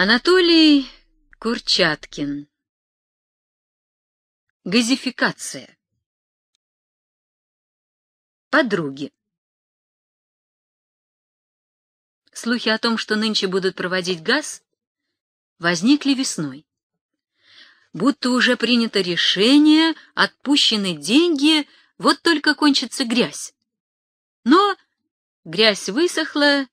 Анатолий Курчаткин. Газификация. Подруги. Слухи о том, что нынче будут проводить газ, возникли весной. Будто уже принято решение, отпущены деньги, вот только кончится грязь. Но грязь высохла,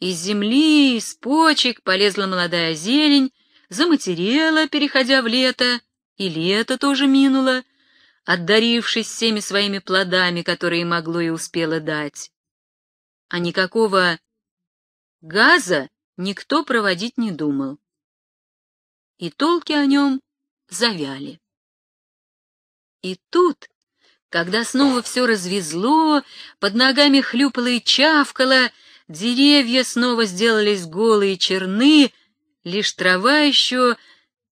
из земли, из почек полезла молодая зелень, заматерела, переходя в лето, и лето тоже минуло, отдарившись всеми своими плодами, которые могло и успело дать. А никакого газа никто проводить не думал. И толки о нем завяли. И тут, когда снова все развезло, под ногами хлюпало и чавкало, Деревья снова сделались голые и черны, лишь трава еще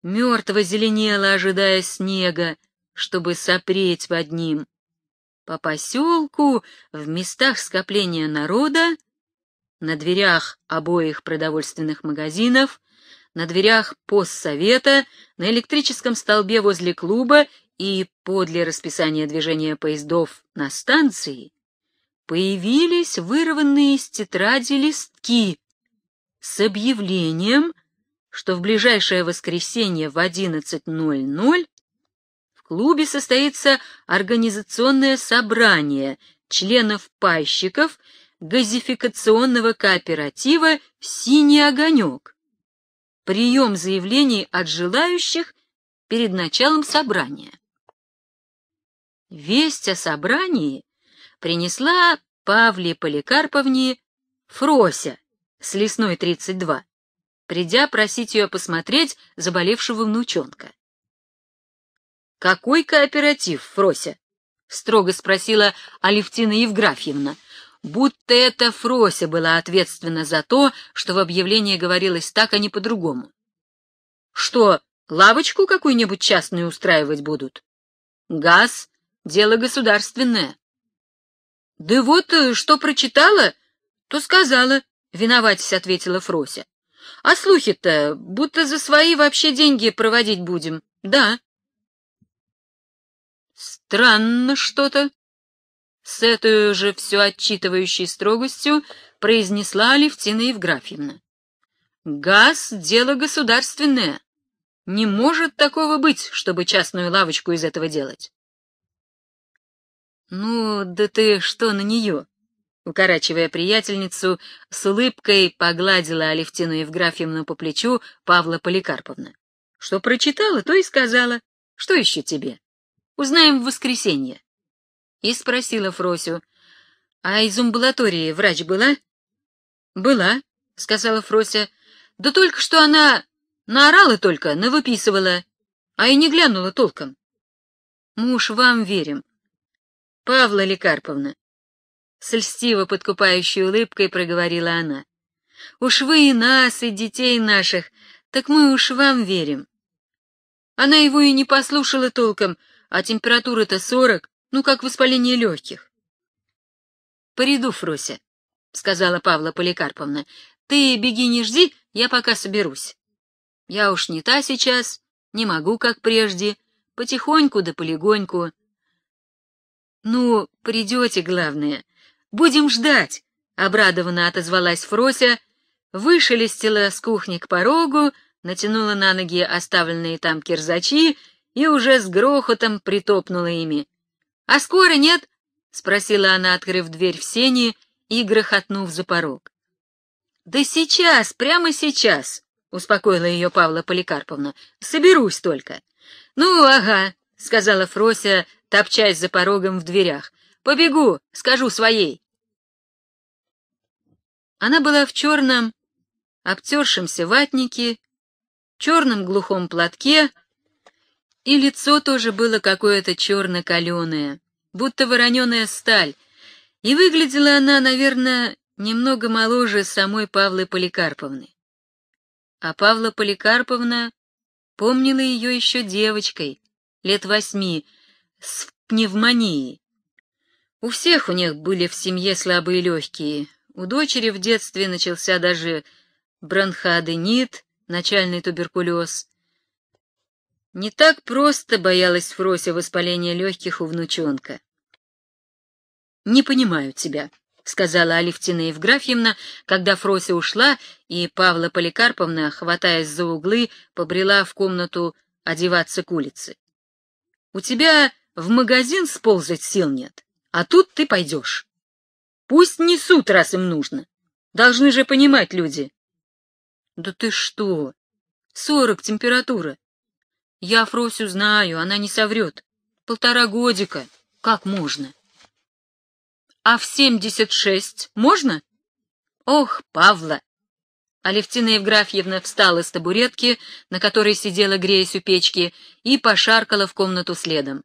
мертво зеленела, ожидая снега, чтобы сопреть под ним. По поселку, в местах скопления народа, на дверях обоих продовольственных магазинов, на дверях постсовета, на электрическом столбе возле клуба и подле расписания движения поездов на станции появились вырванные из тетради листки с объявлением, что в ближайшее воскресенье в 11.00 в клубе состоится организационное собрание членов пайщиков газификационного кооператива «Синий огонек». Прием заявлений от желающих перед началом собрания. Весть о собрании принесла Павле Поликарповне Фрося с лесной 32, придя просить ее посмотреть заболевшего внучонка. «Какой кооператив, Фрося?» — строго спросила Алевтина Евграфьевна, будто это Фрося была ответственна за то, что в объявлении говорилось так, а не по-другому. «Что, лавочку какую-нибудь частную устраивать будут?» «Газ — дело государственное. — Да вот, э, что прочитала, то сказала, — виноватись ответила Фрося. — А слухи-то, будто за свои вообще деньги проводить будем, да? — Странно что-то, — с этой же все отчитывающей строгостью произнесла Алевтина Евграфьевна. — Газ — дело государственное. Не может такого быть, чтобы частную лавочку из этого делать. «Ну, да ты что на нее?» Укорачивая приятельницу, с улыбкой погладила Алевтину Евграфьевну по плечу Павла Поликарповна. «Что прочитала, то и сказала. Что еще тебе? Узнаем в воскресенье». И спросила Фросю, «А из амбулатории врач была?» «Была», — сказала Фрося. «Да только что она наорала только, навыписывала, а и не глянула толком». «Мы уж вам верим», Павла Лекарповна, с льстиво подкупающей улыбкой проговорила она. Уж вы и нас, и детей наших, так мы уж вам верим. Она его и не послушала толком, а температура-то сорок, ну как воспаление легких. — Приду, Фрося, — сказала Павла Поликарповна. — Ты беги не жди, я пока соберусь. Я уж не та сейчас, не могу, как прежде, потихоньку да полегоньку. «Ну, придете, главное. Будем ждать», — обрадованно отозвалась Фрося, вышелестила с кухни к порогу, натянула на ноги оставленные там кирзачи и уже с грохотом притопнула ими. «А скоро нет?» — спросила она, открыв дверь в сени и грохотнув за порог. «Да сейчас, прямо сейчас!» — успокоила ее Павла Поликарповна. «Соберусь только». «Ну, ага», — сказала Фрося топчась за порогом в дверях. «Побегу, скажу своей!» Она была в черном, обтершемся ватнике, черном глухом платке, и лицо тоже было какое-то черно-каленое, будто вороненая сталь, и выглядела она, наверное, немного моложе самой Павлы Поликарповны. А Павла Поликарповна помнила ее еще девочкой, лет восьми, с пневмонией. У всех у них были в семье слабые легкие. У дочери в детстве начался даже бронходенит, начальный туберкулез. Не так просто боялась Фрося воспаления легких у внучонка. «Не понимаю тебя», — сказала Алевтина Евграфьевна, когда Фрося ушла, и Павла Поликарповна, хватаясь за углы, побрела в комнату одеваться к улице. «У тебя в магазин сползать сил нет, а тут ты пойдешь. Пусть несут, раз им нужно. Должны же понимать люди. Да ты что? Сорок температура. Я Фросю знаю, она не соврет. Полтора годика. Как можно? А в семьдесят шесть можно? Ох, Павла! Алевтина Евграфьевна встала с табуретки, на которой сидела, греясь у печки, и пошаркала в комнату следом.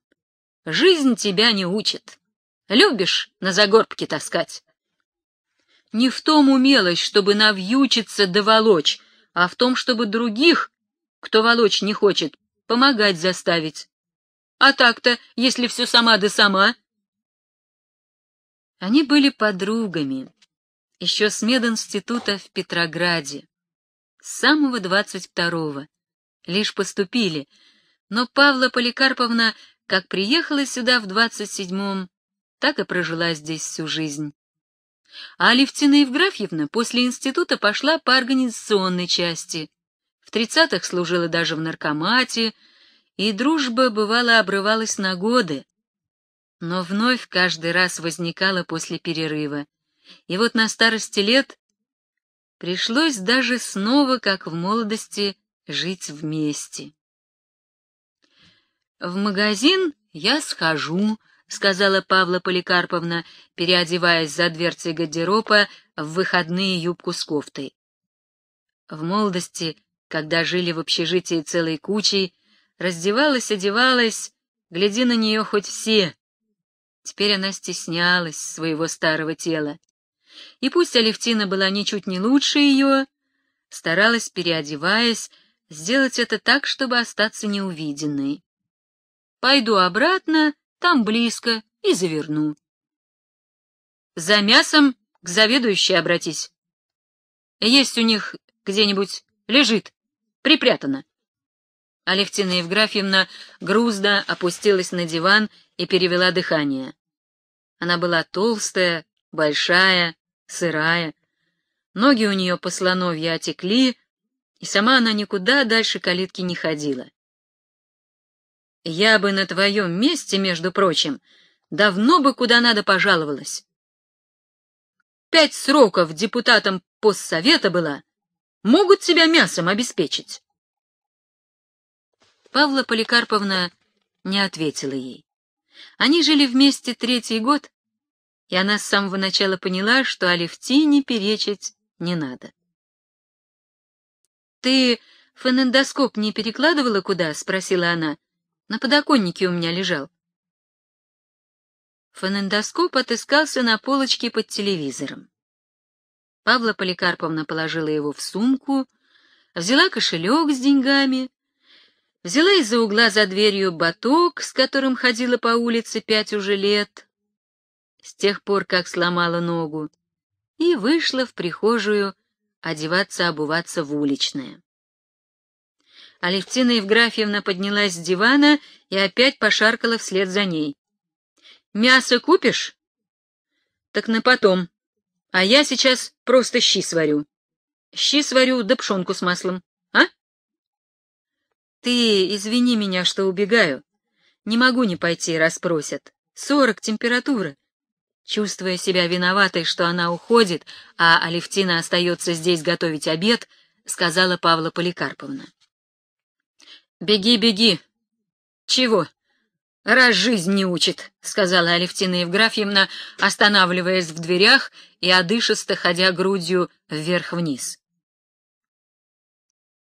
Жизнь тебя не учит. Любишь на загорбке таскать? Не в том умелость, чтобы навьючиться да волочь, а в том, чтобы других, кто волочь не хочет, помогать заставить. А так-то, если все сама да сама... Они были подругами, еще с мединститута в Петрограде, с самого двадцать второго. Лишь поступили, но Павла Поликарповна как приехала сюда в двадцать седьмом, так и прожила здесь всю жизнь. А Левтина Евграфьевна после института пошла по организационной части. В тридцатых служила даже в наркомате, и дружба, бывало, обрывалась на годы. Но вновь каждый раз возникала после перерыва. И вот на старости лет пришлось даже снова, как в молодости, жить вместе. В магазин я схожу, сказала Павла Поликарповна, переодеваясь за дверцей гардероба в выходные юбку с кофтой. В молодости, когда жили в общежитии целой кучей, раздевалась, одевалась, гляди на нее хоть все. Теперь она стеснялась своего старого тела. И пусть Алевтина была ничуть не лучше ее, старалась, переодеваясь, сделать это так, чтобы остаться неувиденной. Пойду обратно, там близко, и заверну. За мясом к заведующей обратись. Есть у них где-нибудь, лежит, припрятано. Алевтина Евграфьевна грузно опустилась на диван и перевела дыхание. Она была толстая, большая, сырая. Ноги у нее по слоновье отекли, и сама она никуда дальше калитки не ходила. Я бы на твоем месте, между прочим, давно бы куда надо пожаловалась. Пять сроков депутатом постсовета было, Могут тебя мясом обеспечить. Павла Поликарповна не ответила ей. Они жили вместе третий год, и она с самого начала поняла, что Алевтине перечить не надо. — Ты фонендоскоп не перекладывала куда? — спросила она. На подоконнике у меня лежал. Фонендоскоп отыскался на полочке под телевизором. Павла Поликарповна положила его в сумку, взяла кошелек с деньгами, взяла из-за угла за дверью баток, с которым ходила по улице пять уже лет, с тех пор, как сломала ногу, и вышла в прихожую одеваться-обуваться в уличное. Алевтина Евграфьевна поднялась с дивана и опять пошаркала вслед за ней. «Мясо купишь?» «Так на потом. А я сейчас просто щи сварю. Щи сварю да пшенку с маслом, а?» «Ты извини меня, что убегаю. Не могу не пойти, расспросят. Сорок температура. Чувствуя себя виноватой, что она уходит, а Алевтина остается здесь готовить обед, сказала Павла Поликарповна. «Беги, беги!» «Чего?» «Раз жизнь не учит», — сказала Алевтина Евграфьевна, останавливаясь в дверях и одышисто ходя грудью вверх-вниз.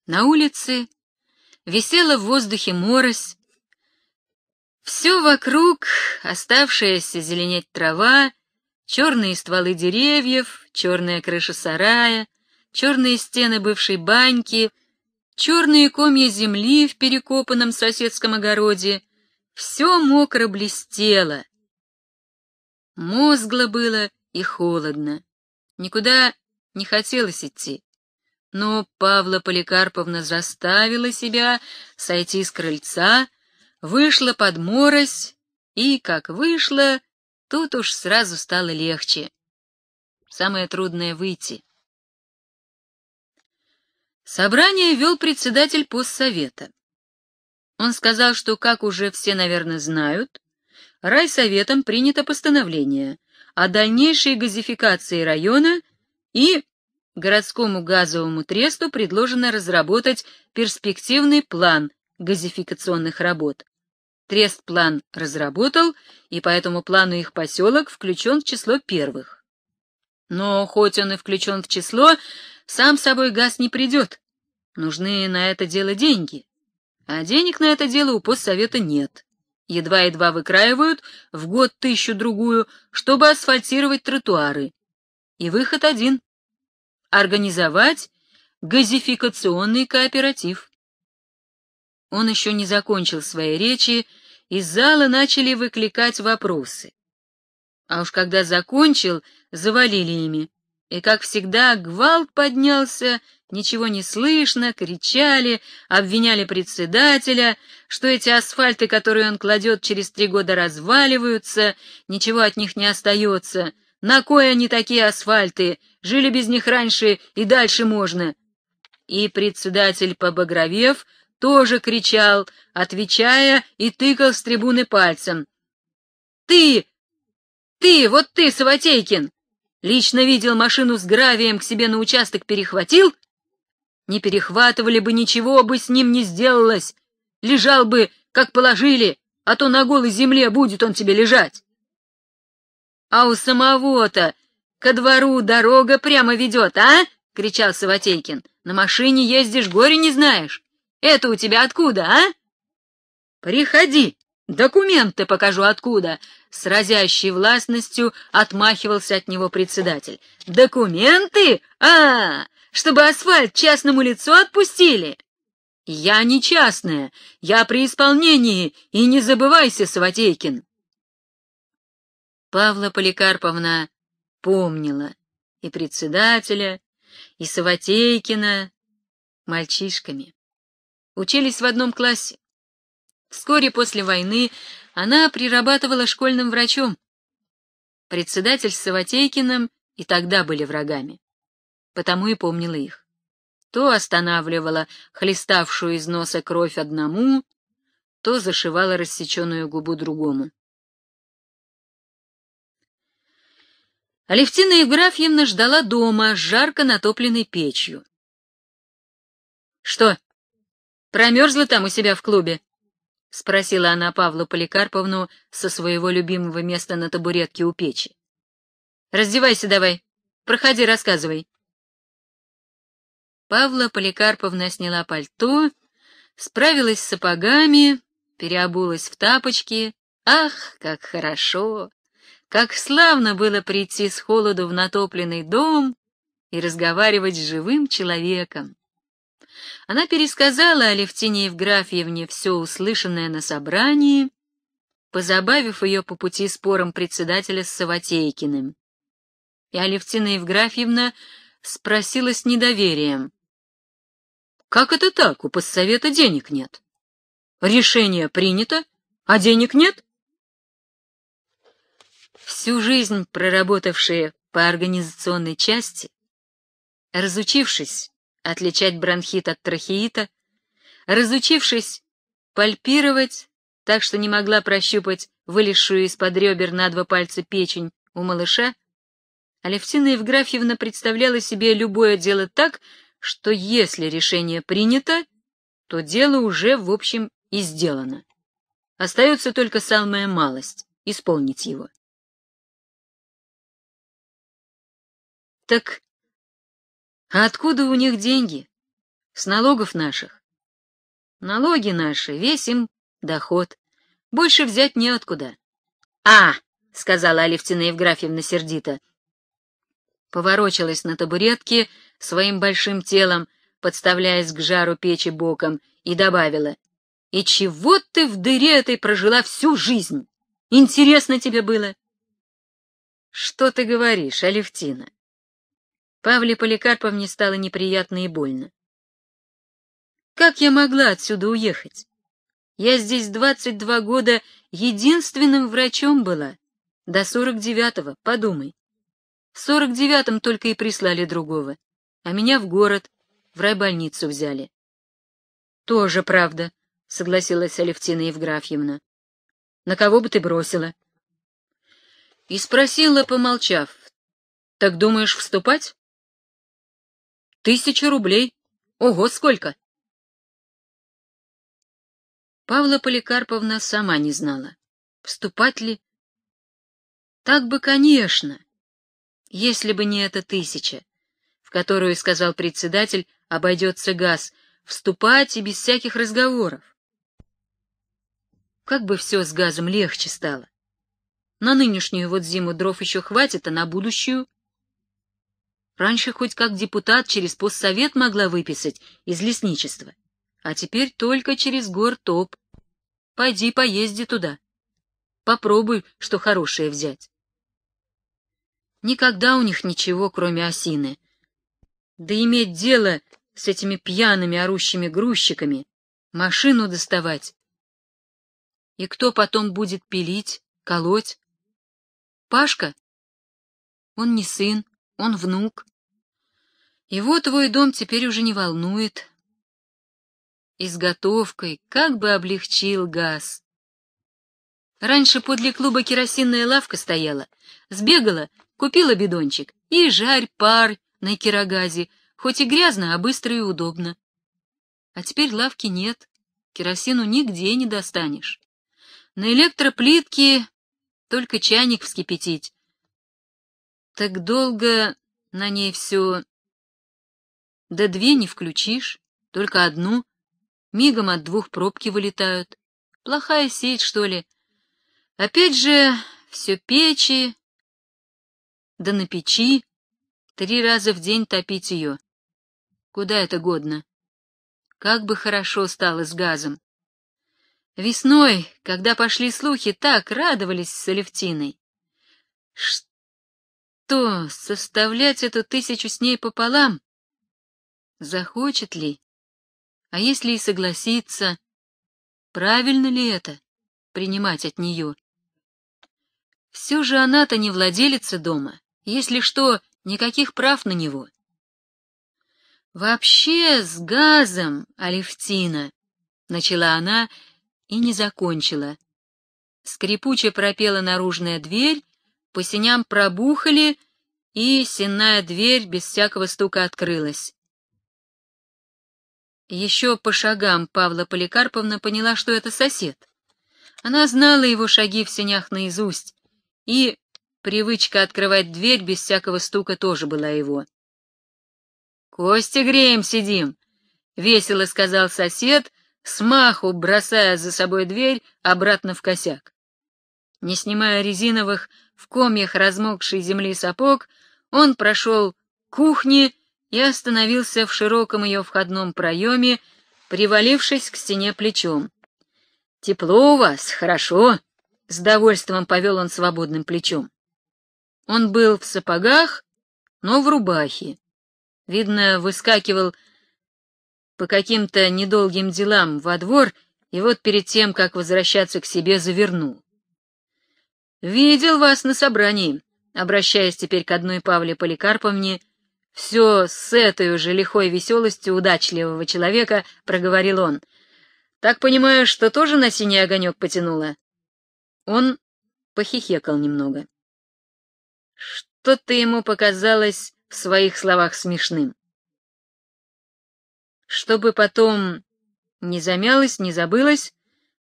На улице висела в воздухе морось. Все вокруг, оставшаяся зеленеть трава, черные стволы деревьев, черная крыша сарая, черные стены бывшей баньки, черные комья земли в перекопанном соседском огороде, все мокро блестело. Мозгло было и холодно. Никуда не хотелось идти. Но Павла Поликарповна заставила себя сойти с крыльца, вышла под морось, и, как вышла, тут уж сразу стало легче. Самое трудное — выйти. Собрание вел председатель постсовета. Он сказал, что, как уже все, наверное, знают, райсоветом принято постановление о дальнейшей газификации района и городскому газовому тресту предложено разработать перспективный план газификационных работ. Трест план разработал, и по этому плану их поселок включен в число первых. Но хоть он и включен в число, сам собой газ не придет. Нужны на это дело деньги. А денег на это дело у постсовета нет. Едва-едва выкраивают в год тысячу-другую, чтобы асфальтировать тротуары. И выход один — организовать газификационный кооператив. Он еще не закончил своей речи, из зала начали выкликать вопросы. А уж когда закончил, завалили ими. И, как всегда, гвалт поднялся, ничего не слышно, кричали, обвиняли председателя, что эти асфальты, которые он кладет, через три года разваливаются, ничего от них не остается. На кое они такие асфальты? Жили без них раньше и дальше можно. И председатель, побагровев, тоже кричал, отвечая и тыкал с трибуны пальцем. «Ты! Ты! Вот ты, Саватейкин!» лично видел машину с гравием к себе на участок перехватил, не перехватывали бы ничего бы с ним не сделалось, лежал бы, как положили, а то на голой земле будет он тебе лежать. А у самого-то ко двору дорога прямо ведет, а? — кричал Саватейкин. — На машине ездишь, горе не знаешь. Это у тебя откуда, а? — Приходи, «Документы покажу откуда!» — с разящей властностью отмахивался от него председатель. «Документы? А, чтобы асфальт частному лицу отпустили!» «Я не частная, я при исполнении, и не забывайся, Сватейкин!» Павла Поликарповна помнила и председателя, и Саватейкина мальчишками. Учились в одном классе. Вскоре после войны она прирабатывала школьным врачом. Председатель с Саватейкиным и тогда были врагами. Потому и помнила их. То останавливала хлеставшую из носа кровь одному, то зашивала рассеченную губу другому. Алевтина Евграфьевна ждала дома с жарко натопленной печью. — Что, промерзла там у себя в клубе? — спросила она Павлу Поликарповну со своего любимого места на табуретке у печи. «Раздевайся давай. Проходи, рассказывай». Павла Поликарповна сняла пальто, справилась с сапогами, переобулась в тапочки. Ах, как хорошо! Как славно было прийти с холоду в натопленный дом и разговаривать с живым человеком. Она пересказала Алевтине Евграфьевне все услышанное на собрании, позабавив ее по пути спором председателя с Саватейкиным. И Алевтина Евграфьевна спросила с недоверием. «Как это так? У постсовета денег нет. Решение принято, а денег нет?» Всю жизнь проработавшие по организационной части, разучившись, отличать бронхит от трахеита, разучившись пальпировать, так что не могла прощупать вылезшую из-под ребер на два пальца печень у малыша, Алевтина Евграфьевна представляла себе любое дело так, что если решение принято, то дело уже, в общем, и сделано. Остается только самая малость — исполнить его. Так а откуда у них деньги? С налогов наших. Налоги наши, весь им доход. Больше взять неоткуда. — А! — сказала Алевтина Евграфьевна сердито. Поворочилась на табуретке своим большим телом, подставляясь к жару печи боком, и добавила. — И чего ты в дыре этой прожила всю жизнь? Интересно тебе было? — Что ты говоришь, Алевтина? Павле Поликарповне стало неприятно и больно. Как я могла отсюда уехать? Я здесь 22 года единственным врачом была. До 49-го, подумай. В 49-м только и прислали другого. А меня в город, в райбольницу взяли. Тоже правда, согласилась Алевтина Евграфьевна. На кого бы ты бросила? И спросила, помолчав. Так думаешь вступать? Тысяча рублей. Ого, сколько! Павла Поликарповна сама не знала, вступать ли. Так бы, конечно, если бы не эта тысяча, в которую, сказал председатель, обойдется газ, вступать и без всяких разговоров. Как бы все с газом легче стало. На нынешнюю вот зиму дров еще хватит, а на будущую... Раньше хоть как депутат через постсовет могла выписать из лесничества, а теперь только через гортоп. Пойди поезди туда. Попробуй, что хорошее взять. Никогда у них ничего, кроме осины. Да иметь дело с этими пьяными орущими грузчиками, машину доставать. И кто потом будет пилить, колоть? Пашка? Он не сын, он внук. Его твой дом теперь уже не волнует. Изготовкой как бы облегчил газ. Раньше подле клуба керосинная лавка стояла. Сбегала, купила бидончик и жарь пар на керогазе, хоть и грязно, а быстро и удобно. А теперь лавки нет, керосину нигде не достанешь. На электроплитке только чайник вскипятить, так долго на ней все... Да две не включишь, только одну. Мигом от двух пробки вылетают. Плохая сеть, что ли? Опять же, все печи, да на печи. Три раза в день топить ее. Куда это годно? Как бы хорошо стало с газом. Весной, когда пошли слухи, так радовались с Алевтиной. Что что, составлять эту тысячу с ней пополам? Захочет ли? А если и согласится, правильно ли это принимать от нее? Все же она-то не владелица дома, если что, никаких прав на него. Вообще с газом, Алевтина, начала она и не закончила. Скрипуче пропела наружная дверь, по синям пробухали, и сенная дверь без всякого стука открылась. Еще по шагам Павла Поликарповна поняла, что это сосед. Она знала его шаги в сенях наизусть, и привычка открывать дверь без всякого стука тоже была его. «Костя греем сидим», — весело сказал сосед, смаху бросая за собой дверь обратно в косяк. Не снимая резиновых, в комьях размокшей земли сапог, он прошел кухни и остановился в широком ее входном проеме, привалившись к стене плечом. «Тепло у вас, хорошо!» — с довольством повел он свободным плечом. Он был в сапогах, но в рубахе. Видно, выскакивал по каким-то недолгим делам во двор и вот перед тем, как возвращаться к себе, завернул. Видел вас на собрании, обращаясь теперь к одной Павле Поликарповне, все с этой уже лихой веселостью удачливого человека, проговорил он. Так понимаю, что тоже на синий огонек потянуло? Он похихекал немного. Что-то ему показалось в своих словах смешным. Чтобы потом не замялось, не забылось,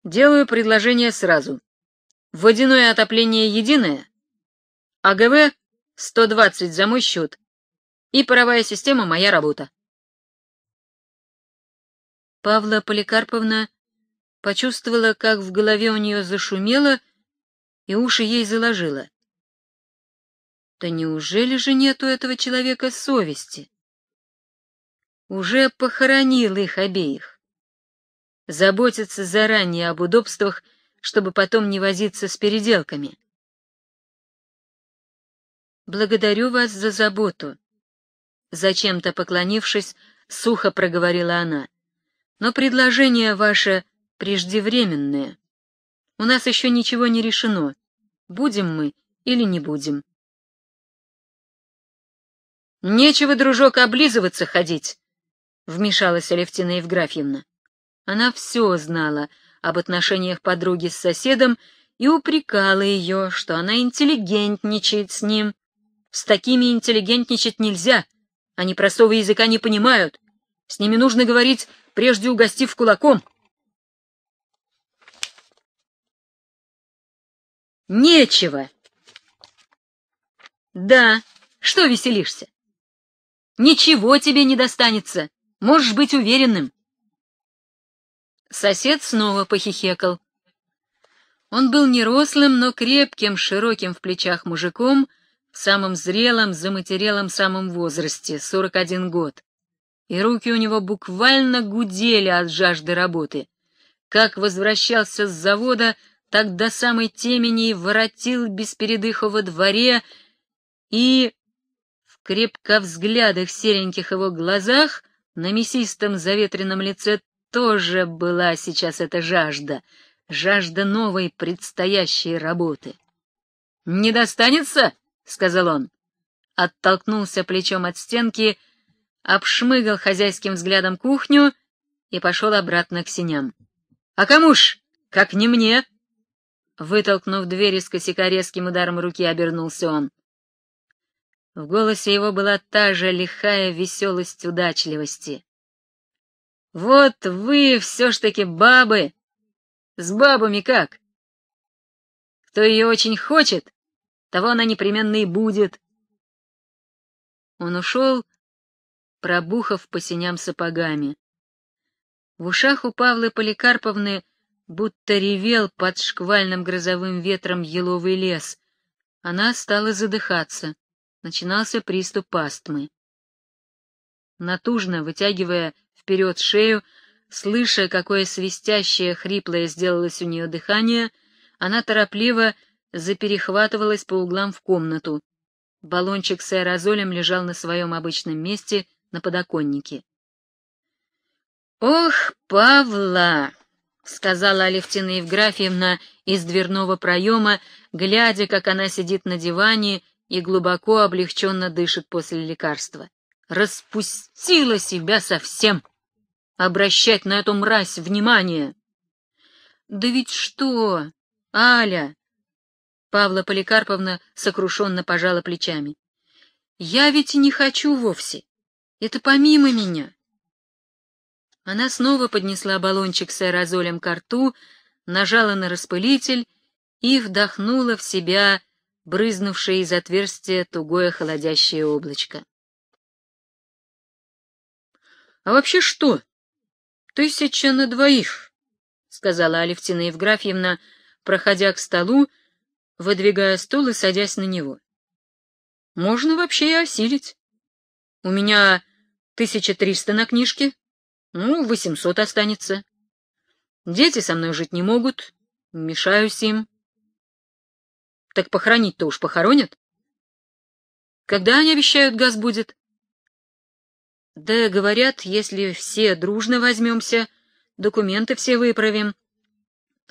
делаю предложение сразу. Водяное отопление единое, АГВ 120 за мой счет, и паровая система моя работа. Павла Поликарповна почувствовала, как в голове у нее зашумело, и уши ей заложило. Да неужели же нет у этого человека совести? Уже похоронил их обеих. Заботиться заранее об удобствах — чтобы потом не возиться с переделками. «Благодарю вас за заботу», — зачем-то поклонившись, сухо проговорила она. «Но предложение ваше преждевременное. У нас еще ничего не решено, будем мы или не будем». «Нечего, дружок, облизываться ходить», — вмешалась Алевтина Евграфьевна. Она все знала — об отношениях подруги с соседом и упрекала ее, что она интеллигентничает с ним. С такими интеллигентничать нельзя, они простого языка не понимают. С ними нужно говорить, прежде угостив кулаком. Нечего. Да, что веселишься? Ничего тебе не достанется, можешь быть уверенным. Сосед снова похихекал. Он был не рослым, но крепким, широким в плечах мужиком, в самом зрелом, заматерелом самом возрасте, 41 год. И руки у него буквально гудели от жажды работы. Как возвращался с завода, так до самой темени и воротил без передыха во дворе, и в крепко крепковзглядых сереньких его глазах на мясистом заветренном лице тоже была сейчас эта жажда, жажда новой предстоящей работы. «Не достанется?» — сказал он. Оттолкнулся плечом от стенки, обшмыгал хозяйским взглядом кухню и пошел обратно к синям. «А кому ж? Как не мне?» Вытолкнув дверь из косяка резким ударом руки, обернулся он. В голосе его была та же лихая веселость удачливости. Вот вы все ж таки бабы! С бабами как? Кто ее очень хочет, того она непременно и будет. Он ушел, пробухав по синям сапогами. В ушах у Павлы Поликарповны будто ревел под шквальным грозовым ветром еловый лес. Она стала задыхаться. Начинался приступ астмы. Натужно, вытягивая вперед шею, слыша, какое свистящее, хриплое сделалось у нее дыхание, она торопливо заперехватывалась по углам в комнату. Баллончик с аэрозолем лежал на своем обычном месте на подоконнике. «Ох, Павла!» — сказала Алевтина Евграфьевна из дверного проема, глядя, как она сидит на диване и глубоко облегченно дышит после лекарства. «Распустила себя совсем!» обращать на эту мразь внимание. Да ведь что, Аля? Павла Поликарповна сокрушенно пожала плечами. Я ведь не хочу вовсе. Это помимо меня. Она снова поднесла баллончик с аэрозолем к рту, нажала на распылитель и вдохнула в себя брызнувшее из отверстия тугое холодящее облачко. — А вообще что? Тысяча на двоих, — сказала Алевтина Евграфьевна, проходя к столу, выдвигая стул и садясь на него. Можно вообще и осилить. У меня тысяча триста на книжке, ну, восемьсот останется. Дети со мной жить не могут, мешаюсь им. Так похоронить-то уж похоронят. Когда они обещают, газ будет? Да, говорят, если все дружно возьмемся, документы все выправим,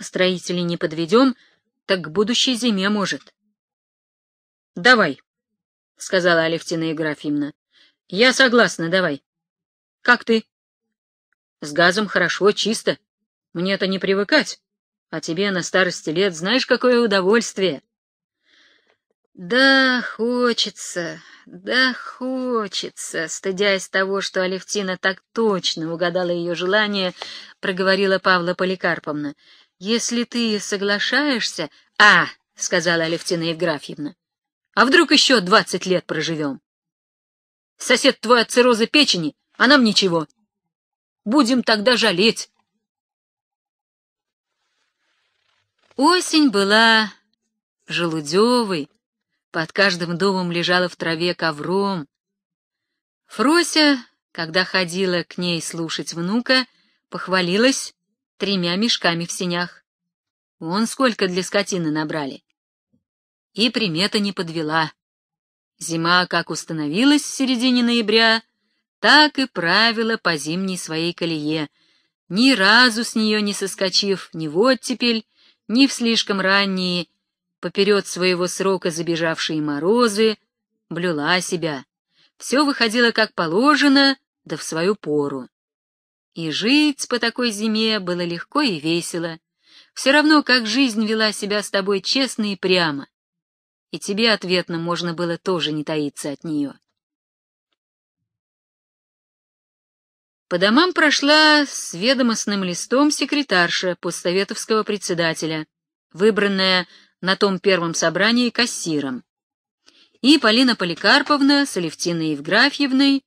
строителей не подведем, так к будущей зиме может. — Давай, — сказала Алевтина Еграфимна. — Я согласна, давай. — Как ты? — С газом хорошо, чисто. Мне-то не привыкать. А тебе на старости лет знаешь, какое удовольствие. Да, хочется, да хочется, стыдясь того, что Алевтина так точно угадала ее желание, проговорила Павла Поликарповна. Если ты соглашаешься... А, сказала Алевтина Евграфьевна, а вдруг еще двадцать лет проживем? Сосед твой от цирроза печени, а нам ничего. Будем тогда жалеть. Осень была желудевой, под каждым домом лежала в траве ковром. Фрося, когда ходила к ней слушать внука, похвалилась тремя мешками в сенях. Вон сколько для скотины набрали. И примета не подвела. Зима как установилась в середине ноября, так и правила по зимней своей колее, ни разу с нее не соскочив ни в оттепель, ни в слишком ранние поперед своего срока забежавшие морозы, блюла себя. Все выходило как положено, да в свою пору. И жить по такой зиме было легко и весело. Все равно, как жизнь вела себя с тобой честно и прямо. И тебе ответно можно было тоже не таиться от нее. По домам прошла с ведомостным листом секретарша постсоветовского председателя, выбранная на том первом собрании кассиром. И Полина Поликарповна с Алевтиной Евграфьевной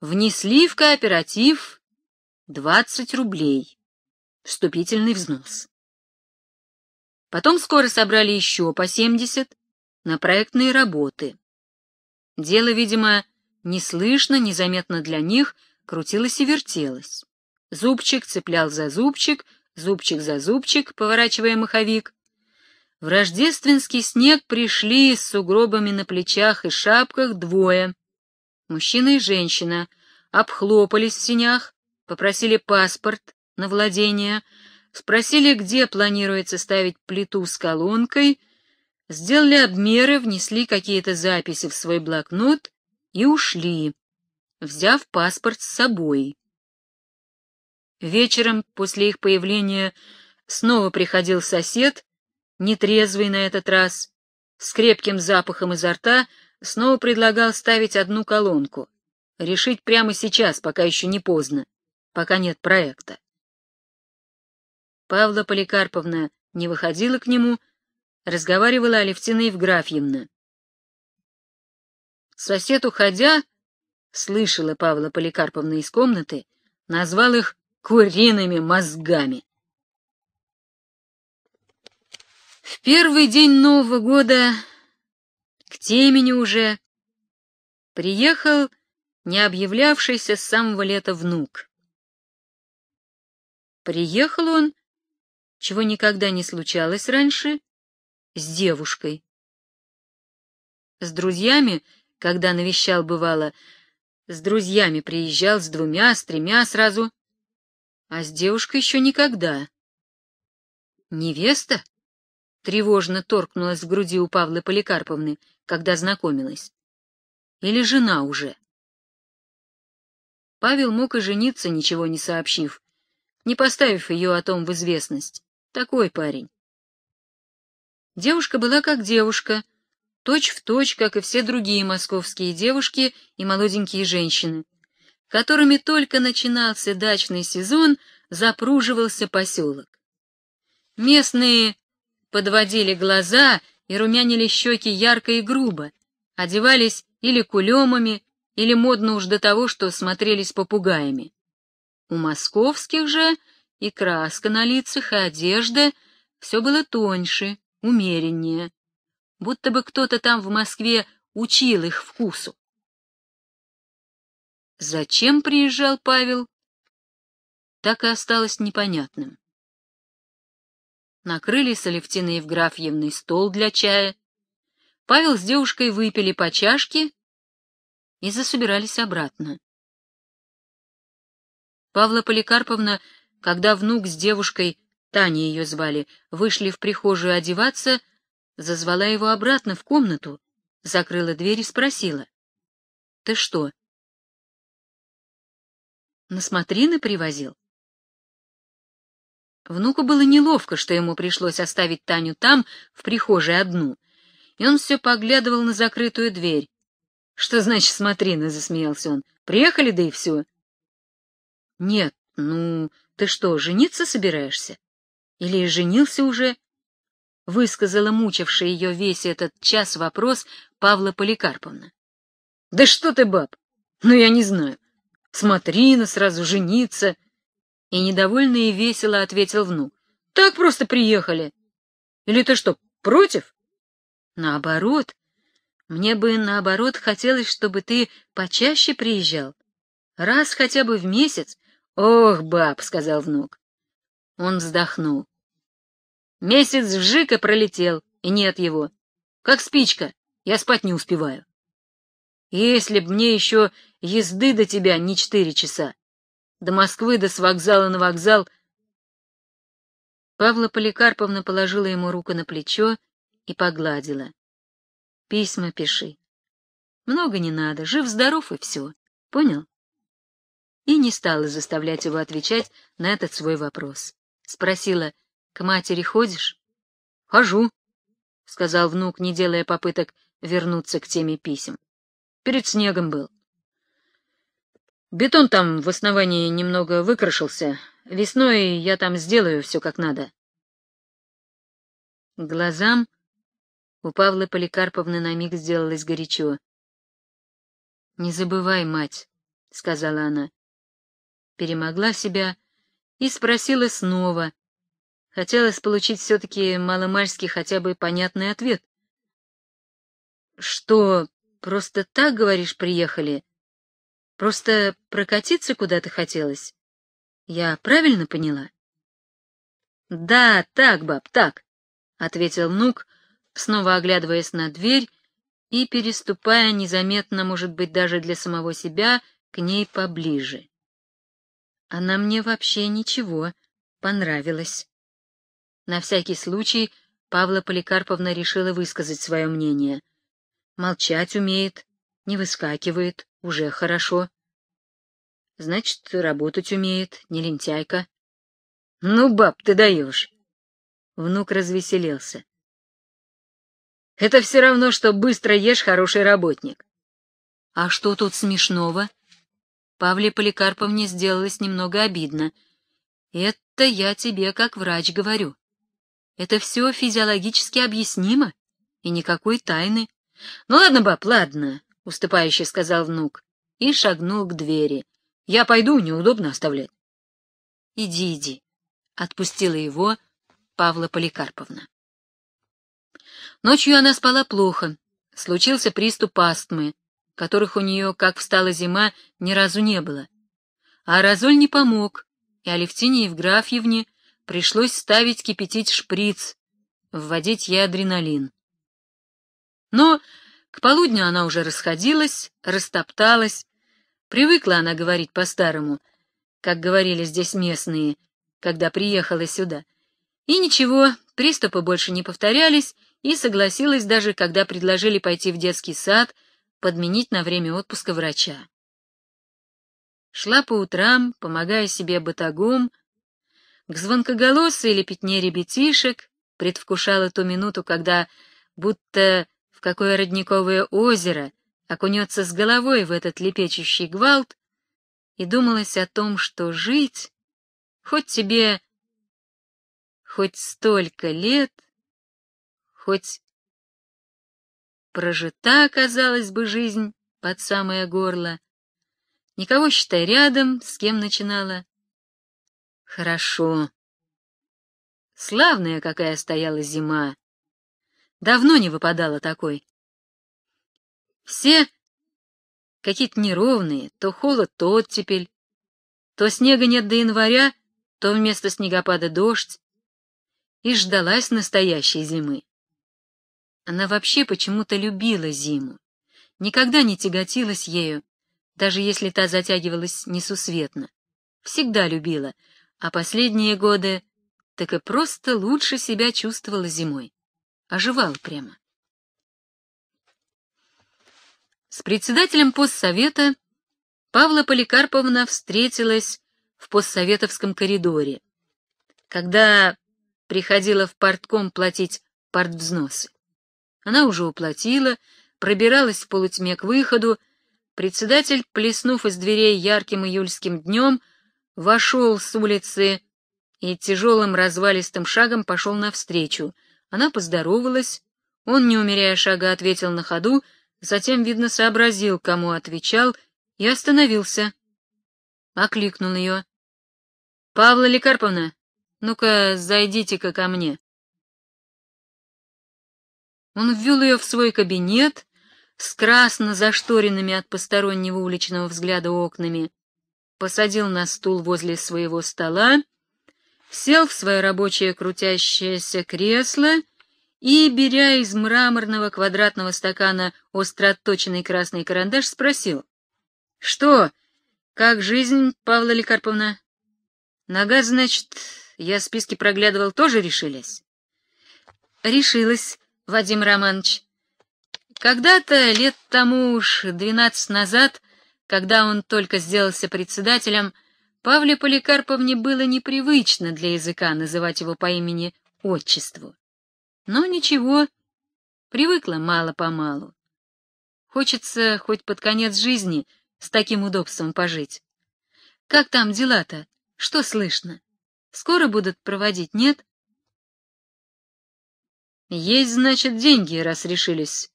внесли в кооператив 20 рублей, вступительный взнос. Потом скоро собрали еще по 70 на проектные работы. Дело, видимо, неслышно, незаметно для них, крутилось и вертелось. Зубчик цеплял за зубчик, зубчик за зубчик, поворачивая маховик, в рождественский снег пришли с сугробами на плечах и шапках двое. Мужчина и женщина обхлопались в синях, попросили паспорт на владение, спросили, где планируется ставить плиту с колонкой, сделали обмеры, внесли какие-то записи в свой блокнот и ушли, взяв паспорт с собой. Вечером после их появления снова приходил сосед нетрезвый на этот раз, с крепким запахом изо рта, снова предлагал ставить одну колонку. Решить прямо сейчас, пока еще не поздно, пока нет проекта. Павла Поликарповна не выходила к нему, разговаривала Алевтина Евграфьевна. Сосед, уходя, слышала Павла Поликарповна из комнаты, назвал их «куриными мозгами». В первый день Нового года, к темени уже, приехал не объявлявшийся с самого лета внук. Приехал он, чего никогда не случалось раньше, с девушкой. С друзьями, когда навещал бывало, с друзьями приезжал, с двумя, с тремя сразу, а с девушкой еще никогда. Невеста? тревожно торкнулась в груди у Павлы Поликарповны, когда знакомилась. Или жена уже? Павел мог и жениться, ничего не сообщив, не поставив ее о том в известность. Такой парень. Девушка была как девушка, точь-в-точь, точь, как и все другие московские девушки и молоденькие женщины, которыми только начинался дачный сезон, запруживался поселок. Местные подводили глаза и румянили щеки ярко и грубо, одевались или кулемами, или модно уж до того, что смотрелись попугаями. У московских же и краска на лицах, и одежда все было тоньше, умереннее, будто бы кто-то там в Москве учил их вкусу. Зачем приезжал Павел, так и осталось непонятным накрыли с Алевтиной Евграфьевной стол для чая. Павел с девушкой выпили по чашке и засобирались обратно. Павла Поликарповна, когда внук с девушкой, Таней ее звали, вышли в прихожую одеваться, зазвала его обратно в комнату, закрыла дверь и спросила. — Ты что? — На смотрины привозил? Внуку было неловко, что ему пришлось оставить Таню там, в прихожей одну, и он все поглядывал на закрытую дверь. — Что значит «смотрина»? — засмеялся он. — Приехали, да и все. — Нет, ну, ты что, жениться собираешься? Или женился уже? — высказала мучивший ее весь этот час вопрос Павла Поликарповна. — Да что ты, баб! Ну, я не знаю. Смотрина, сразу жениться — и недовольно и весело ответил внук. — Так просто приехали. Или ты что, против? — Наоборот. Мне бы, наоборот, хотелось, чтобы ты почаще приезжал. Раз хотя бы в месяц. — Ох, баб, — сказал внук. Он вздохнул. Месяц в и пролетел, и нет его. Как спичка, я спать не успеваю. Если б мне еще езды до тебя не четыре часа до Москвы, да с вокзала на вокзал. Павла Поликарповна положила ему руку на плечо и погладила. Письма пиши. Много не надо, жив-здоров и все. Понял? И не стала заставлять его отвечать на этот свой вопрос. Спросила, к матери ходишь? Хожу, — сказал внук, не делая попыток вернуться к теме писем. Перед снегом был. Бетон там в основании немного выкрашился. Весной я там сделаю все как надо. глазам у Павлы Поликарповны на миг сделалось горячо. — Не забывай, мать, — сказала она. Перемогла себя и спросила снова. Хотелось получить все-таки маломальски хотя бы понятный ответ. — Что, просто так, говоришь, приехали? — Просто прокатиться куда-то хотелось. Я правильно поняла? Да, так, баб, так, ответил Нук, снова оглядываясь на дверь и переступая незаметно, может быть, даже для самого себя, к ней поближе. Она мне вообще ничего понравилась. На всякий случай Павла Поликарповна решила высказать свое мнение. Молчать умеет, не выскакивает. Уже хорошо. Значит, работать умеет, не лентяйка. Ну, баб, ты даешь. Внук развеселился. Это все равно, что быстро ешь хороший работник. А что тут смешного? Павле Поликарповне сделалось немного обидно. Это я тебе как врач говорю. Это все физиологически объяснимо и никакой тайны. Ну ладно, баб, ладно, — уступающе сказал внук и шагнул к двери. — Я пойду, неудобно оставлять. — Иди, иди, — отпустила его Павла Поликарповна. Ночью она спала плохо. Случился приступ астмы, которых у нее, как встала зима, ни разу не было. А разоль не помог, и Алевтине Евграфьевне пришлось ставить кипятить шприц, вводить ей адреналин. Но к полудню она уже расходилась, растопталась. Привыкла она говорить по-старому, как говорили здесь местные, когда приехала сюда. И ничего, приступы больше не повторялись, и согласилась даже, когда предложили пойти в детский сад, подменить на время отпуска врача. Шла по утрам, помогая себе батагом, к звонкоголосой или пятне ребятишек, предвкушала ту минуту, когда будто какое родниковое озеро окунется с головой в этот лепечущий гвалт, и думалось о том, что жить, хоть тебе хоть столько лет, хоть прожита, казалось бы, жизнь под самое горло, никого, считай, рядом, с кем начинала. Хорошо. Славная какая стояла зима. Давно не выпадало такой. Все какие-то неровные, то холод, то оттепель, то снега нет до января, то вместо снегопада дождь. И ждалась настоящей зимы. Она вообще почему-то любила зиму, никогда не тяготилась ею, даже если та затягивалась несусветно. Всегда любила, а последние годы так и просто лучше себя чувствовала зимой оживала прямо. С председателем постсовета Павла Поликарповна встретилась в постсоветовском коридоре, когда приходила в партком платить партвзносы. Она уже уплатила, пробиралась в полутьме к выходу. Председатель, плеснув из дверей ярким июльским днем, вошел с улицы и тяжелым развалистым шагом пошел навстречу, она поздоровалась, он, не умеряя шага, ответил на ходу, затем, видно, сообразил, кому отвечал, и остановился. Окликнул ее. — Павла Лекарповна, ну-ка, зайдите-ка ко мне. Он ввел ее в свой кабинет с красно зашторенными от постороннего уличного взгляда окнами, посадил на стул возле своего стола сел в свое рабочее крутящееся кресло и, беря из мраморного квадратного стакана остротточенный красный карандаш, спросил. — Что, как жизнь, Павла Лекарповна? — Нога, значит, я списки проглядывал, тоже решились? — Решилась, Вадим Романович. Когда-то, лет тому уж двенадцать назад, когда он только сделался председателем, Павле Поликарповне было непривычно для языка называть его по имени-отчеству. Но ничего, привыкла мало-помалу. Хочется хоть под конец жизни с таким удобством пожить. Как там дела-то? Что слышно? Скоро будут проводить, нет? Есть, значит, деньги, раз решились.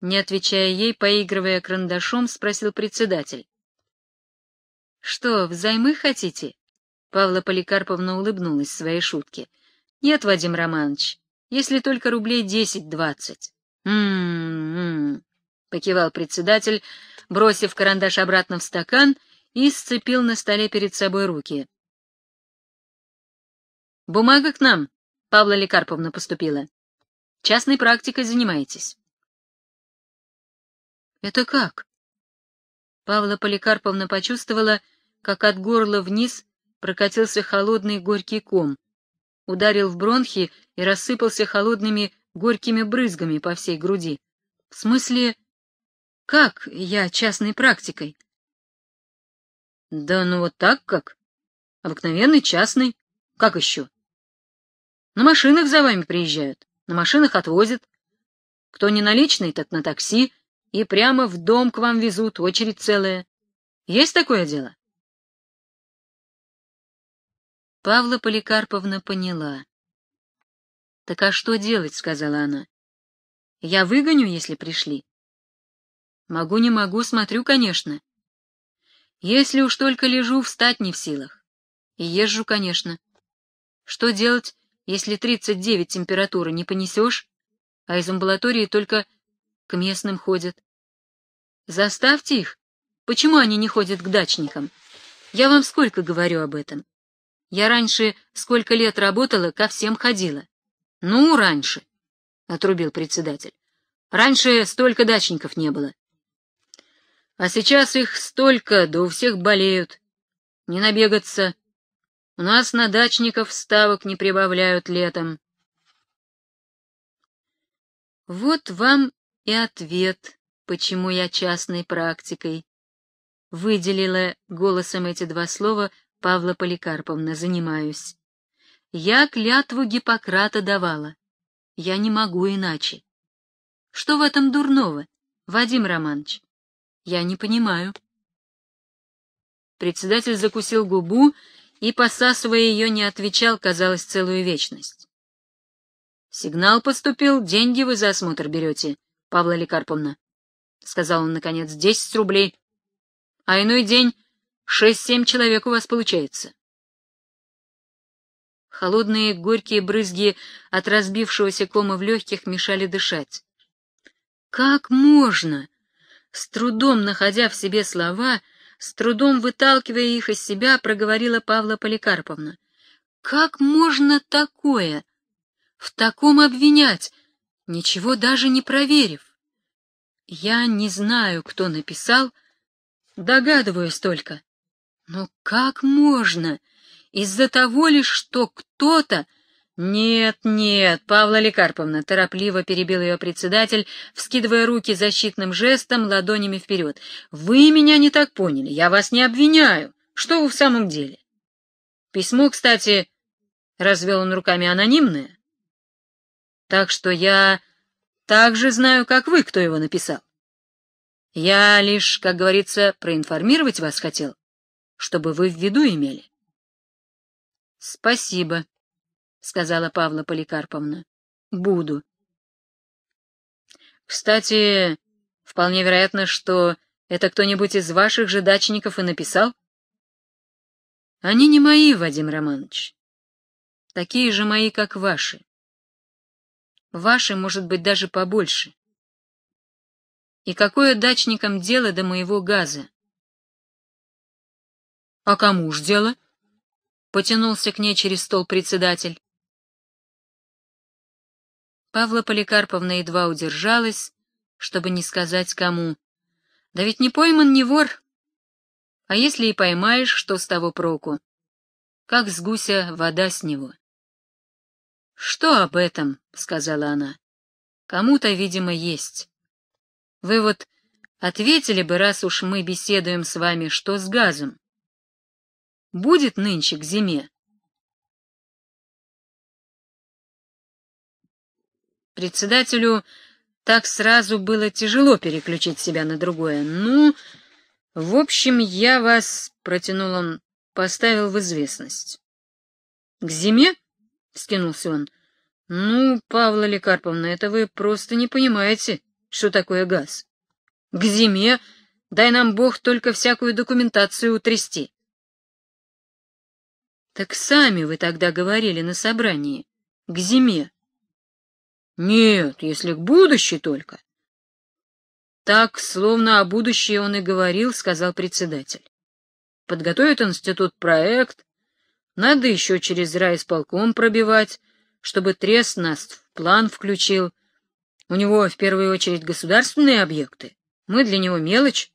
Не отвечая ей, поигрывая карандашом, спросил председатель. Что, взаймы хотите? Павла Поликарповна улыбнулась своей шутке. Нет, Вадим Романович, если только рублей десять-двадцать. М-м-м, покивал председатель, бросив карандаш обратно в стакан и сцепил на столе перед собой руки. Бумага к нам, Павла Лекарповна поступила. Частной практикой занимаетесь. Это как? Павла Поликарповна почувствовала, как от горла вниз прокатился холодный горький ком, ударил в бронхи и рассыпался холодными горькими брызгами по всей груди. В смысле, как я частной практикой? Да ну вот так как. Обыкновенный частный. Как еще? На машинах за вами приезжают, на машинах отвозят. Кто не наличный, так на такси, и прямо в дом к вам везут, очередь целая. Есть такое дело? Павла Поликарповна поняла. «Так а что делать?» — сказала она. «Я выгоню, если пришли». «Могу, не могу, смотрю, конечно. Если уж только лежу, встать не в силах. И езжу, конечно. Что делать, если 39 температуры не понесешь, а из амбулатории только к местным ходят? Заставьте их. Почему они не ходят к дачникам? Я вам сколько говорю об этом?» Я раньше сколько лет работала, ко всем ходила. — Ну, раньше, — отрубил председатель. — Раньше столько дачников не было. А сейчас их столько, да у всех болеют. Не набегаться. У нас на дачников ставок не прибавляют летом. Вот вам и ответ, почему я частной практикой. Выделила голосом эти два слова Павла Поликарповна, занимаюсь. Я клятву Гиппократа давала. Я не могу иначе. Что в этом дурного, Вадим Романович? Я не понимаю. Председатель закусил губу и, посасывая ее, не отвечал, казалось, целую вечность. «Сигнал поступил, деньги вы за осмотр берете, Павла Лекарповна», — сказал он, наконец, — «десять рублей. А иной день Шесть-семь человек у вас получается. Холодные горькие брызги от разбившегося кома в легких мешали дышать. Как можно? С трудом находя в себе слова, с трудом выталкивая их из себя, проговорила Павла Поликарповна. Как можно такое? В таком обвинять, ничего даже не проверив. Я не знаю, кто написал, догадываюсь только. Но как можно? Из-за того лишь, что кто-то... Нет, нет, Павла Лекарповна, торопливо перебил ее председатель, вскидывая руки защитным жестом, ладонями вперед. Вы меня не так поняли, я вас не обвиняю. Что вы в самом деле? Письмо, кстати, развел он руками анонимное. Так что я так же знаю, как вы, кто его написал. Я лишь, как говорится, проинформировать вас хотел чтобы вы в виду имели. — Спасибо, — сказала Павла Поликарповна. — Буду. — Кстати, вполне вероятно, что это кто-нибудь из ваших же дачников и написал? — Они не мои, Вадим Романович. Такие же мои, как ваши. Ваши, может быть, даже побольше. И какое дачникам дело до моего газа? А кому ж дело? Потянулся к ней через стол председатель. Павла Поликарповна едва удержалась, чтобы не сказать кому. Да ведь не пойман не вор. А если и поймаешь, что с того проку? Как с гуся вода с него. Что об этом, сказала она. Кому-то, видимо, есть. Вы вот ответили бы, раз уж мы беседуем с вами, что с газом будет нынче к зиме? Председателю так сразу было тяжело переключить себя на другое. Ну, в общем, я вас, — протянул он, — поставил в известность. — К зиме? — скинулся он. — Ну, Павла Лекарповна, это вы просто не понимаете, что такое газ. — К зиме? Дай нам Бог только всякую документацию утрясти. Так сами вы тогда говорили на собрании, к зиме. Нет, если к будущей только. Так, словно о будущее он и говорил, сказал председатель. Подготовит институт проект, надо еще через райисполком пробивать, чтобы Трес нас в план включил. У него в первую очередь государственные объекты, мы для него мелочь.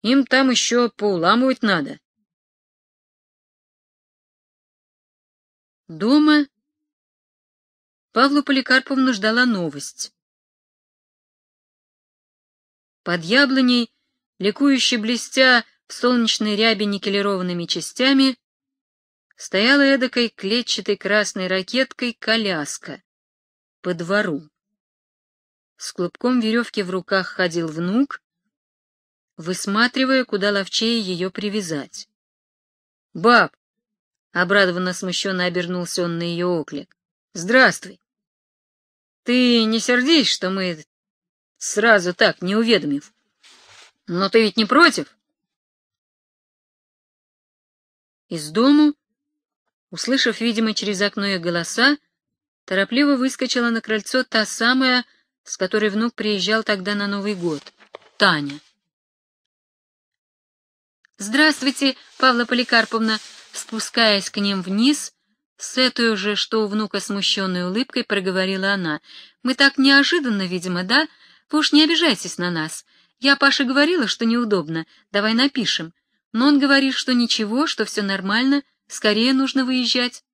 Им там еще поуламывать надо. Дома Павлу Поликарповну ждала новость. Под яблоней, ликующе блестя в солнечной рябе никелированными частями, стояла эдакой клетчатой красной ракеткой коляска по двору. С клубком веревки в руках ходил внук, высматривая, куда ловчее ее привязать. — Баб, Обрадованно смущенно обернулся он на ее оклик. «Здравствуй! Ты не сердись, что мы сразу так, не уведомив? Но ты ведь не против?» Из дому, услышав, видимо, через окно их голоса, торопливо выскочила на крыльцо та самая, с которой внук приезжал тогда на Новый год, Таня. «Здравствуйте, Павла Поликарповна!» Спускаясь к ним вниз, с этой уже, что у внука смущенной улыбкой, проговорила она. «Мы так неожиданно, видимо, да? Вы уж не обижайтесь на нас. Я Паше говорила, что неудобно. Давай напишем. Но он говорит, что ничего, что все нормально, скорее нужно выезжать.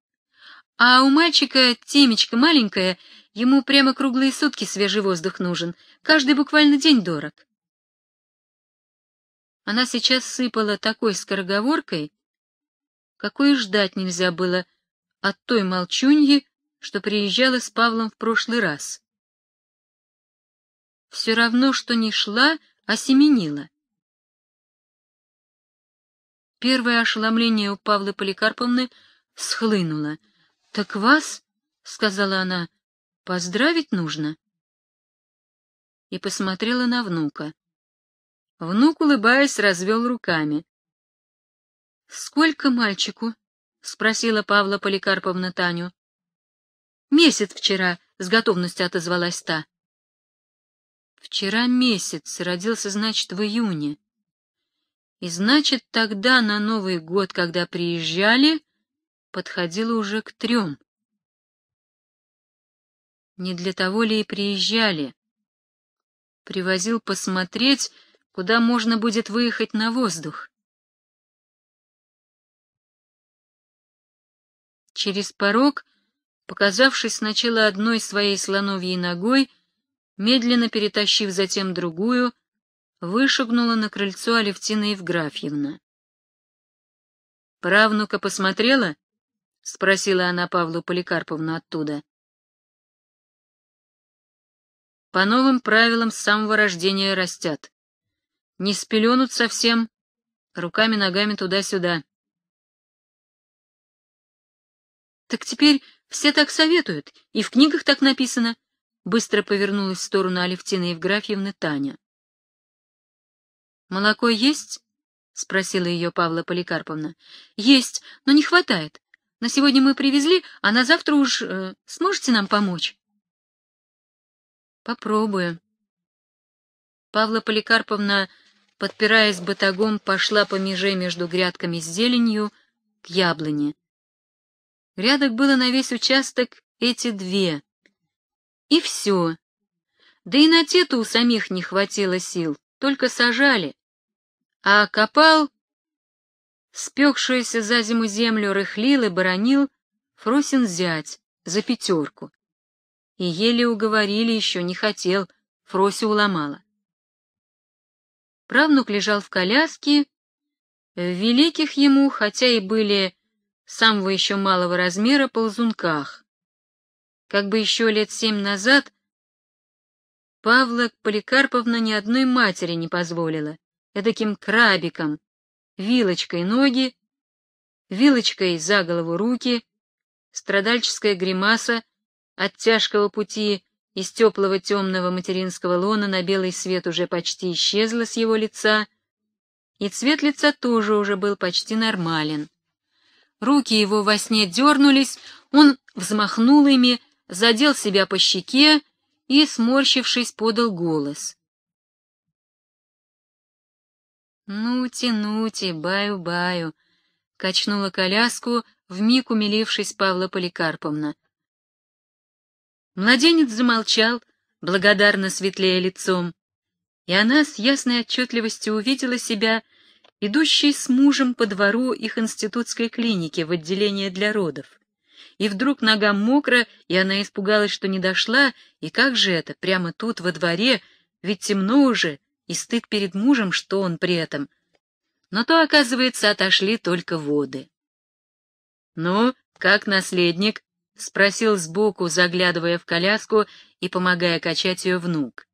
А у мальчика темечко маленькое, ему прямо круглые сутки свежий воздух нужен. Каждый буквально день дорог». Она сейчас сыпала такой скороговоркой, какой ждать нельзя было от той молчуньи, что приезжала с Павлом в прошлый раз. Все равно, что не шла, а семенила. Первое ошеломление у Павлы Поликарповны схлынуло. — Так вас, — сказала она, — поздравить нужно. И посмотрела на внука. Внук, улыбаясь, развел руками. Сколько мальчику? спросила Павла Поликарповна Таню. Месяц вчера, с готовностью отозвалась та. Вчера месяц, родился, значит, в июне. И значит, тогда на Новый год, когда приезжали, подходило уже к трем. Не для того ли и приезжали? Привозил посмотреть, куда можно будет выехать на воздух. Через порог, показавшись сначала одной своей слоновьей ногой, медленно перетащив затем другую, вышагнула на крыльцо Алевтина Евграфьевна. «Правнука посмотрела?» — спросила она Павлу Поликарповну оттуда. По новым правилам с самого рождения растят. Не спеленут совсем, руками-ногами туда-сюда. Так теперь все так советуют, и в книгах так написано. Быстро повернулась в сторону Алевтины Евграфьевны Таня. «Молоко есть?» — спросила ее Павла Поликарповна. «Есть, но не хватает. На сегодня мы привезли, а на завтра уж э, сможете нам помочь?» «Попробую». Павла Поликарповна, подпираясь батагом, пошла по меже между грядками с зеленью к яблоне, Рядок было на весь участок эти две. И все. Да и на те-то у самих не хватило сил, только сажали. А копал, спекшуюся за зиму землю рыхлил и баранил Фросин зять за пятерку. И еле уговорили еще, не хотел, Фрося уломала. Правнук лежал в коляске, в великих ему, хотя и были самого еще малого размера ползунках. Как бы еще лет семь назад Павла Поликарповна ни одной матери не позволила, таким крабиком, вилочкой ноги, вилочкой за голову руки, страдальческая гримаса от тяжкого пути из теплого темного материнского лона на белый свет уже почти исчезла с его лица, и цвет лица тоже уже был почти нормален. Руки его во сне дернулись, он взмахнул ими, задел себя по щеке и, сморщившись, подал голос. «Ну-те-ну-те, баю-баю!» — качнула коляску, вмиг умилившись Павла Поликарповна. Младенец замолчал, благодарно светлее лицом, и она с ясной отчетливостью увидела себя — идущий с мужем по двору их институтской клиники в отделение для родов. И вдруг нога мокра, и она испугалась, что не дошла, и как же это, прямо тут, во дворе, ведь темно уже, и стыд перед мужем, что он при этом. Но то, оказывается, отошли только воды. «Ну, как наследник?» — спросил сбоку, заглядывая в коляску и помогая качать ее внук.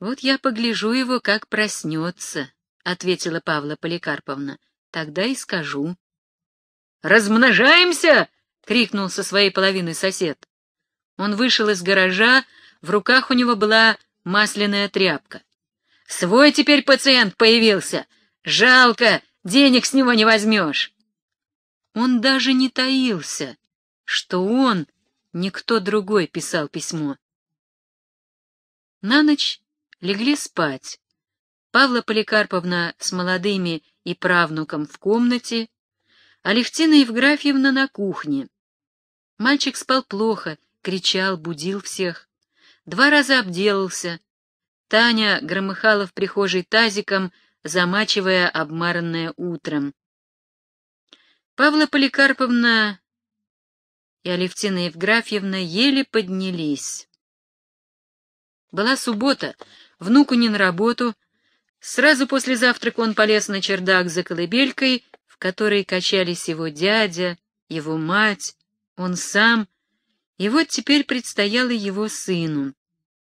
«Вот я погляжу его, как проснется», ответила Павла Поликарповна. Тогда и скажу. Размножаемся! крикнул со своей половины сосед. Он вышел из гаража, в руках у него была масляная тряпка. Свой теперь пациент появился. Жалко, денег с него не возьмешь. Он даже не таился, что он, никто другой, писал письмо. На ночь легли спать. Павла Поликарповна с молодыми и правнуком в комнате, Алевтина Евграфьевна на кухне. Мальчик спал плохо, кричал, будил всех. Два раза обделался. Таня громыхала в прихожей тазиком, замачивая обмаранное утром. Павла Поликарповна и Алевтина Евграфьевна еле поднялись. Была суббота, внуку не на работу — Сразу после завтрака он полез на чердак за колыбелькой, в которой качались его дядя, его мать, он сам, и вот теперь предстояло его сыну.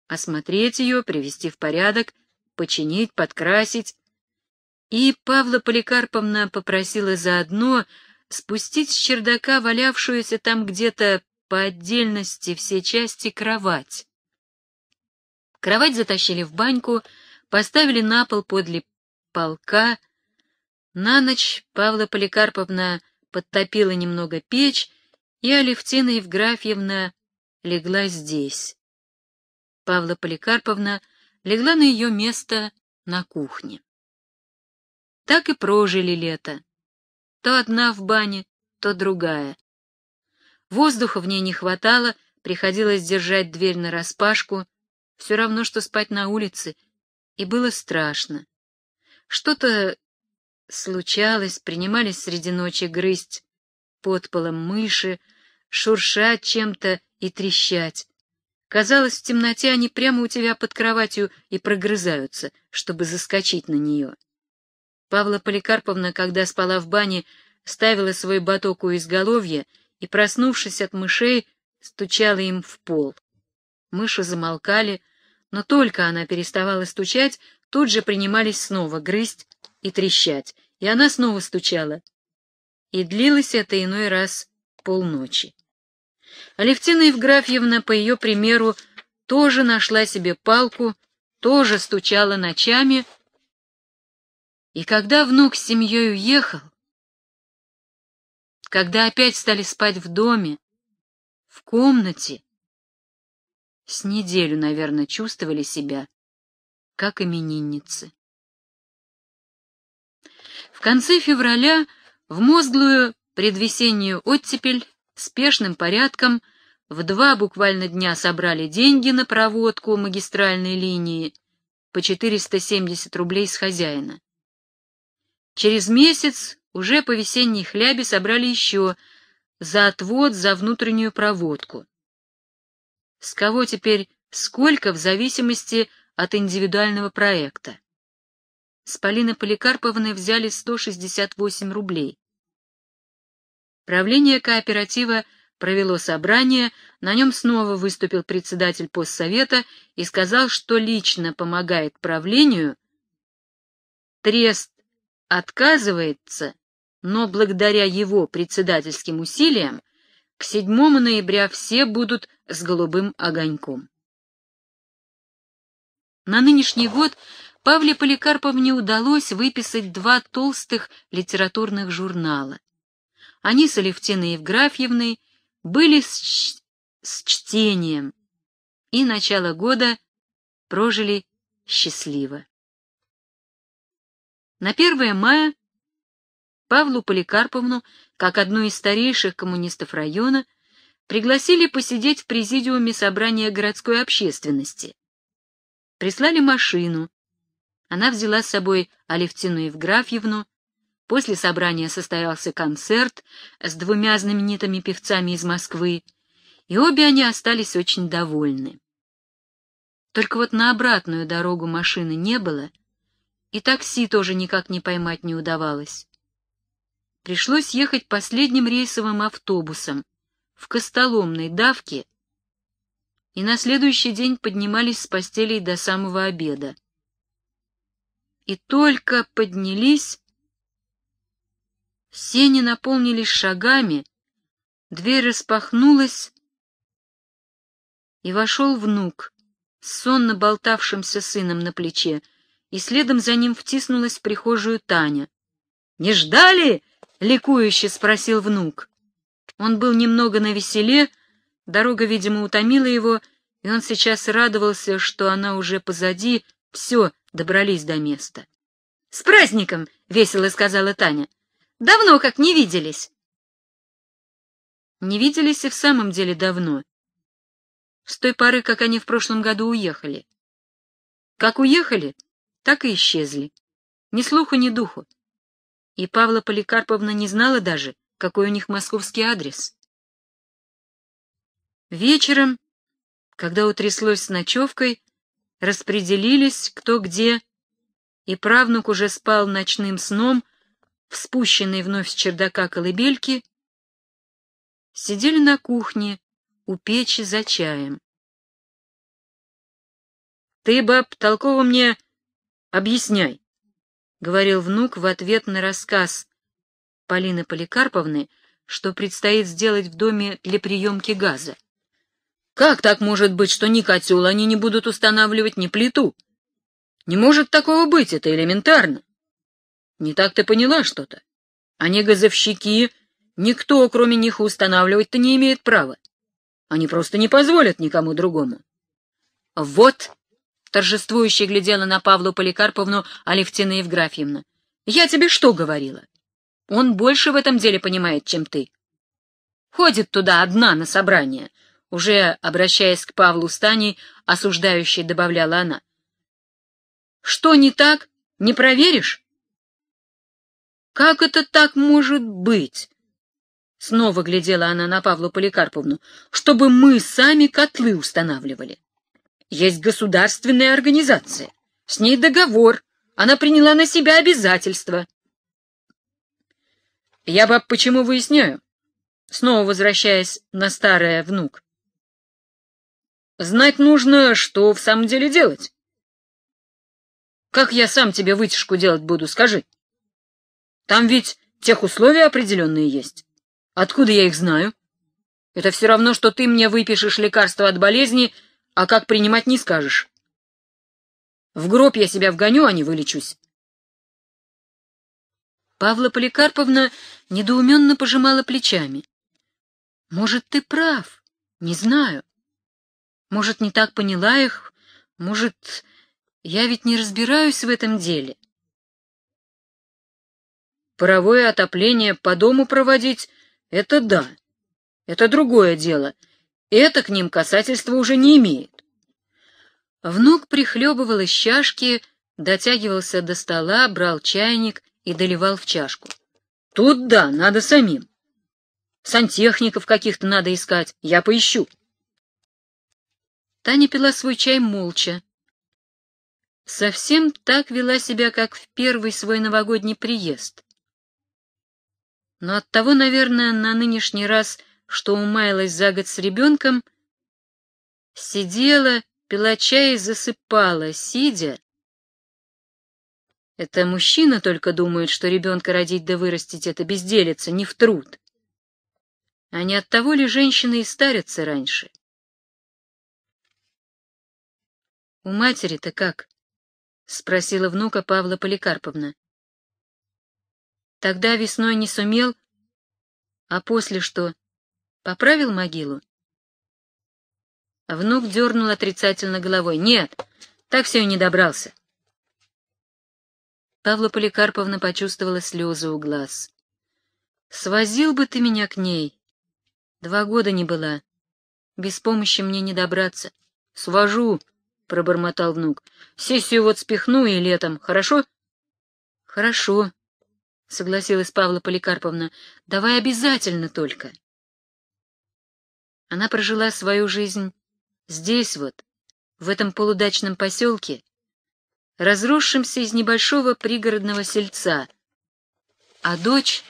Осмотреть ее, привести в порядок, починить, подкрасить. И Павла Поликарповна попросила заодно спустить с чердака валявшуюся там где-то по отдельности все части кровать. Кровать затащили в баньку, поставили на пол подле полка. На ночь Павла Поликарповна подтопила немного печь, и Алевтина Евграфьевна легла здесь. Павла Поликарповна легла на ее место на кухне. Так и прожили лето. То одна в бане, то другая. Воздуха в ней не хватало, приходилось держать дверь нараспашку. Все равно, что спать на улице — и было страшно. Что-то случалось, принимались среди ночи грызть под полом мыши, шуршать чем-то и трещать. Казалось, в темноте они прямо у тебя под кроватью и прогрызаются, чтобы заскочить на нее. Павла Поликарповна, когда спала в бане, ставила свой баток у изголовья и, проснувшись от мышей, стучала им в пол. Мыши замолкали, но только она переставала стучать, тут же принимались снова грызть и трещать, и она снова стучала. И длилось это иной раз полночи. Алевтина Евграфьевна, по ее примеру, тоже нашла себе палку, тоже стучала ночами, и когда внук с семьей уехал, когда опять стали спать в доме, в комнате, с неделю, наверное, чувствовали себя, как именинницы. В конце февраля, в мозглую предвесеннюю оттепель, спешным порядком, в два буквально дня собрали деньги на проводку магистральной линии по 470 рублей с хозяина. Через месяц уже по весенней хлябе собрали еще за отвод за внутреннюю проводку с кого теперь сколько в зависимости от индивидуального проекта. С Полины Поликарповны взяли 168 рублей. Правление кооператива провело собрание, на нем снова выступил председатель постсовета и сказал, что лично помогает правлению. Трест отказывается, но благодаря его председательским усилиям к 7 ноября все будут с голубым огоньком. На нынешний год Павле Поликарповне удалось выписать два толстых литературных журнала. Они с Алевтиной Евграфьевной были с, ч... с чтением, и начало года прожили счастливо. На 1 мая Павлу Поликарповну, как одну из старейших коммунистов района, пригласили посидеть в президиуме собрания городской общественности. Прислали машину. Она взяла с собой Алевтину Евграфьевну. После собрания состоялся концерт с двумя знаменитыми певцами из Москвы, и обе они остались очень довольны. Только вот на обратную дорогу машины не было, и такси тоже никак не поймать не удавалось. Пришлось ехать последним рейсовым автобусом, в костоломной давке и на следующий день поднимались с постелей до самого обеда. И только поднялись, сени наполнились шагами, дверь распахнулась, и вошел внук с сонно болтавшимся сыном на плече, и следом за ним втиснулась в прихожую Таня. «Не ждали?» — ликующе спросил внук. Он был немного навеселе, дорога, видимо, утомила его, и он сейчас радовался, что она уже позади, все, добрались до места. — С праздником! — весело сказала Таня. — Давно как не виделись. Не виделись и в самом деле давно. С той поры, как они в прошлом году уехали. Как уехали, так и исчезли. Ни слуху, ни духу. И Павла Поликарповна не знала даже, какой у них московский адрес. Вечером, когда утряслось с ночевкой, распределились кто где, и правнук уже спал ночным сном вспущенный вновь с чердака колыбельки, сидели на кухне у печи за чаем. «Ты, баб, толково мне объясняй», — говорил внук в ответ на рассказ Полины Поликарповны, что предстоит сделать в доме для приемки газа. Как так может быть, что ни котел они не будут устанавливать, ни плиту? Не может такого быть, это элементарно. Не так ты поняла что-то? Они газовщики, никто, кроме них, устанавливать-то не имеет права. Они просто не позволят никому другому. Вот, торжествующе глядела на Павлу Поликарповну Алевтина Евграфьевна, я тебе что говорила? Он больше в этом деле понимает, чем ты. Ходит туда одна на собрание. Уже обращаясь к Павлу Стани, осуждающей добавляла она. Что не так? Не проверишь? Как это так может быть? Снова глядела она на Павлу Поликарповну, чтобы мы сами котлы устанавливали. Есть государственная организация, с ней договор, она приняла на себя обязательства. Я, баб, почему выясняю? Снова возвращаясь на старое внук. Знать нужно, что в самом деле делать. Как я сам тебе вытяжку делать буду, скажи? Там ведь тех условия определенные есть. Откуда я их знаю? Это все равно, что ты мне выпишешь лекарство от болезни, а как принимать не скажешь. В гроб я себя вгоню, а не вылечусь. Павла Поликарповна недоуменно пожимала плечами. «Может, ты прав? Не знаю. Может, не так поняла их? Может, я ведь не разбираюсь в этом деле?» «Паровое отопление по дому проводить — это да. Это другое дело. Это к ним касательства уже не имеет». Внук прихлебывал из чашки, дотягивался до стола, брал чайник, и доливал в чашку. Тут да, надо самим. Сантехников каких-то надо искать, я поищу. Таня пила свой чай молча. Совсем так вела себя, как в первый свой новогодний приезд. Но от того, наверное, на нынешний раз, что умаялась за год с ребенком, сидела, пила чай и засыпала, сидя, это мужчина только думает, что ребенка родить да вырастить — это безделица, не в труд. А не от того ли женщины и старятся раньше? — У матери-то как? — спросила внука Павла Поликарповна. — Тогда весной не сумел, а после что? Поправил могилу? А внук дернул отрицательно головой. — Нет, так все и не добрался. — Павла Поликарповна почувствовала слезы у глаз. «Свозил бы ты меня к ней!» «Два года не была. Без помощи мне не добраться». «Свожу!» — пробормотал внук. «Сессию вот спихну и летом, хорошо?» «Хорошо», — согласилась Павла Поликарповна. «Давай обязательно только». Она прожила свою жизнь здесь вот, в этом полудачном поселке, разросшимся из небольшого пригородного сельца, а дочь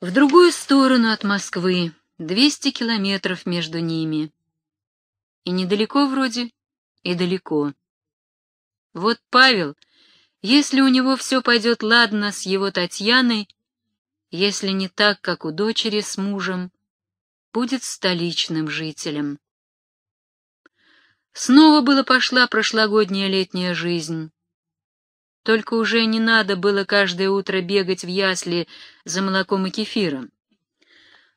в другую сторону от Москвы, 200 километров между ними. И недалеко вроде, и далеко. Вот Павел, если у него все пойдет ладно с его Татьяной, если не так, как у дочери с мужем, будет столичным жителем. Снова было пошла прошлогодняя летняя жизнь. Только уже не надо было каждое утро бегать в ясли за молоком и кефиром.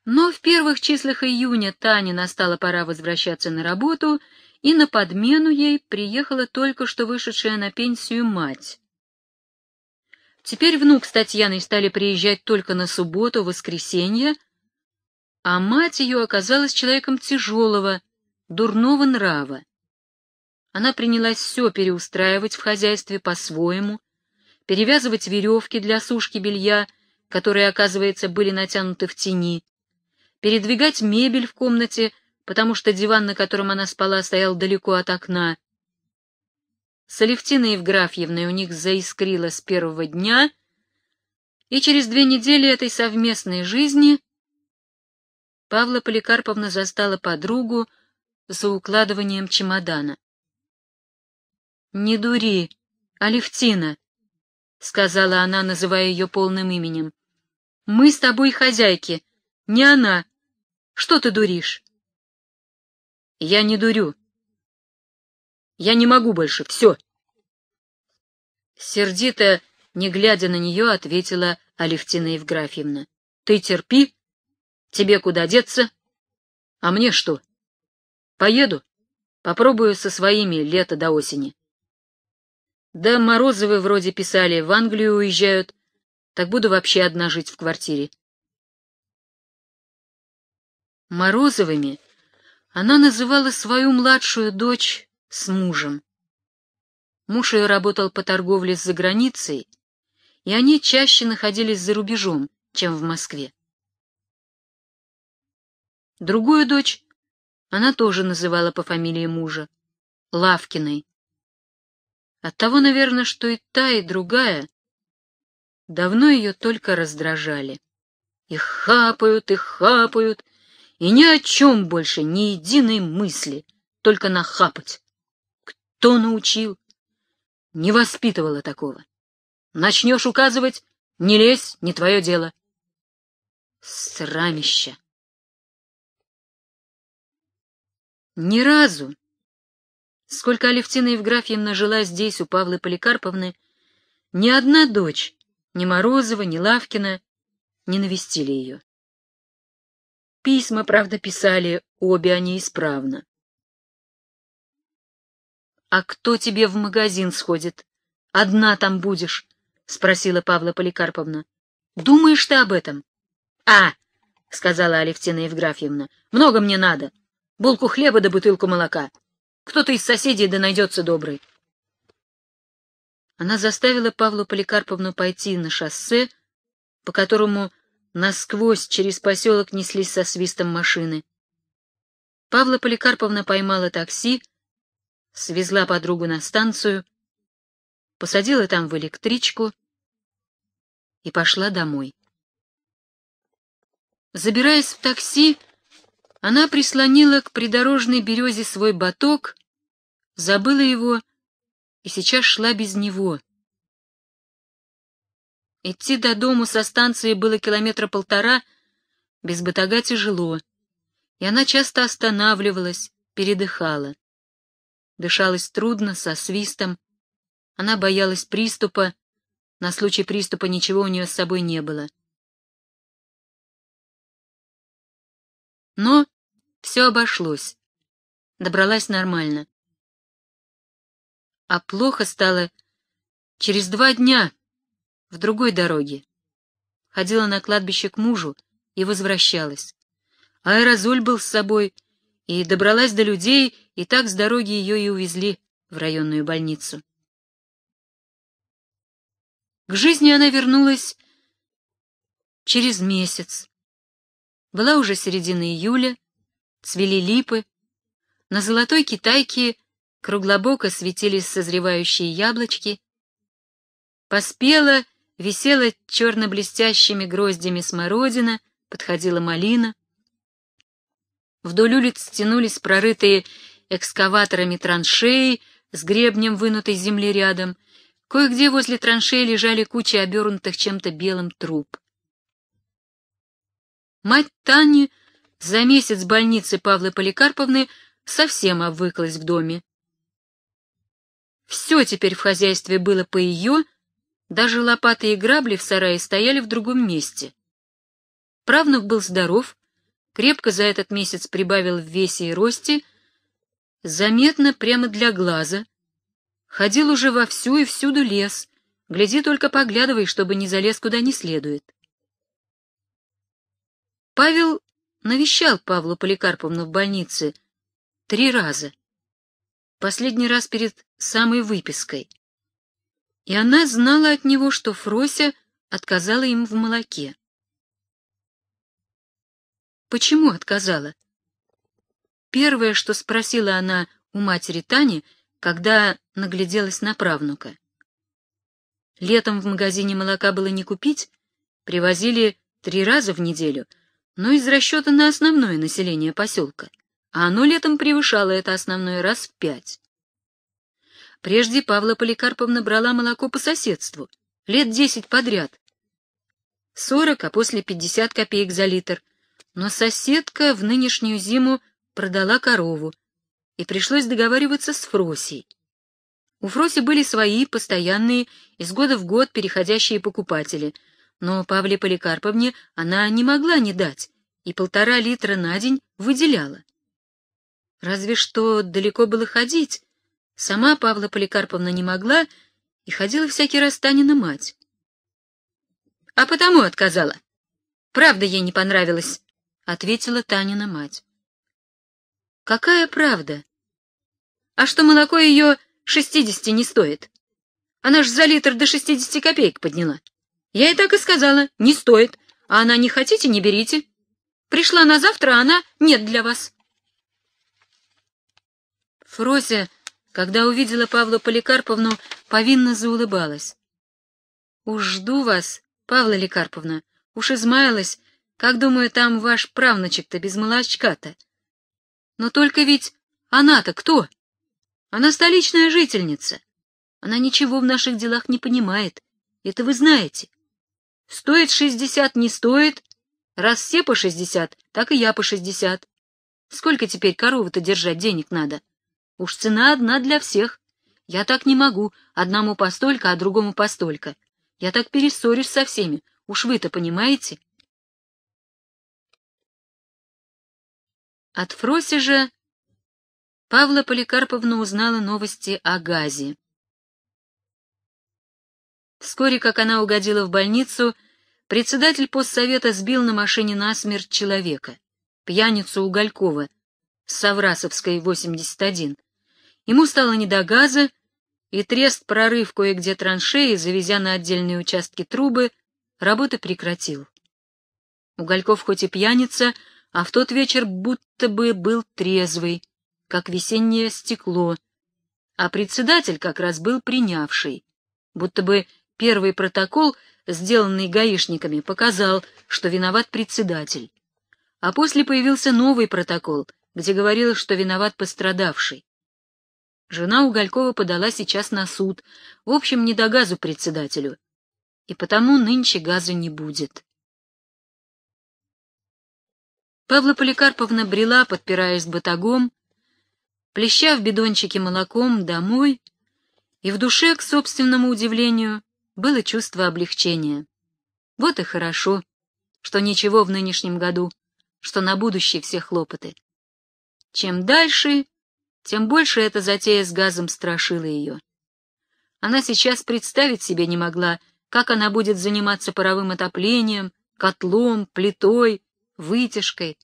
Но в первых числах июня Тане настала пора возвращаться на работу, и на подмену ей приехала только что вышедшая на пенсию мать. Теперь внук с Татьяной стали приезжать только на субботу, воскресенье, а мать ее оказалась человеком тяжелого, дурного нрава. Она принялась все переустраивать в хозяйстве по-своему, перевязывать веревки для сушки белья, которые, оказывается, были натянуты в тени, передвигать мебель в комнате, потому что диван, на котором она спала, стоял далеко от окна. С Алевтиной Евграфьевной у них заискрило с первого дня, и через две недели этой совместной жизни Павла Поликарповна застала подругу за укладыванием чемодана. «Не дури, Алевтина», — сказала она, называя ее полным именем. «Мы с тобой хозяйки, не она. Что ты дуришь?» «Я не дурю. Я не могу больше, все». Сердито, не глядя на нее, ответила Алевтина Евграфьевна. «Ты терпи, тебе куда деться, а мне что? Поеду, попробую со своими лето до осени». Да Морозовы вроде писали, в Англию уезжают. Так буду вообще одна жить в квартире. Морозовыми она называла свою младшую дочь с мужем. Муж ее работал по торговле с заграницей, и они чаще находились за рубежом, чем в Москве. Другую дочь она тоже называла по фамилии мужа — Лавкиной. От того, наверное, что и та, и другая давно ее только раздражали. И хапают, и хапают, и ни о чем больше, ни единой мысли, только нахапать. Кто научил? Не воспитывала такого. Начнешь указывать — не лезь, не твое дело. Срамище! Ни разу Сколько Алевтина Евграфьевна жила здесь у Павлы Поликарповны, ни одна дочь, ни Морозова, ни Лавкина, не навестили ее. Письма, правда, писали обе они исправно. — А кто тебе в магазин сходит? Одна там будешь? — спросила Павла Поликарповна. — Думаешь ты об этом? — А! — сказала Алевтина Евграфьевна. — Много мне надо. Булку хлеба да бутылку молока. — кто-то из соседей да найдется добрый. Она заставила Павлу Поликарповну пойти на шоссе, по которому насквозь через поселок неслись со свистом машины. Павла Поликарповна поймала такси, свезла подругу на станцию, посадила там в электричку и пошла домой. Забираясь в такси, она прислонила к придорожной березе свой баток забыла его и сейчас шла без него. Идти до дому со станции было километра полтора, без батага тяжело, и она часто останавливалась, передыхала. Дышалось трудно, со свистом, она боялась приступа, на случай приступа ничего у нее с собой не было. Но все обошлось. Добралась нормально. А плохо стало через два дня в другой дороге. Ходила на кладбище к мужу и возвращалась. Аэрозоль был с собой, и добралась до людей, и так с дороги ее и увезли в районную больницу. К жизни она вернулась через месяц. Была уже середина июля, цвели липы. На золотой китайке круглобоко светились созревающие яблочки, поспела, висела черно-блестящими гроздями смородина, подходила малина. Вдоль улиц тянулись прорытые экскаваторами траншеи с гребнем вынутой земли рядом, кое-где возле траншеи лежали кучи обернутых чем-то белым труп. Мать Тани за месяц больницы Павлы Поликарповны совсем обвыклась в доме. Все теперь в хозяйстве было по ее, даже лопаты и грабли в сарае стояли в другом месте. Правнук был здоров, крепко за этот месяц прибавил в весе и росте, заметно прямо для глаза. Ходил уже вовсю и всюду лес, гляди только поглядывай, чтобы не залез куда не следует. Павел навещал Павлу Поликарповну в больнице три раза последний раз перед самой выпиской. И она знала от него, что Фрося отказала им в молоке. Почему отказала? Первое, что спросила она у матери Тани, когда нагляделась на правнука. Летом в магазине молока было не купить, привозили три раза в неделю, но из расчета на основное население поселка а оно летом превышало это основное раз в пять. Прежде Павла Поликарповна брала молоко по соседству, лет десять подряд. Сорок, а после пятьдесят копеек за литр. Но соседка в нынешнюю зиму продала корову, и пришлось договариваться с Фросей. У Фроси были свои, постоянные, из года в год переходящие покупатели, но Павле Поликарповне она не могла не дать, и полтора литра на день выделяла. Разве что далеко было ходить. Сама Павла Поликарповна не могла, и ходила всякий раз Танина мать. А потому отказала. Правда ей не понравилась, — ответила Танина мать. Какая правда? А что молоко ее шестидесяти не стоит? Она ж за литр до шестидесяти копеек подняла. Я и так и сказала, не стоит, а она не хотите, не берите. Пришла на завтра, а она нет для вас. Фрося, когда увидела Павлу Поликарповну, повинно заулыбалась. — Уж жду вас, Павла Поликарповна, уж измаялась, как, думаю, там ваш правнучек-то без молочка-то. Но только ведь она-то кто? Она столичная жительница. Она ничего в наших делах не понимает. Это вы знаете. Стоит шестьдесят, не стоит. Раз все по шестьдесят, так и я по шестьдесят. Сколько теперь корову-то держать денег надо? Уж цена одна для всех. Я так не могу, одному постолько, а другому постолько. Я так перессорюсь со всеми, уж вы-то понимаете. От Фроси же Павла Поликарповна узнала новости о газе. Вскоре, как она угодила в больницу, председатель постсовета сбил на машине насмерть человека, пьяницу Уголькова, с Саврасовской, 81, Ему стало не до газа, и трест прорыв кое-где траншеи, завезя на отдельные участки трубы, работы прекратил. Угольков хоть и пьяница, а в тот вечер будто бы был трезвый, как весеннее стекло, а председатель как раз был принявший, будто бы первый протокол, сделанный гаишниками, показал, что виноват председатель. А после появился новый протокол, где говорилось, что виноват пострадавший. Жена Уголькова подала сейчас на суд, в общем, не до газу председателю. И потому нынче газа не будет. Павла Поликарповна брела, подпираясь батагом, плеща в бидончике молоком домой, и в душе, к собственному удивлению, было чувство облегчения. Вот и хорошо, что ничего в нынешнем году, что на будущее все хлопоты. Чем дальше, тем больше эта затея с газом страшила ее. Она сейчас представить себе не могла, как она будет заниматься паровым отоплением, котлом, плитой, вытяжкой.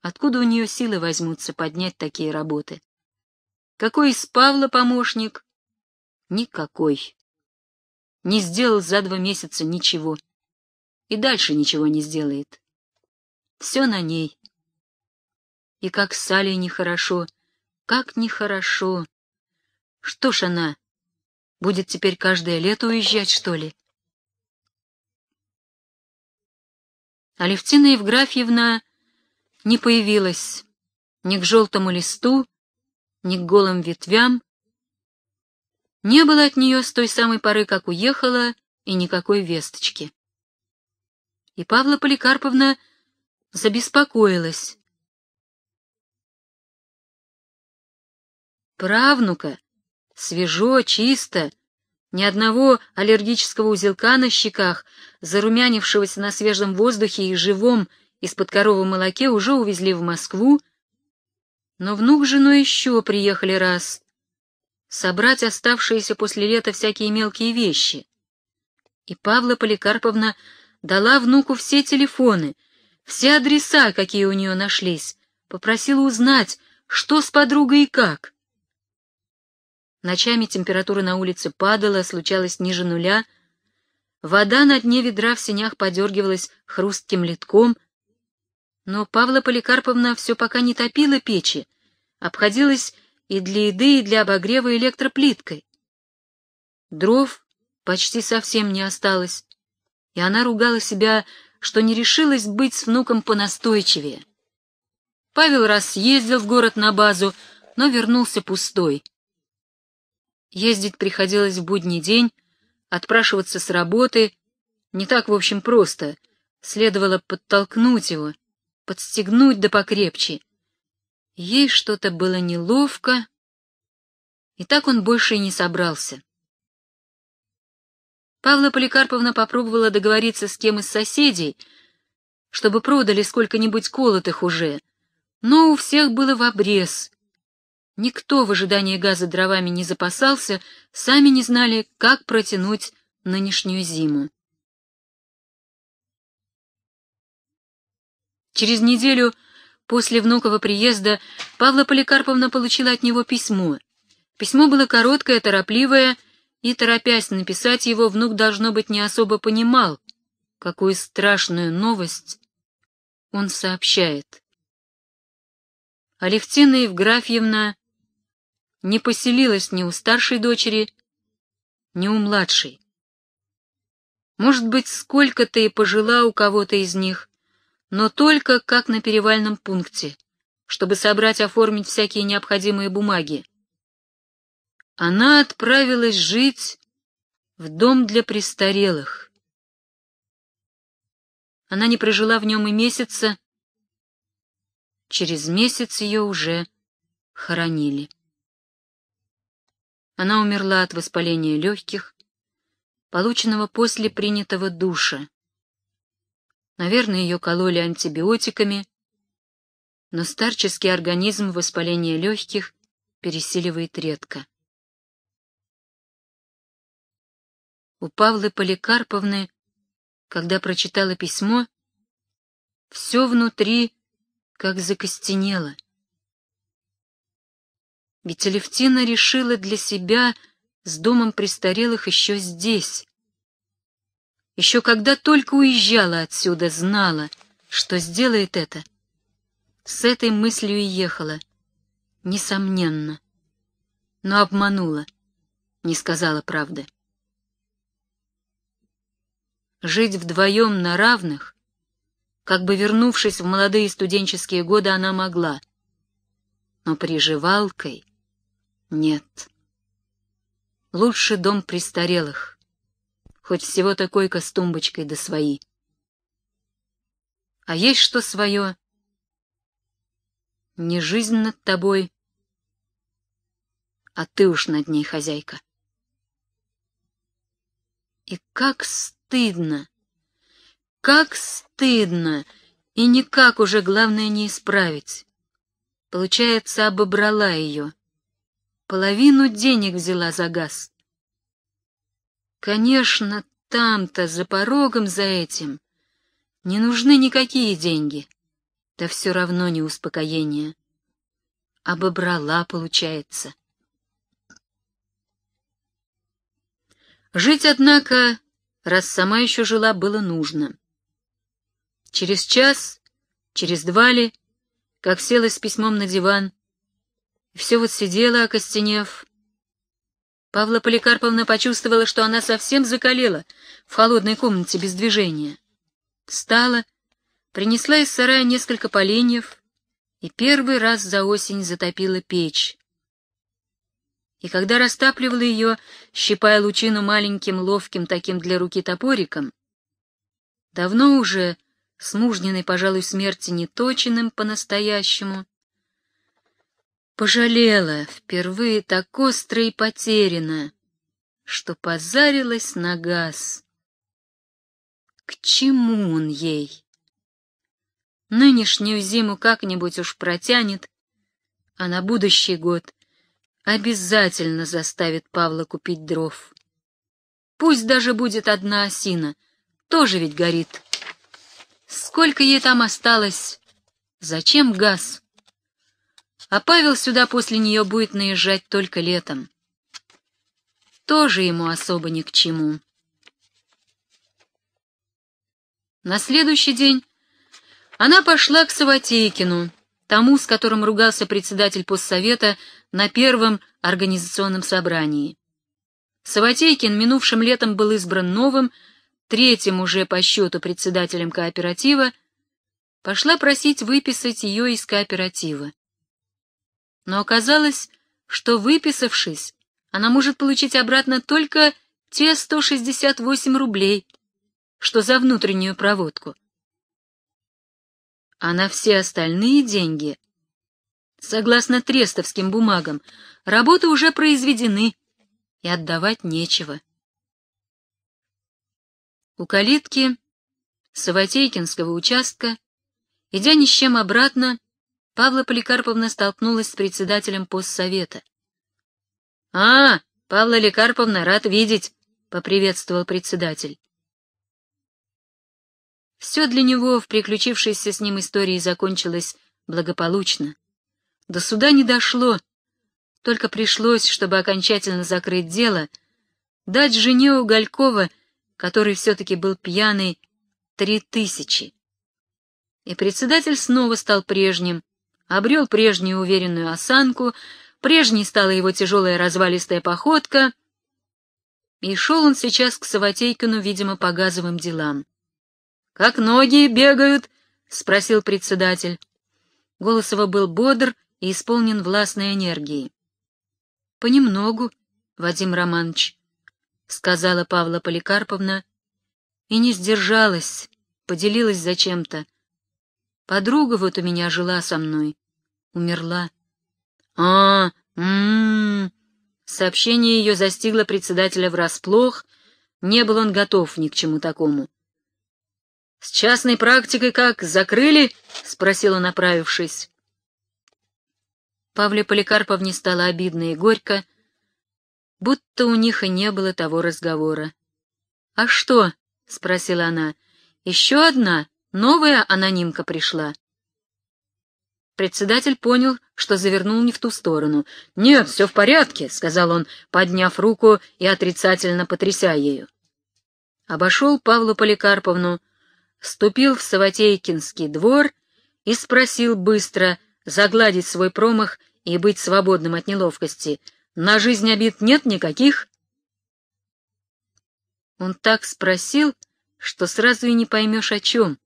Откуда у нее силы возьмутся поднять такие работы? Какой из Павла помощник? Никакой. Не сделал за два месяца ничего. И дальше ничего не сделает. Все на ней. И как с Салей нехорошо, как нехорошо. Что ж она, будет теперь каждое лето уезжать, что ли? Алевтина Евграфьевна не появилась ни к желтому листу, ни к голым ветвям. Не было от нее с той самой поры, как уехала, и никакой весточки. И Павла Поликарповна забеспокоилась. правнука. Свежо, чисто, ни одного аллергического узелка на щеках, зарумянившегося на свежем воздухе и живом из-под коровы молоке уже увезли в Москву, но внук с женой еще приехали раз. Собрать оставшиеся после лета всякие мелкие вещи. И Павла Поликарповна дала внуку все телефоны, все адреса, какие у нее нашлись, попросила узнать, что с подругой и как. Ночами температура на улице падала, случалось ниже нуля. Вода на дне ведра в сенях подергивалась хрустким литком. Но Павла Поликарповна все пока не топила печи, обходилась и для еды, и для обогрева электроплиткой. Дров почти совсем не осталось, и она ругала себя, что не решилась быть с внуком понастойчивее. Павел раз съездил в город на базу, но вернулся пустой. Ездить приходилось в будний день, отпрашиваться с работы. Не так, в общем, просто. Следовало подтолкнуть его, подстегнуть да покрепче. Ей что-то было неловко, и так он больше и не собрался. Павла Поликарповна попробовала договориться с кем из соседей, чтобы продали сколько-нибудь колотых уже, но у всех было в обрез, Никто в ожидании газа дровами не запасался, сами не знали, как протянуть нынешнюю зиму. Через неделю после внукова приезда Павла Поликарповна получила от него письмо. Письмо было короткое, торопливое, и, торопясь написать его, внук, должно быть, не особо понимал, какую страшную новость он сообщает. Алевтина Евграфьевна не поселилась ни у старшей дочери, ни у младшей. Может быть, сколько-то и пожила у кого-то из них, но только как на перевальном пункте, чтобы собрать оформить всякие необходимые бумаги. Она отправилась жить в дом для престарелых. Она не прожила в нем и месяца. Через месяц ее уже хоронили. Она умерла от воспаления легких, полученного после принятого душа. Наверное, ее кололи антибиотиками, но старческий организм воспаления легких пересиливает редко. У Павлы Поликарповны, когда прочитала письмо, все внутри как закостенело. Ведь Алевтина решила для себя с домом престарелых еще здесь. Еще когда только уезжала отсюда, знала, что сделает это. С этой мыслью и ехала, несомненно. Но обманула, не сказала правды. Жить вдвоем на равных, как бы вернувшись в молодые студенческие годы, она могла. Но приживалкой нет. Лучше дом престарелых. Хоть всего такой койка с тумбочкой да свои. А есть что свое? Не жизнь над тобой, а ты уж над ней хозяйка. И как стыдно, как стыдно, и никак уже главное не исправить. Получается, обобрала ее. Половину денег взяла за газ. Конечно, там-то, за порогом за этим, не нужны никакие деньги. Да все равно не успокоение. Обобрала, получается. Жить, однако, раз сама еще жила, было нужно. Через час, через два ли, как села с письмом на диван, все вот сидела, окостенев. Павла Поликарповна почувствовала, что она совсем закалела в холодной комнате без движения. Встала, принесла из сарая несколько поленьев и первый раз за осень затопила печь. И когда растапливала ее, щипая лучину маленьким, ловким таким для руки топориком, давно уже, с мужниной, пожалуй, смерти неточенным по-настоящему, Пожалела, впервые так остро и потеряно, что позарилась на газ. К чему он ей? Нынешнюю зиму как-нибудь уж протянет, а на будущий год обязательно заставит Павла купить дров. Пусть даже будет одна осина, тоже ведь горит. Сколько ей там осталось? Зачем газ? А Павел сюда после нее будет наезжать только летом. Тоже ему особо ни к чему. На следующий день она пошла к Саватейкину, тому, с которым ругался председатель постсовета на первом организационном собрании. Саватейкин минувшим летом был избран новым, третьим уже по счету председателем кооператива, пошла просить выписать ее из кооператива но оказалось, что, выписавшись, она может получить обратно только те 168 рублей, что за внутреннюю проводку. А на все остальные деньги, согласно трестовским бумагам, работы уже произведены, и отдавать нечего. У калитки Саватейкинского участка, идя ни с чем обратно, Павла Поликарповна столкнулась с председателем постсовета. — А, Павла Поликарповна, рад видеть! — поприветствовал председатель. Все для него в приключившейся с ним истории закончилось благополучно. До суда не дошло, только пришлось, чтобы окончательно закрыть дело, дать жене Уголькова, который все-таки был пьяный, три тысячи. И председатель снова стал прежним, обрел прежнюю уверенную осанку, прежней стала его тяжелая развалистая походка, и шел он сейчас к Саватейкину, видимо, по газовым делам. — Как ноги бегают? — спросил председатель. Голос его был бодр и исполнен властной энергией. — Понемногу, Вадим Романович, — сказала Павла Поликарповна, и не сдержалась, поделилась зачем-то. Подруга вот у меня жила со мной. Умерла. А, м-м. Сообщение ее застигло председателя врасплох. Не был он готов ни к чему такому. С частной практикой как закрыли? спросила, направившись. Павле Поликарповне стало обидно и горько, будто у них и не было того разговора. «А что?» — спросила она. «Еще одна?» Новая анонимка пришла. Председатель понял, что завернул не в ту сторону. «Нет, все в порядке», — сказал он, подняв руку и отрицательно потряся ею. Обошел Павлу Поликарповну, ступил в Саватейкинский двор и спросил быстро загладить свой промах и быть свободным от неловкости. «На жизнь обид нет никаких?» Он так спросил, что сразу и не поймешь, о чем.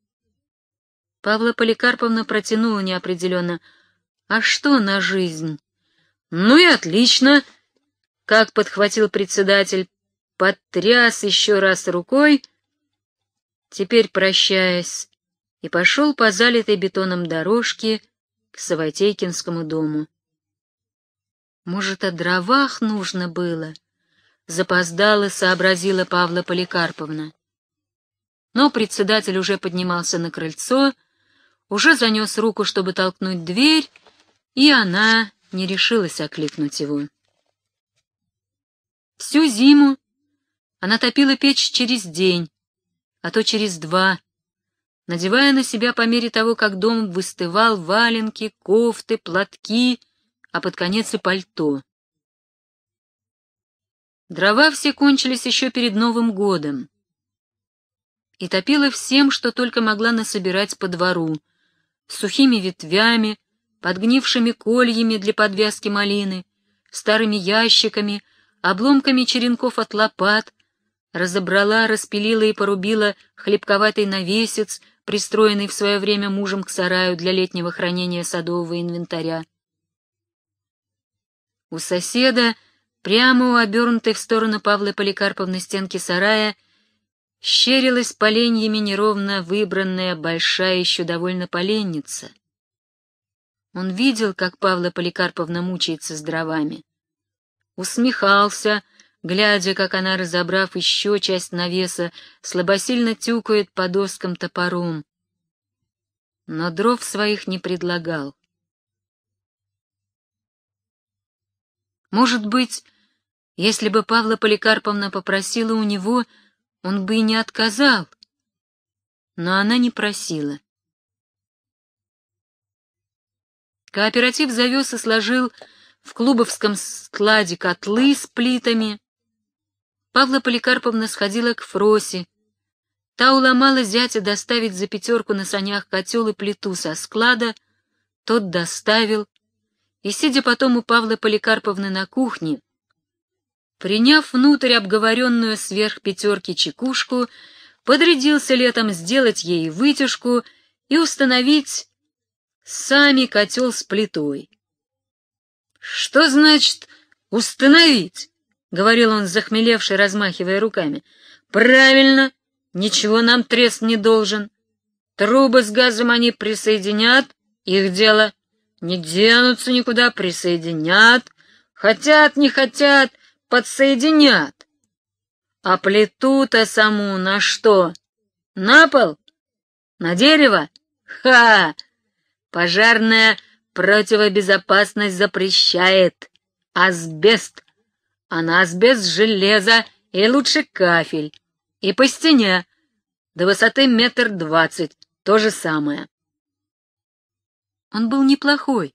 Павла Поликарповна протянула неопределенно. «А что на жизнь?» «Ну и отлично!» Как подхватил председатель, потряс еще раз рукой, теперь прощаясь, и пошел по залитой бетоном дорожке к Саватейкинскому дому. «Может, о дровах нужно было?» — запоздало сообразила Павла Поликарповна. Но председатель уже поднимался на крыльцо — уже занес руку, чтобы толкнуть дверь, и она не решилась окликнуть его. Всю зиму она топила печь через день, а то через два, надевая на себя по мере того, как дом выстывал валенки, кофты, платки, а под конец и пальто. Дрова все кончились еще перед Новым годом. И топила всем, что только могла насобирать по двору — с сухими ветвями, подгнившими кольями для подвязки малины, старыми ящиками, обломками черенков от лопат, разобрала, распилила и порубила хлебковатый навесец, пристроенный в свое время мужем к сараю для летнего хранения садового инвентаря. У соседа, прямо у обернутой в сторону Павлы Поликарповны стенки сарая, щерилась поленьями неровно выбранная большая еще довольно поленница. Он видел, как Павла Поликарповна мучается с дровами. Усмехался, глядя, как она, разобрав еще часть навеса, слабосильно тюкает по доскам топором. Но дров своих не предлагал. Может быть, если бы Павла Поликарповна попросила у него он бы и не отказал. Но она не просила. Кооператив завез и сложил в клубовском складе котлы с плитами. Павла Поликарповна сходила к Фросе. Та уломала зятя доставить за пятерку на санях котел и плиту со склада. Тот доставил. И, сидя потом у Павла Поликарповны на кухне, Приняв внутрь обговоренную сверх пятерки чекушку, подрядился летом сделать ей вытяжку и установить сами котел с плитой. «Что значит «установить»?» — говорил он, захмелевший, размахивая руками. «Правильно, ничего нам трест не должен. Трубы с газом они присоединят, их дело. Не денутся никуда, присоединят. Хотят, не хотят, подсоединят. А плиту-то саму на что? На пол? На дерево? Ха! Пожарная противобезопасность запрещает. Асбест. А на асбест железо и лучше кафель. И по стене. До высоты метр двадцать. То же самое. Он был неплохой,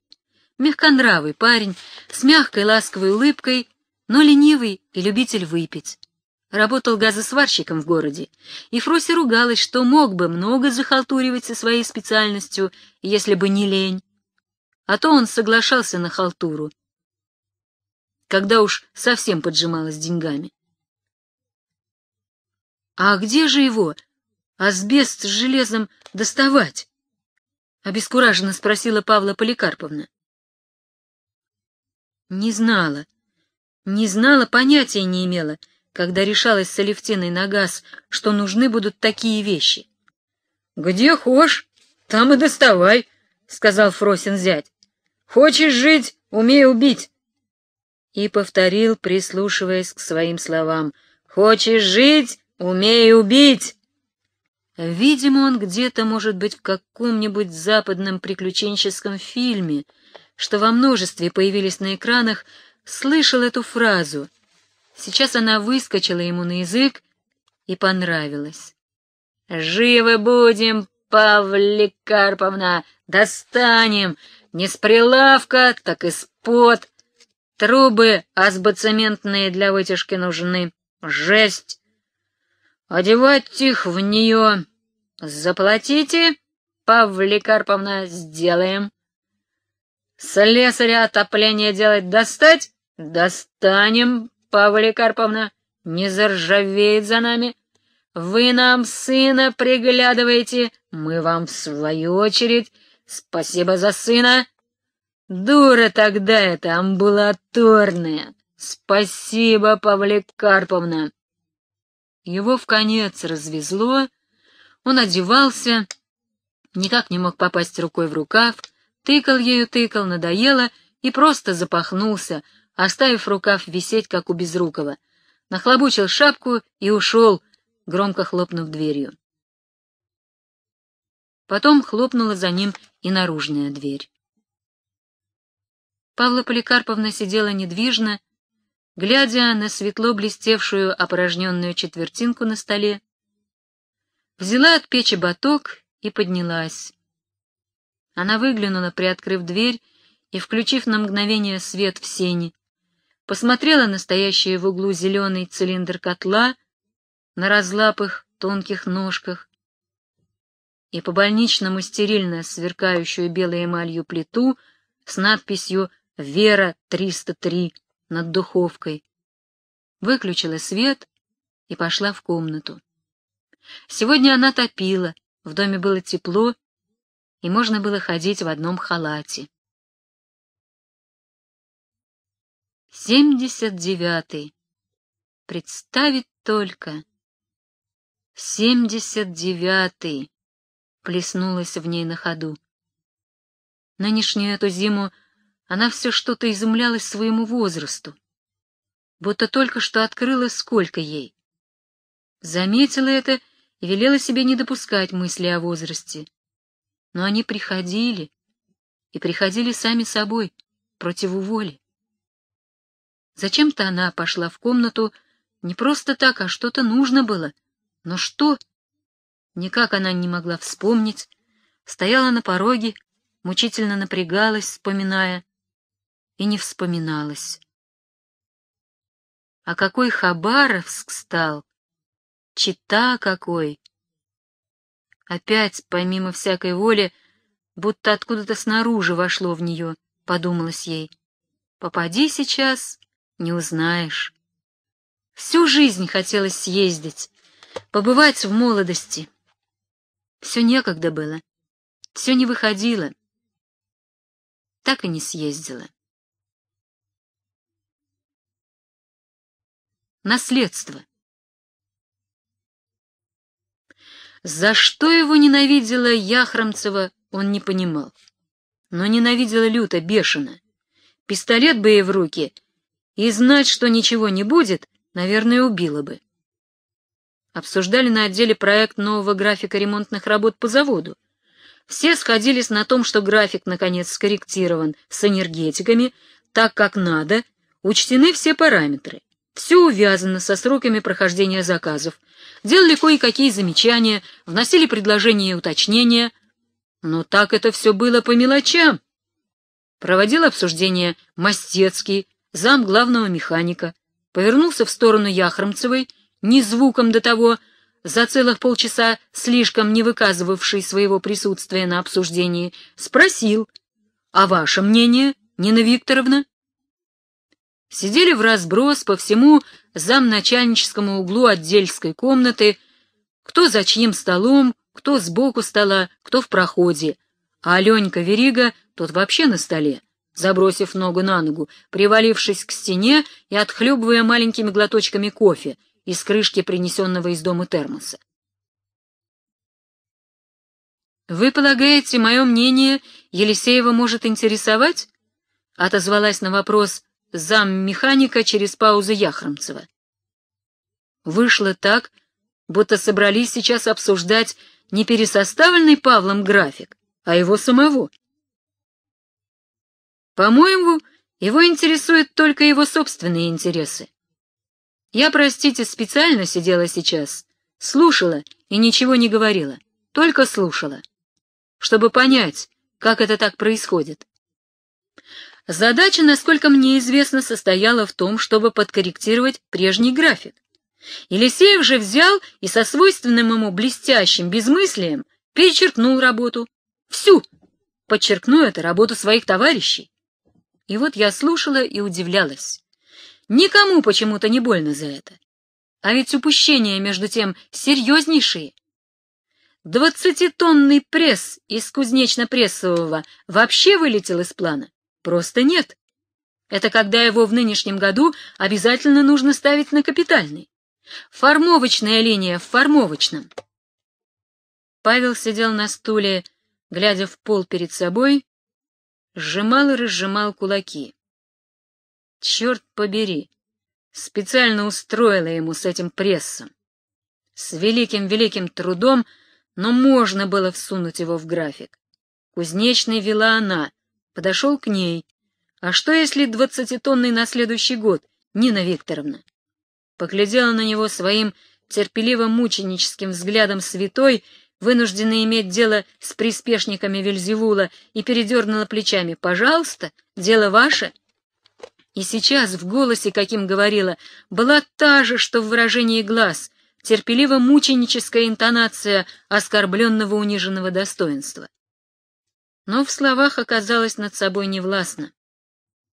мягконравый парень, с мягкой ласковой улыбкой но ленивый и любитель выпить. Работал газосварщиком в городе, и Фрося ругалась, что мог бы много захалтуривать со своей специальностью, если бы не лень. А то он соглашался на халтуру, когда уж совсем поджималась деньгами. А где же его, асбест с железом, доставать? — обескураженно спросила Павла Поликарповна. Не знала, не знала, понятия не имела, когда решалась с Алевтиной на газ, что нужны будут такие вещи. — Где хошь, там и доставай, — сказал Фросин зять. — Хочешь жить, умей убить. И повторил, прислушиваясь к своим словам. — Хочешь жить, умей убить. Видимо, он где-то, может быть, в каком-нибудь западном приключенческом фильме, что во множестве появились на экранах, слышал эту фразу. Сейчас она выскочила ему на язык и понравилась. «Живы будем, Павли Карповна, достанем! Не с прилавка, так и с под. Трубы асбоцементные для вытяжки нужны. Жесть! Одевать их в нее. Заплатите, Павли Карповна, сделаем!» Слесаря отопление делать достать? Достанем, Павла Карповна. Не заржавеет за нами. Вы нам сына приглядываете, мы вам в свою очередь. Спасибо за сына. Дура тогда это амбулаторная. Спасибо, Павла Карповна. Его в конец развезло, он одевался, никак не мог попасть рукой в рукав, Тыкал ею тыкал, надоело, и просто запахнулся, оставив рукав висеть, как у безрукого. Нахлобучил шапку и ушел, громко хлопнув дверью. Потом хлопнула за ним и наружная дверь. Павла Поликарповна сидела недвижно, глядя на светло блестевшую опорожненную четвертинку на столе, взяла от печи баток и поднялась. Она выглянула, приоткрыв дверь и включив на мгновение свет в сене, посмотрела на стоящий в углу зеленый цилиндр котла на разлапых тонких ножках и по-больничному стерильно сверкающую белой эмалью плиту с надписью «Вера 303» над духовкой. Выключила свет и пошла в комнату. Сегодня она топила, в доме было тепло, и можно было ходить в одном халате. 79. Представить только. 79. Плеснулась в ней на ходу. Нынешнюю эту зиму она все что-то изумлялась своему возрасту. Будто только что открыла, сколько ей. Заметила это и велела себе не допускать мысли о возрасте но они приходили, и приходили сами собой, против воли. Зачем-то она пошла в комнату не просто так, а что-то нужно было. Но что? Никак она не могла вспомнить, стояла на пороге, мучительно напрягалась, вспоминая, и не вспоминалась. А какой Хабаровск стал! Чита какой! Опять, помимо всякой воли, будто откуда-то снаружи вошло в нее, — подумалось ей. Попади сейчас, не узнаешь. Всю жизнь хотелось съездить, побывать в молодости. Все некогда было, все не выходило. Так и не съездила. Наследство. За что его ненавидела Яхромцева, он не понимал. Но ненавидела люто, бешено. Пистолет бы ей в руки, и знать, что ничего не будет, наверное, убило бы. Обсуждали на отделе проект нового графика ремонтных работ по заводу. Все сходились на том, что график, наконец, скорректирован с энергетиками, так как надо, учтены все параметры. Все увязано со сроками прохождения заказов. Делали кое-какие замечания, вносили предложения и уточнения. Но так это все было по мелочам. Проводил обсуждение Мастецкий, зам главного механика. Повернулся в сторону Яхромцевой, ни звуком до того, за целых полчаса слишком не выказывавший своего присутствия на обсуждении, спросил, «А ваше мнение, Нина Викторовна?» сидели в разброс по всему замначальническому углу отдельской комнаты, кто за чьим столом, кто сбоку стола, кто в проходе, а Аленька Верига тот вообще на столе, забросив ногу на ногу, привалившись к стене и отхлебывая маленькими глоточками кофе из крышки, принесенного из дома термоса. «Вы полагаете, мое мнение Елисеева может интересовать?» — отозвалась на вопрос заммеханика через паузы Яхромцева. Вышло так, будто собрались сейчас обсуждать не пересоставленный Павлом график, а его самого. По-моему, его интересуют только его собственные интересы. Я, простите, специально сидела сейчас, слушала и ничего не говорила, только слушала, чтобы понять, как это так происходит. Задача, насколько мне известно, состояла в том, чтобы подкорректировать прежний график. Елисеев же взял и со свойственным ему блестящим безмыслием перечеркнул работу. Всю! Подчеркну это, работу своих товарищей. И вот я слушала и удивлялась. Никому почему-то не больно за это. А ведь упущения, между тем, серьезнейшие. Двадцатитонный пресс из кузнечно-прессового вообще вылетел из плана. Просто нет. Это когда его в нынешнем году обязательно нужно ставить на капитальный. Формовочная линия в формовочном. Павел сидел на стуле, глядя в пол перед собой, сжимал и разжимал кулаки. Черт побери, специально устроила ему с этим прессом. С великим-великим трудом, но можно было всунуть его в график. Кузнечный вела она — подошел к ней. «А что, если двадцатитонный на следующий год, Нина Викторовна?» Поглядела на него своим терпеливо-мученическим взглядом святой, вынужденный иметь дело с приспешниками Вельзевула, и передернула плечами. «Пожалуйста, дело ваше!» И сейчас в голосе, каким говорила, была та же, что в выражении глаз, терпеливо-мученическая интонация оскорбленного униженного достоинства но в словах оказалась над собой невластна,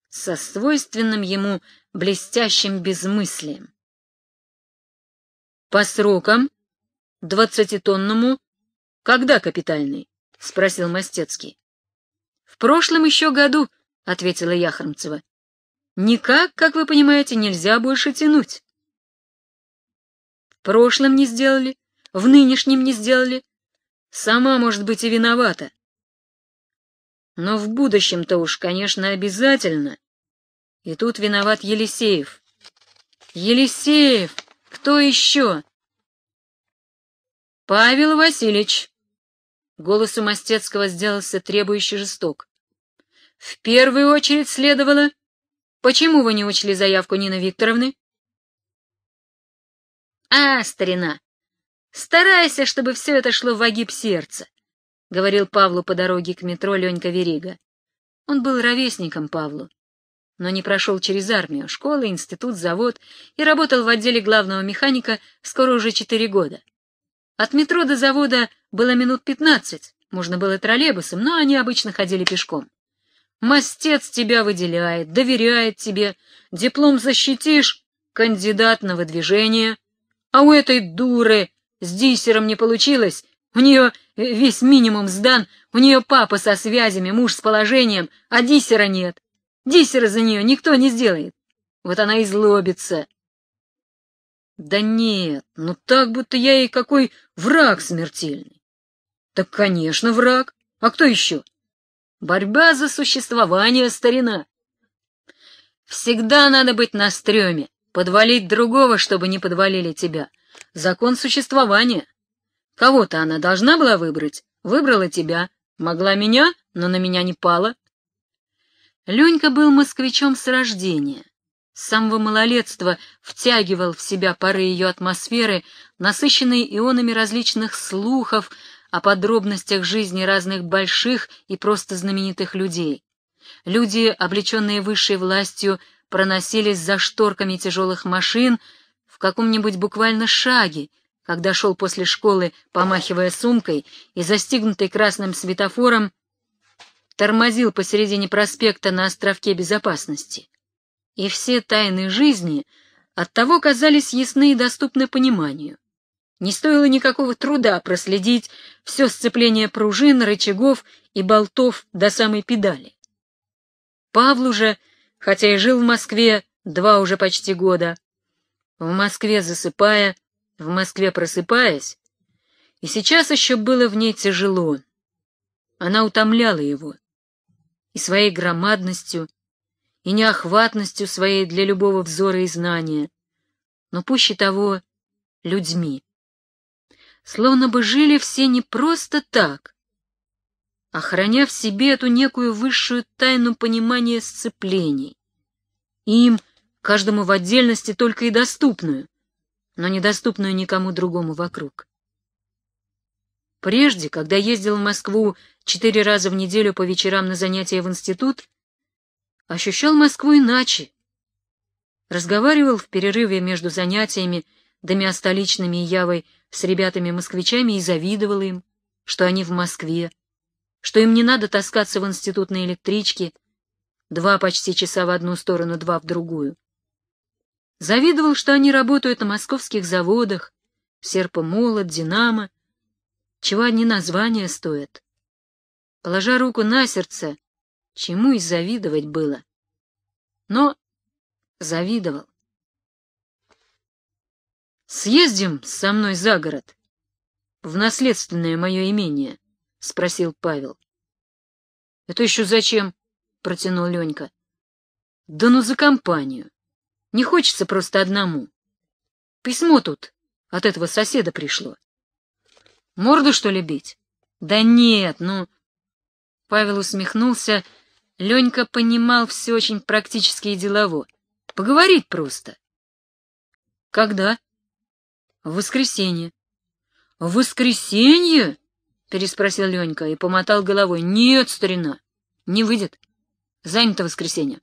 со свойственным ему блестящим безмыслием. «По срокам? Двадцатитонному? Когда капитальный?» — спросил Мастецкий. «В прошлом еще году», — ответила Яхромцева. «Никак, как вы понимаете, нельзя больше тянуть». «В прошлом не сделали, в нынешнем не сделали. Сама, может быть, и виновата», но в будущем-то уж, конечно, обязательно. И тут виноват Елисеев. Елисеев! Кто еще? Павел Васильевич! Голос у Мастецкого сделался требующий жесток. В первую очередь следовало... Почему вы не учли заявку Нины Викторовны? А, старина, старайся, чтобы все это шло в огиб сердца. — говорил Павлу по дороге к метро Ленька Верига. Он был ровесником Павлу, но не прошел через армию, школы, институт, завод и работал в отделе главного механика скоро уже четыре года. От метро до завода было минут пятнадцать, можно было троллейбусом, но они обычно ходили пешком. Мастец тебя выделяет, доверяет тебе, диплом защитишь, кандидат на выдвижение. А у этой дуры с диссером не получилось, у нее э, весь минимум сдан, у нее папа со связями, муж с положением, а диссера нет. Диссера за нее никто не сделает. Вот она и злобится. Да нет, ну так, будто я ей какой враг смертельный. Так, конечно, враг. А кто еще? Борьба за существование, старина. Всегда надо быть на стреме, подвалить другого, чтобы не подвалили тебя. Закон существования. Кого-то она должна была выбрать. Выбрала тебя. Могла меня, но на меня не пала. Ленька был москвичом с рождения. С самого малолетства втягивал в себя пары ее атмосферы, насыщенные ионами различных слухов о подробностях жизни разных больших и просто знаменитых людей. Люди, облеченные высшей властью, проносились за шторками тяжелых машин в каком-нибудь буквально шаге, когда шел после школы, помахивая сумкой и застигнутый красным светофором, тормозил посередине проспекта на островке безопасности. И все тайны жизни оттого казались ясны и доступны пониманию. Не стоило никакого труда проследить все сцепление пружин, рычагов и болтов до самой педали. Павлу же, хотя и жил в Москве два уже почти года, в Москве засыпая, в Москве просыпаясь, и сейчас еще было в ней тяжело. Она утомляла его и своей громадностью, и неохватностью своей для любого взора и знания, но пуще того людьми. Словно бы жили все не просто так, а в себе эту некую высшую тайну понимания сцеплений, им, каждому в отдельности, только и доступную но недоступную никому другому вокруг. Прежде, когда ездил в Москву четыре раза в неделю по вечерам на занятия в институт, ощущал Москву иначе. Разговаривал в перерыве между занятиями, дымя столичными и явой, с ребятами-москвичами и завидовал им, что они в Москве, что им не надо таскаться в институт на электричке, два почти часа в одну сторону, два в другую. Завидовал, что они работают на московских заводах, серпомолот, динамо, чего они названия стоят. Положа руку на сердце, чему и завидовать было. Но завидовал. «Съездим со мной за город, в наследственное мое имение?» — спросил Павел. «Это еще зачем?» — протянул Ленька. «Да ну за компанию. Не хочется просто одному. Письмо тут от этого соседа пришло. Морду, что ли, бить? Да нет, ну... Павел усмехнулся. Ленька понимал все очень практически и делово. Поговорить просто. Когда? В воскресенье. В воскресенье? Переспросил Ленька и помотал головой. Нет, старина, не выйдет. Занято воскресенье.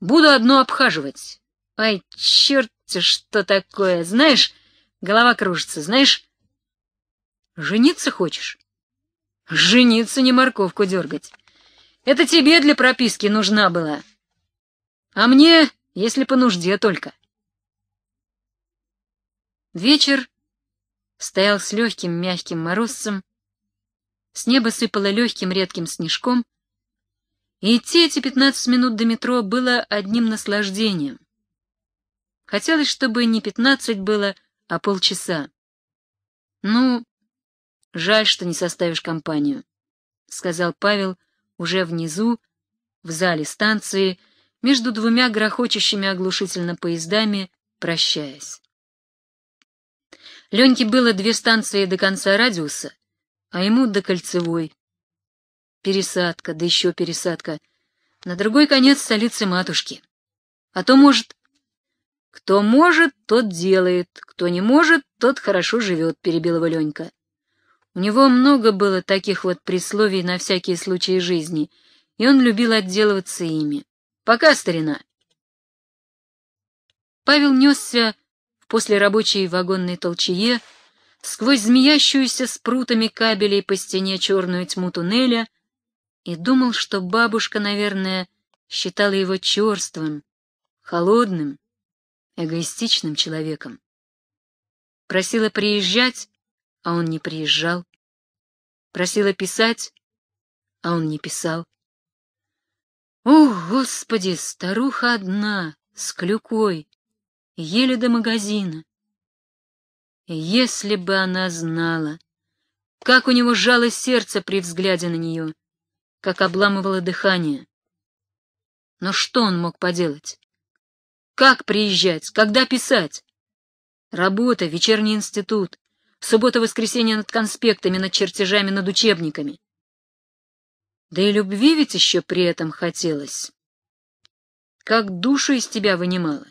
Буду одно обхаживать. Ой, черт что такое! Знаешь, голова кружится, знаешь? Жениться хочешь? Жениться не морковку дергать. Это тебе для прописки нужна была. А мне, если по нужде только. Вечер стоял с легким мягким морозцем, с неба сыпало легким редким снежком, и идти эти пятнадцать минут до метро было одним наслаждением. Хотелось, чтобы не пятнадцать было, а полчаса. Ну, жаль, что не составишь компанию, — сказал Павел уже внизу, в зале станции, между двумя грохочущими оглушительно поездами, прощаясь. Леньке было две станции до конца радиуса, а ему до кольцевой. Пересадка, да еще пересадка. На другой конец столицы матушки. А то, может, «Кто может, тот делает, кто не может, тот хорошо живет», — перебил его Ленька. У него много было таких вот присловий на всякие случаи жизни, и он любил отделываться ими. «Пока, старина!» Павел несся в послерабочей вагонной толчее, сквозь змеящуюся с прутами кабелей по стене черную тьму туннеля, и думал, что бабушка, наверное, считала его черствым, холодным, эгоистичным человеком. Просила приезжать, а он не приезжал. Просила писать, а он не писал. О, Господи, старуха одна, с клюкой, еле до магазина. Если бы она знала, как у него жало сердце при взгляде на нее, как обламывало дыхание. Но что он мог поделать? Как приезжать? Когда писать? Работа, вечерний институт, суббота-воскресенье над конспектами, над чертежами, над учебниками. Да и любви ведь еще при этом хотелось. Как душу из тебя вынимала.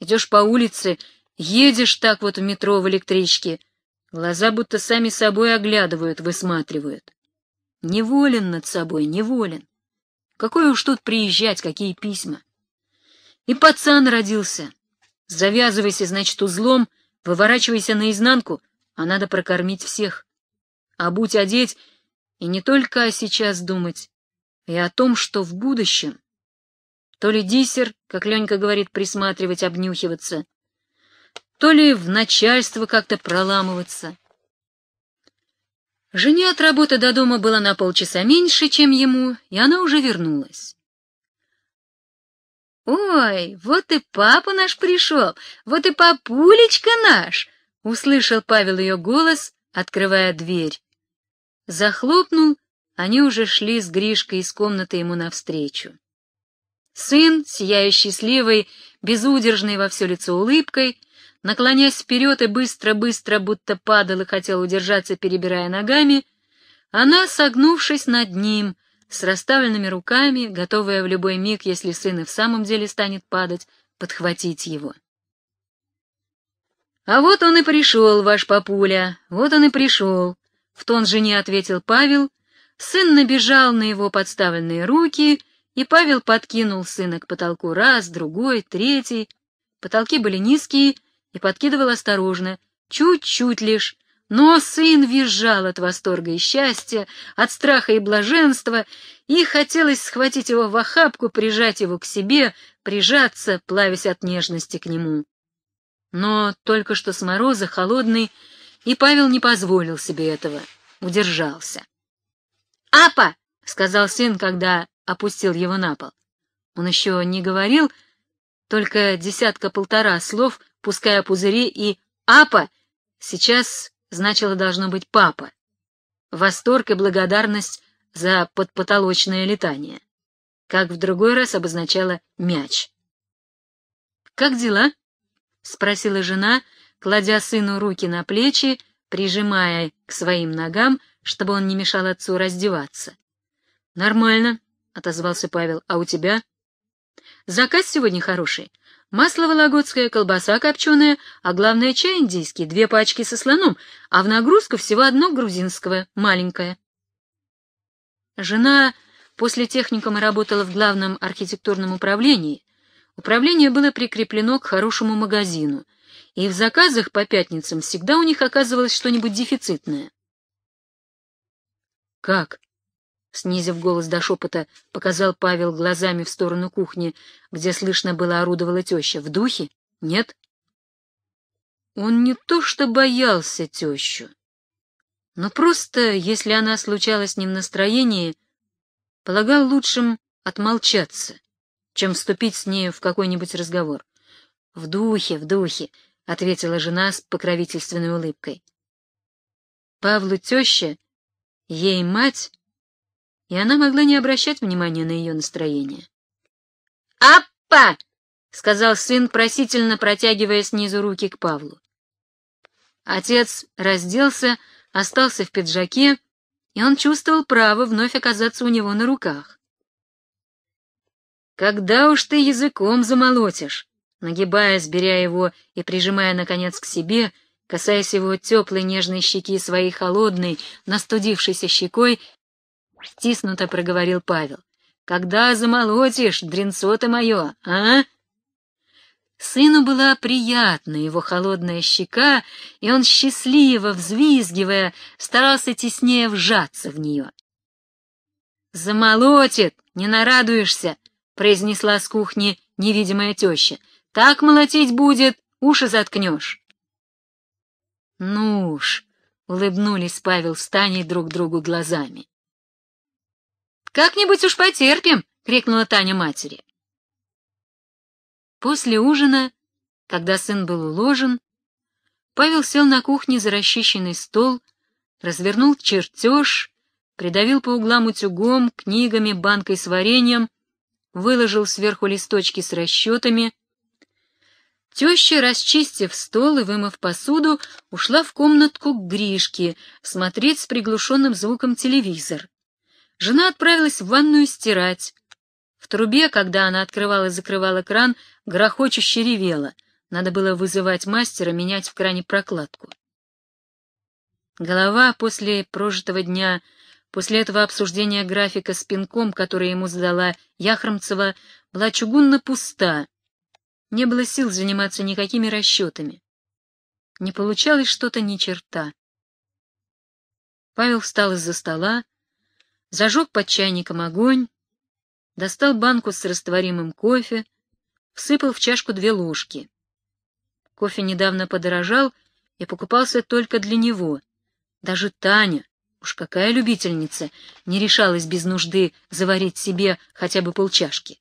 Идешь по улице, едешь так вот в метро, в электричке, глаза будто сами собой оглядывают, высматривают. Неволен над собой, неволен. Какое уж тут приезжать, какие письма. И пацан родился. Завязывайся, значит, узлом, выворачивайся наизнанку, а надо прокормить всех. А будь одеть, и не только о сейчас думать, и о том, что в будущем. То ли диссер, как Ленька говорит, присматривать, обнюхиваться, то ли в начальство как-то проламываться. Жене от работы до дома было на полчаса меньше, чем ему, и она уже вернулась. «Ой, вот и папа наш пришел, вот и папулечка наш!» — услышал Павел ее голос, открывая дверь. Захлопнул, они уже шли с Гришкой из комнаты ему навстречу. Сын, сияющий, счастливой, безудержный во все лицо улыбкой, наклонясь вперед и быстро-быстро, будто падал и хотел удержаться, перебирая ногами, она, согнувшись над ним, — с расставленными руками, готовая в любой миг, если сын и в самом деле станет падать, подхватить его. «А вот он и пришел, ваш папуля, вот он и пришел», — в тон жене ответил Павел. Сын набежал на его подставленные руки, и Павел подкинул сына к потолку раз, другой, третий. Потолки были низкие, и подкидывал осторожно, чуть-чуть лишь, но сын визжал от восторга и счастья, от страха и блаженства, и хотелось схватить его в охапку, прижать его к себе, прижаться, плавясь от нежности к нему. Но только что с мороза холодный, и Павел не позволил себе этого, удержался. «Апа!» — сказал сын, когда опустил его на пол. Он еще не говорил, только десятка-полтора слов, пуская пузыри, и «апа!» сейчас значило должно быть «папа». Восторг и благодарность за подпотолочное летание. Как в другой раз обозначало «мяч». «Как дела?» — спросила жена, кладя сыну руки на плечи, прижимая к своим ногам, чтобы он не мешал отцу раздеваться. «Нормально», — отозвался Павел. «А у тебя?» «Заказ сегодня хороший. Масло вологодское, колбаса копченая, а главное чай индийский, две пачки со слоном, а в нагрузку всего одно грузинское, маленькое. Жена после техникума работала в главном архитектурном управлении. Управление было прикреплено к хорошему магазину, и в заказах по пятницам всегда у них оказывалось что-нибудь дефицитное. «Как? Снизив голос до шепота, показал Павел глазами в сторону кухни, где слышно было орудовала теща. В духе? Нет? Он не то что боялся тещу, но просто, если она случалась не в настроении, полагал лучшим отмолчаться, чем вступить с нею в какой-нибудь разговор. — В духе, в духе, — ответила жена с покровительственной улыбкой. Павлу теща, ей мать, и она могла не обращать внимания на ее настроение. «Аппа!» — сказал сын, просительно протягивая снизу руки к Павлу. Отец разделся, остался в пиджаке, и он чувствовал право вновь оказаться у него на руках. «Когда уж ты языком замолотишь?» нагибая, беря его и прижимая, наконец, к себе, касаясь его теплой нежной щеки своей холодной, настудившейся щекой, — стиснуто проговорил Павел. — Когда замолотишь, дренцо-то мое, а? Сыну была приятна его холодная щека, и он, счастливо взвизгивая, старался теснее вжаться в нее. «Замолотит, не нарадуешься!» — произнесла с кухни невидимая теща. «Так молотить будет, уши заткнешь!» «Ну уж!» — улыбнулись Павел с Таней друг другу глазами. «Как-нибудь уж потерпим!» — крикнула Таня матери. После ужина, когда сын был уложен, Павел сел на кухне за расчищенный стол, развернул чертеж, придавил по углам утюгом, книгами, банкой с вареньем, выложил сверху листочки с расчетами. Теща, расчистив стол и вымыв посуду, ушла в комнатку к Гришке смотреть с приглушенным звуком телевизор. Жена отправилась в ванную стирать. В трубе, когда она открывала и закрывала кран, грохочуще ревела. Надо было вызывать мастера менять в кране прокладку. Голова после прожитого дня, после этого обсуждения графика с пинком, который ему задала Яхромцева, была чугунно пуста. Не было сил заниматься никакими расчетами. Не получалось что-то ни черта. Павел встал из-за стола, зажег под чайником огонь, достал банку с растворимым кофе, всыпал в чашку две ложки. Кофе недавно подорожал и покупался только для него. Даже Таня, уж какая любительница, не решалась без нужды заварить себе хотя бы полчашки.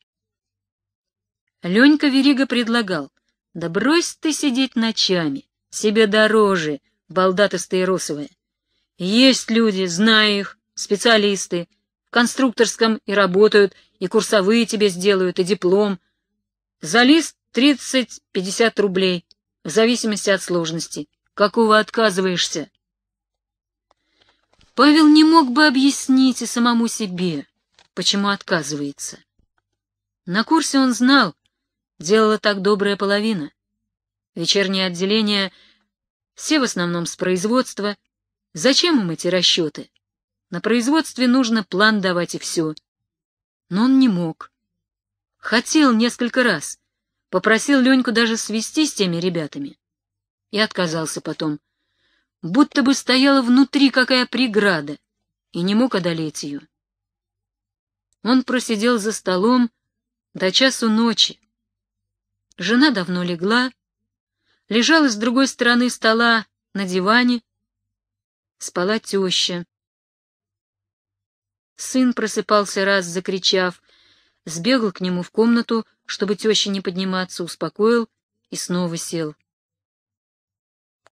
Ленька Верига предлагал, да брось ты сидеть ночами, себе дороже, балда росовые. Есть люди, знаю их, специалисты в конструкторском и работают, и курсовые тебе сделают, и диплом. За лист 30-50 рублей, в зависимости от сложности. Какого отказываешься? Павел не мог бы объяснить и самому себе, почему отказывается. На курсе он знал, делала так добрая половина. Вечернее отделение, все в основном с производства. Зачем им эти расчеты? На производстве нужно план давать и все. Но он не мог. Хотел несколько раз. Попросил Леньку даже свести с теми ребятами. И отказался потом. Будто бы стояла внутри какая преграда, и не мог одолеть ее. Он просидел за столом до часу ночи. Жена давно легла, лежала с другой стороны стола на диване. Спала теща, Сын просыпался раз, закричав, сбегал к нему в комнату, чтобы теща не подниматься, успокоил и снова сел.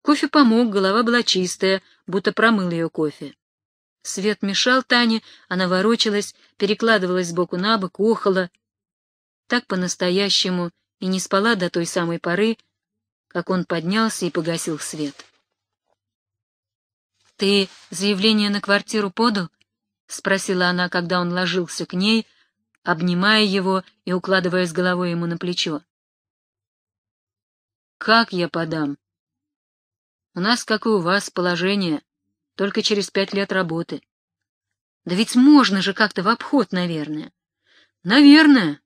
Кофе помог, голова была чистая, будто промыл ее кофе. Свет мешал Тане, она ворочалась, перекладывалась сбоку на бок, охала. Так по-настоящему и не спала до той самой поры, как он поднялся и погасил свет. — Ты заявление на квартиру подал? — спросила она, когда он ложился к ней, обнимая его и укладывая с головой ему на плечо. «Как я подам? У нас, как и у вас, положение, только через пять лет работы. Да ведь можно же как-то в обход, наверное. Наверное,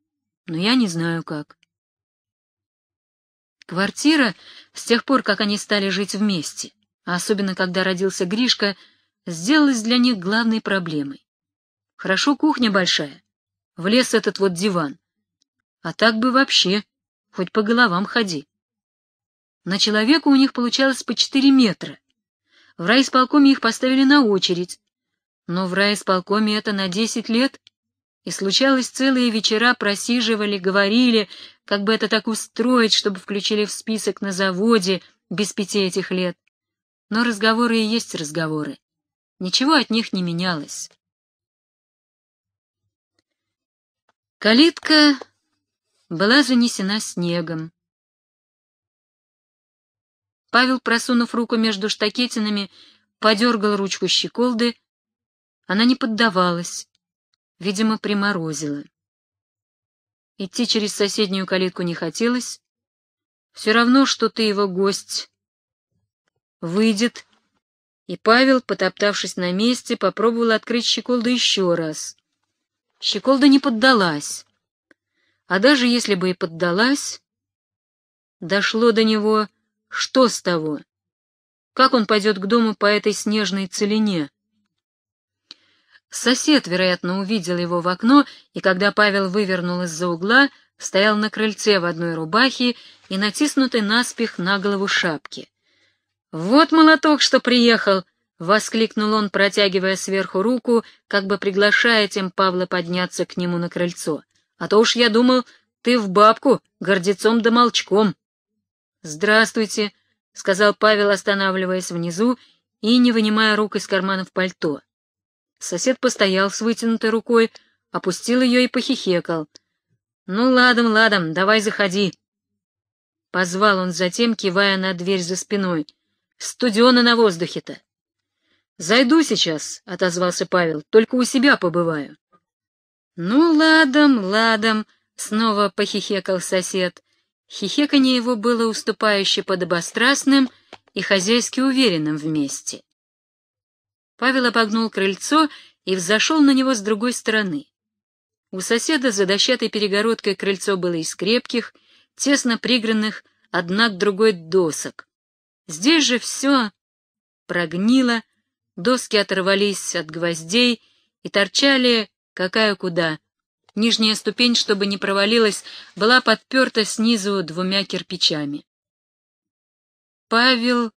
но я не знаю как». Квартира, с тех пор, как они стали жить вместе, а особенно когда родился Гришка, — сделалась для них главной проблемой. Хорошо, кухня большая, в лес этот вот диван. А так бы вообще, хоть по головам ходи. На человека у них получалось по четыре метра. В райисполкоме их поставили на очередь. Но в райисполкоме это на десять лет. И случалось, целые вечера просиживали, говорили, как бы это так устроить, чтобы включили в список на заводе без пяти этих лет. Но разговоры и есть разговоры. Ничего от них не менялось. Калитка была занесена снегом. Павел, просунув руку между штакетинами, подергал ручку щеколды. Она не поддавалась, видимо, приморозила. Идти через соседнюю калитку не хотелось. Все равно, что ты его гость. Выйдет и Павел, потоптавшись на месте, попробовал открыть щеколду еще раз. Щеколда не поддалась. А даже если бы и поддалась, дошло до него, что с того? Как он пойдет к дому по этой снежной целине? Сосед, вероятно, увидел его в окно, и когда Павел вывернул из-за угла, стоял на крыльце в одной рубахе и натиснутой наспех на голову шапки. «Вот молоток, что приехал!» — воскликнул он, протягивая сверху руку, как бы приглашая тем Павла подняться к нему на крыльцо. «А то уж я думал, ты в бабку, гордецом да молчком!» «Здравствуйте!» — сказал Павел, останавливаясь внизу и не вынимая рук из карманов пальто. Сосед постоял с вытянутой рукой, опустил ее и похихекал. «Ну, ладом, ладом, давай заходи!» Позвал он затем, кивая на дверь за спиной — Студионы на воздухе-то. — Зайду сейчас, — отозвался Павел, — только у себя побываю. — Ну, ладом, ладом, — снова похихекал сосед. Хихеканье его было уступающе подобострастным и хозяйски уверенным вместе. Павел обогнул крыльцо и взошел на него с другой стороны. У соседа за дощатой перегородкой крыльцо было из крепких, тесно пригранных одна к другой досок, Здесь же все прогнило, доски оторвались от гвоздей и торчали какая куда. Нижняя ступень, чтобы не провалилась, была подперта снизу двумя кирпичами. Павел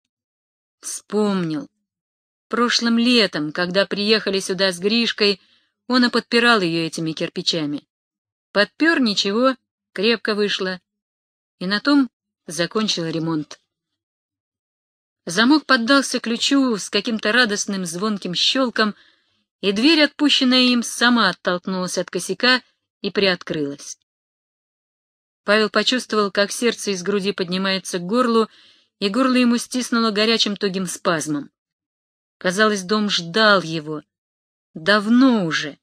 вспомнил. Прошлым летом, когда приехали сюда с Гришкой, он и подпирал ее этими кирпичами. Подпер ничего, крепко вышло. И на том закончил ремонт. Замок поддался ключу с каким-то радостным звонким щелком, и дверь, отпущенная им, сама оттолкнулась от косяка и приоткрылась. Павел почувствовал, как сердце из груди поднимается к горлу, и горло ему стиснуло горячим тугим спазмом. Казалось, дом ждал его. Давно уже.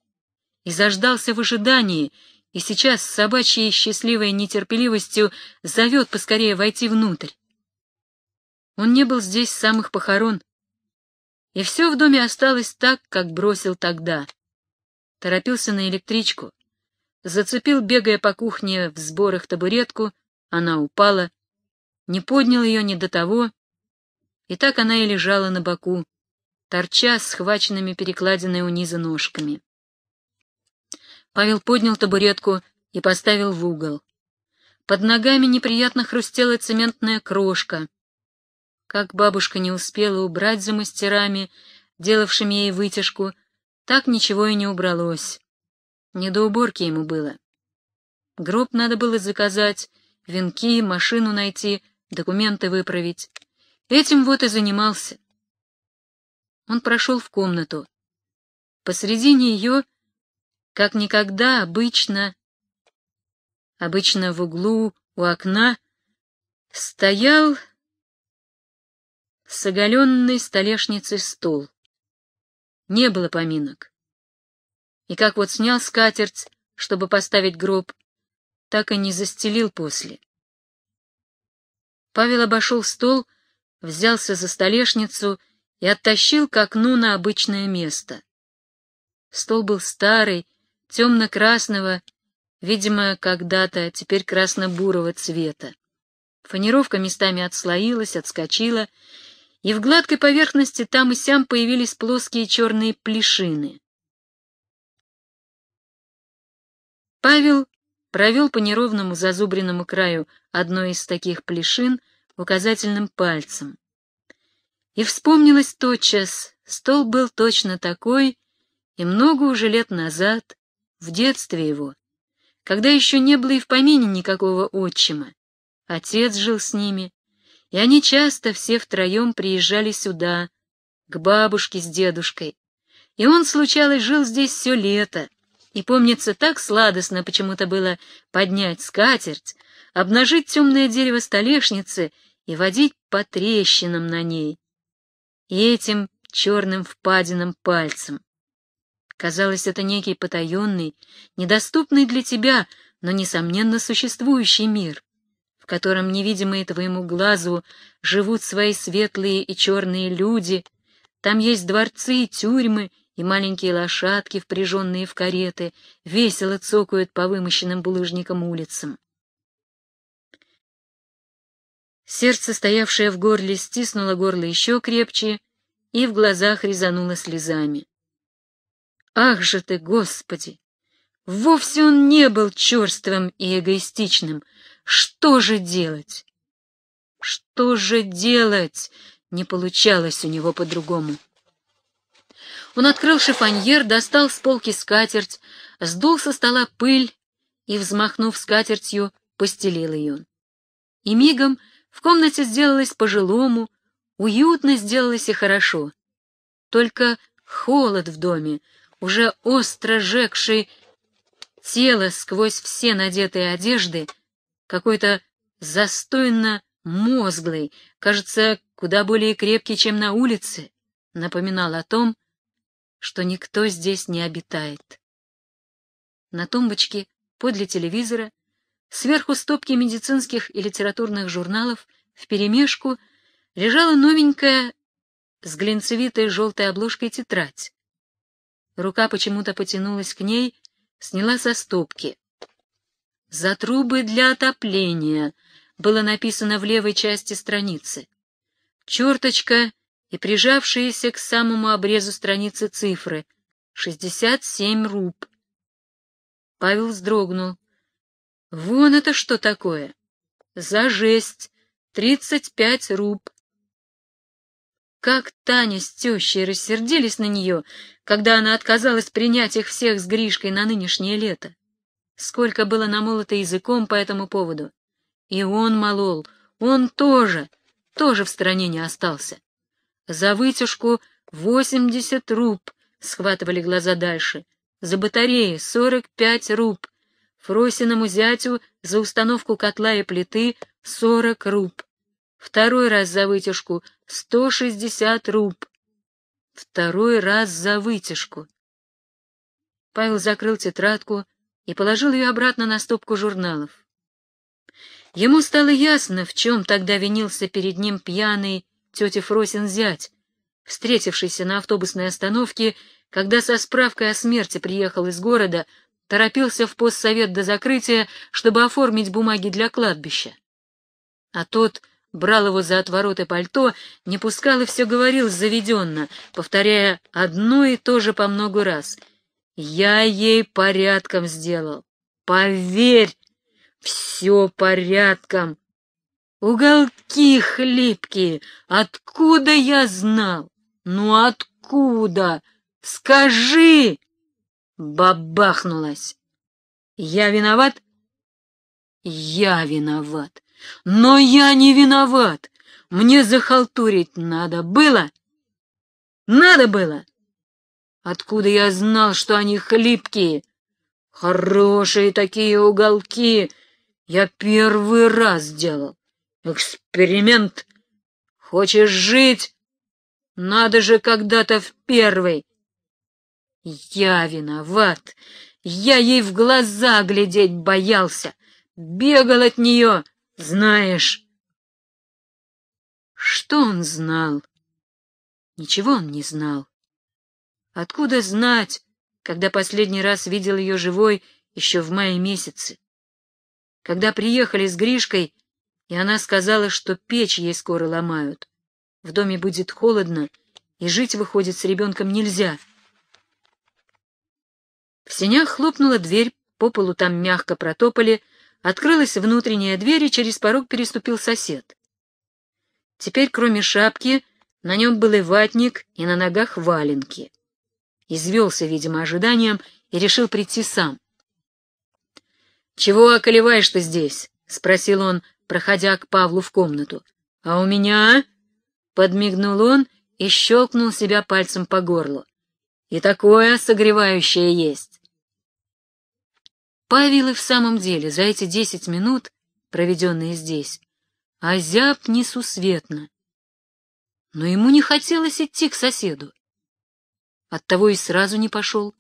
И заждался в ожидании, и сейчас с собачьей счастливой нетерпеливостью зовет поскорее войти внутрь. Он не был здесь с самых похорон. И все в доме осталось так, как бросил тогда. Торопился на электричку. Зацепил, бегая по кухне в сборах табуретку, она упала. Не поднял ее ни до того. И так она и лежала на боку, торча с схваченными перекладиной у низа ножками. Павел поднял табуретку и поставил в угол. Под ногами неприятно хрустела цементная крошка. Как бабушка не успела убрать за мастерами, делавшими ей вытяжку, так ничего и не убралось. Не до уборки ему было. Гроб надо было заказать, венки, машину найти, документы выправить. Этим вот и занимался. Он прошел в комнату. Посредине ее, как никогда, обычно, обычно в углу у окна, стоял с оголенной столешницей стул. Не было поминок. И как вот снял скатерть, чтобы поставить гроб, так и не застелил после. Павел обошел стол, взялся за столешницу и оттащил к окну на обычное место. Стол был старый, темно-красного, видимо, когда-то, теперь красно-бурого цвета. Фанировка местами отслоилась, отскочила, и в гладкой поверхности там и сям появились плоские черные плешины. Павел провел по неровному зазубренному краю одной из таких плешин указательным пальцем. И вспомнилось тотчас, стол был точно такой, и много уже лет назад, в детстве его, когда еще не было и в помине никакого отчима. Отец жил с ними, и они часто все втроем приезжали сюда, к бабушке с дедушкой. И он, случалось, жил здесь все лето. И, помнится, так сладостно почему-то было поднять скатерть, обнажить темное дерево столешницы и водить по трещинам на ней. И этим черным впадинам пальцем. Казалось, это некий потаенный, недоступный для тебя, но, несомненно, существующий мир в котором невидимые твоему глазу живут свои светлые и черные люди. Там есть дворцы и тюрьмы, и маленькие лошадки, впряженные в кареты, весело цокают по вымощенным булыжникам улицам. Сердце, стоявшее в горле, стиснуло горло еще крепче и в глазах резануло слезами. «Ах же ты, Господи! Вовсе он не был черствым и эгоистичным!» Что же делать? Что же делать? Не получалось у него по-другому. Он открыл шифоньер, достал с полки скатерть, сдул со стола пыль и, взмахнув скатертью, постелил ее. И мигом в комнате сделалось по-жилому, уютно сделалось и хорошо. Только холод в доме, уже остро жегший тело сквозь все надетые одежды, — какой-то застойно мозглый, кажется, куда более крепкий, чем на улице, напоминал о том, что никто здесь не обитает. На тумбочке подле телевизора, сверху стопки медицинских и литературных журналов, вперемешку лежала новенькая с глинцевитой желтой обложкой тетрадь. Рука почему-то потянулась к ней, сняла со стопки. За трубы для отопления было написано в левой части страницы. Черточка и прижавшиеся к самому обрезу страницы цифры — 67 руб. Павел вздрогнул. Вон это что такое? За жесть. Тридцать пять руб. Как Таня с тещей рассердились на нее, когда она отказалась принять их всех с Гришкой на нынешнее лето сколько было намолото языком по этому поводу. И он молол, он тоже, тоже в стране не остался. За вытяжку восемьдесят руб схватывали глаза дальше, за батареи сорок пять руб, Фросиному зятю за установку котла и плиты сорок руб, второй раз за вытяжку сто шестьдесят руб, второй раз за вытяжку. Павел закрыл тетрадку, и положил ее обратно на стопку журналов. Ему стало ясно, в чем тогда винился перед ним пьяный тетя Фросин зять, встретившийся на автобусной остановке, когда со справкой о смерти приехал из города, торопился в постсовет до закрытия, чтобы оформить бумаги для кладбища. А тот брал его за отвороты пальто, не пускал и все говорил заведенно, повторяя одно и то же по много раз — я ей порядком сделал. Поверь, все порядком. Уголки хлипкие. Откуда я знал? Ну откуда? Скажи! Бабахнулась. Я виноват? Я виноват. Но я не виноват. Мне захалтурить надо было. Надо было. Откуда я знал, что они хлипкие? Хорошие такие уголки. Я первый раз делал. Эксперимент. Хочешь жить? Надо же когда-то в первый. Я виноват. Я ей в глаза глядеть боялся. Бегал от нее, знаешь. Что он знал? Ничего он не знал. Откуда знать, когда последний раз видел ее живой еще в мае месяце? Когда приехали с Гришкой, и она сказала, что печь ей скоро ломают. В доме будет холодно, и жить, выходит, с ребенком нельзя. В сенях хлопнула дверь, по полу там мягко протопали, открылась внутренняя дверь, и через порог переступил сосед. Теперь, кроме шапки, на нем был и ватник, и на ногах валенки извелся, видимо, ожиданием и решил прийти сам. «Чего околеваешь ты здесь?» — спросил он, проходя к Павлу в комнату. «А у меня?» — подмигнул он и щелкнул себя пальцем по горлу. «И такое согревающее есть!» Павел и в самом деле за эти десять минут, проведенные здесь, озяб несусветно. Но ему не хотелось идти к соседу. Оттого и сразу не пошел,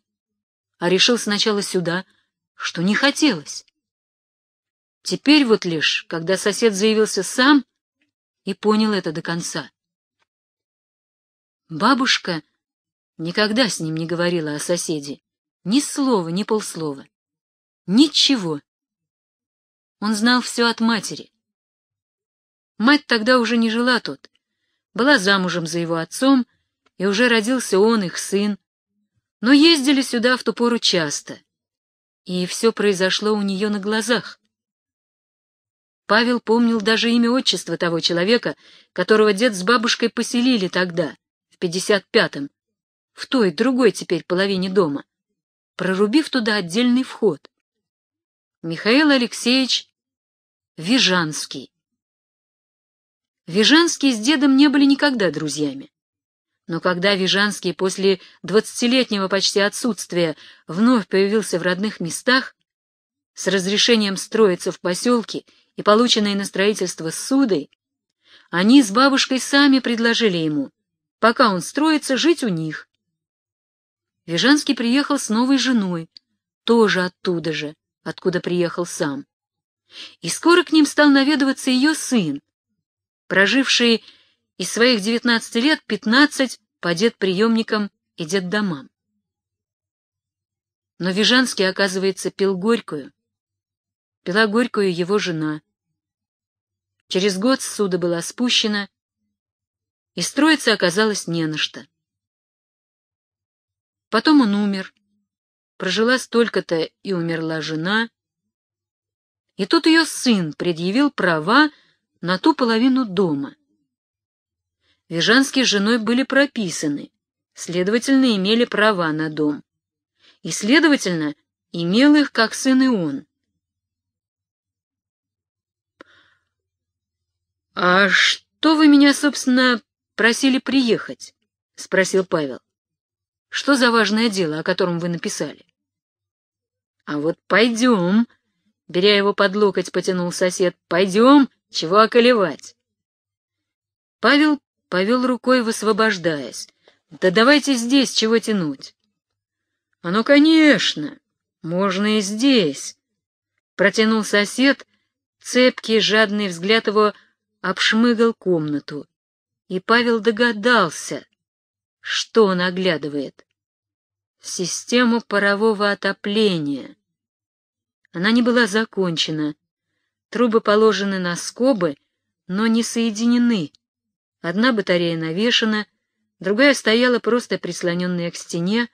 а решил сначала сюда, что не хотелось. Теперь вот лишь, когда сосед заявился сам и понял это до конца. Бабушка никогда с ним не говорила о соседе, ни слова, ни полслова, ничего. Он знал все от матери. Мать тогда уже не жила тут, была замужем за его отцом и уже родился он, их сын. Но ездили сюда в ту пору часто. И все произошло у нее на глазах. Павел помнил даже имя отчества того человека, которого дед с бабушкой поселили тогда, в пятьдесят пятом, в той, другой теперь половине дома, прорубив туда отдельный вход. Михаил Алексеевич Вижанский. Вижанские с дедом не были никогда друзьями. Но когда Вижанский после двадцатилетнего почти отсутствия вновь появился в родных местах, с разрешением строиться в поселке и полученной на строительство судой, они с бабушкой сами предложили ему, пока он строится, жить у них. Вижанский приехал с новой женой, тоже оттуда же, откуда приехал сам. И скоро к ним стал наведываться ее сын, проживший из своих 19 лет 15 по дед-приемникам и дед-домам. Но Вижанский, оказывается, пил горькую. Пила горькую его жена. Через год суда была спущена, и строиться оказалось не на что. Потом он умер. Прожила столько-то и умерла жена. И тут ее сын предъявил права на ту половину дома — Вижанский с женой были прописаны, следовательно, имели права на дом. И, следовательно, имел их как сын и он. «А что вы меня, собственно, просили приехать?» — спросил Павел. «Что за важное дело, о котором вы написали?» «А вот пойдем», — беря его под локоть, потянул сосед, — «пойдем, чего околевать?» Павел повел рукой, высвобождаясь. «Да давайте здесь, чего тянуть?» «А ну, конечно, можно и здесь!» Протянул сосед, цепкий, жадный взгляд его обшмыгал комнату. И Павел догадался, что он оглядывает. Систему парового отопления. Она не была закончена. Трубы положены на скобы, но не соединены. Одна батарея навешена, другая стояла просто прислоненная к стене,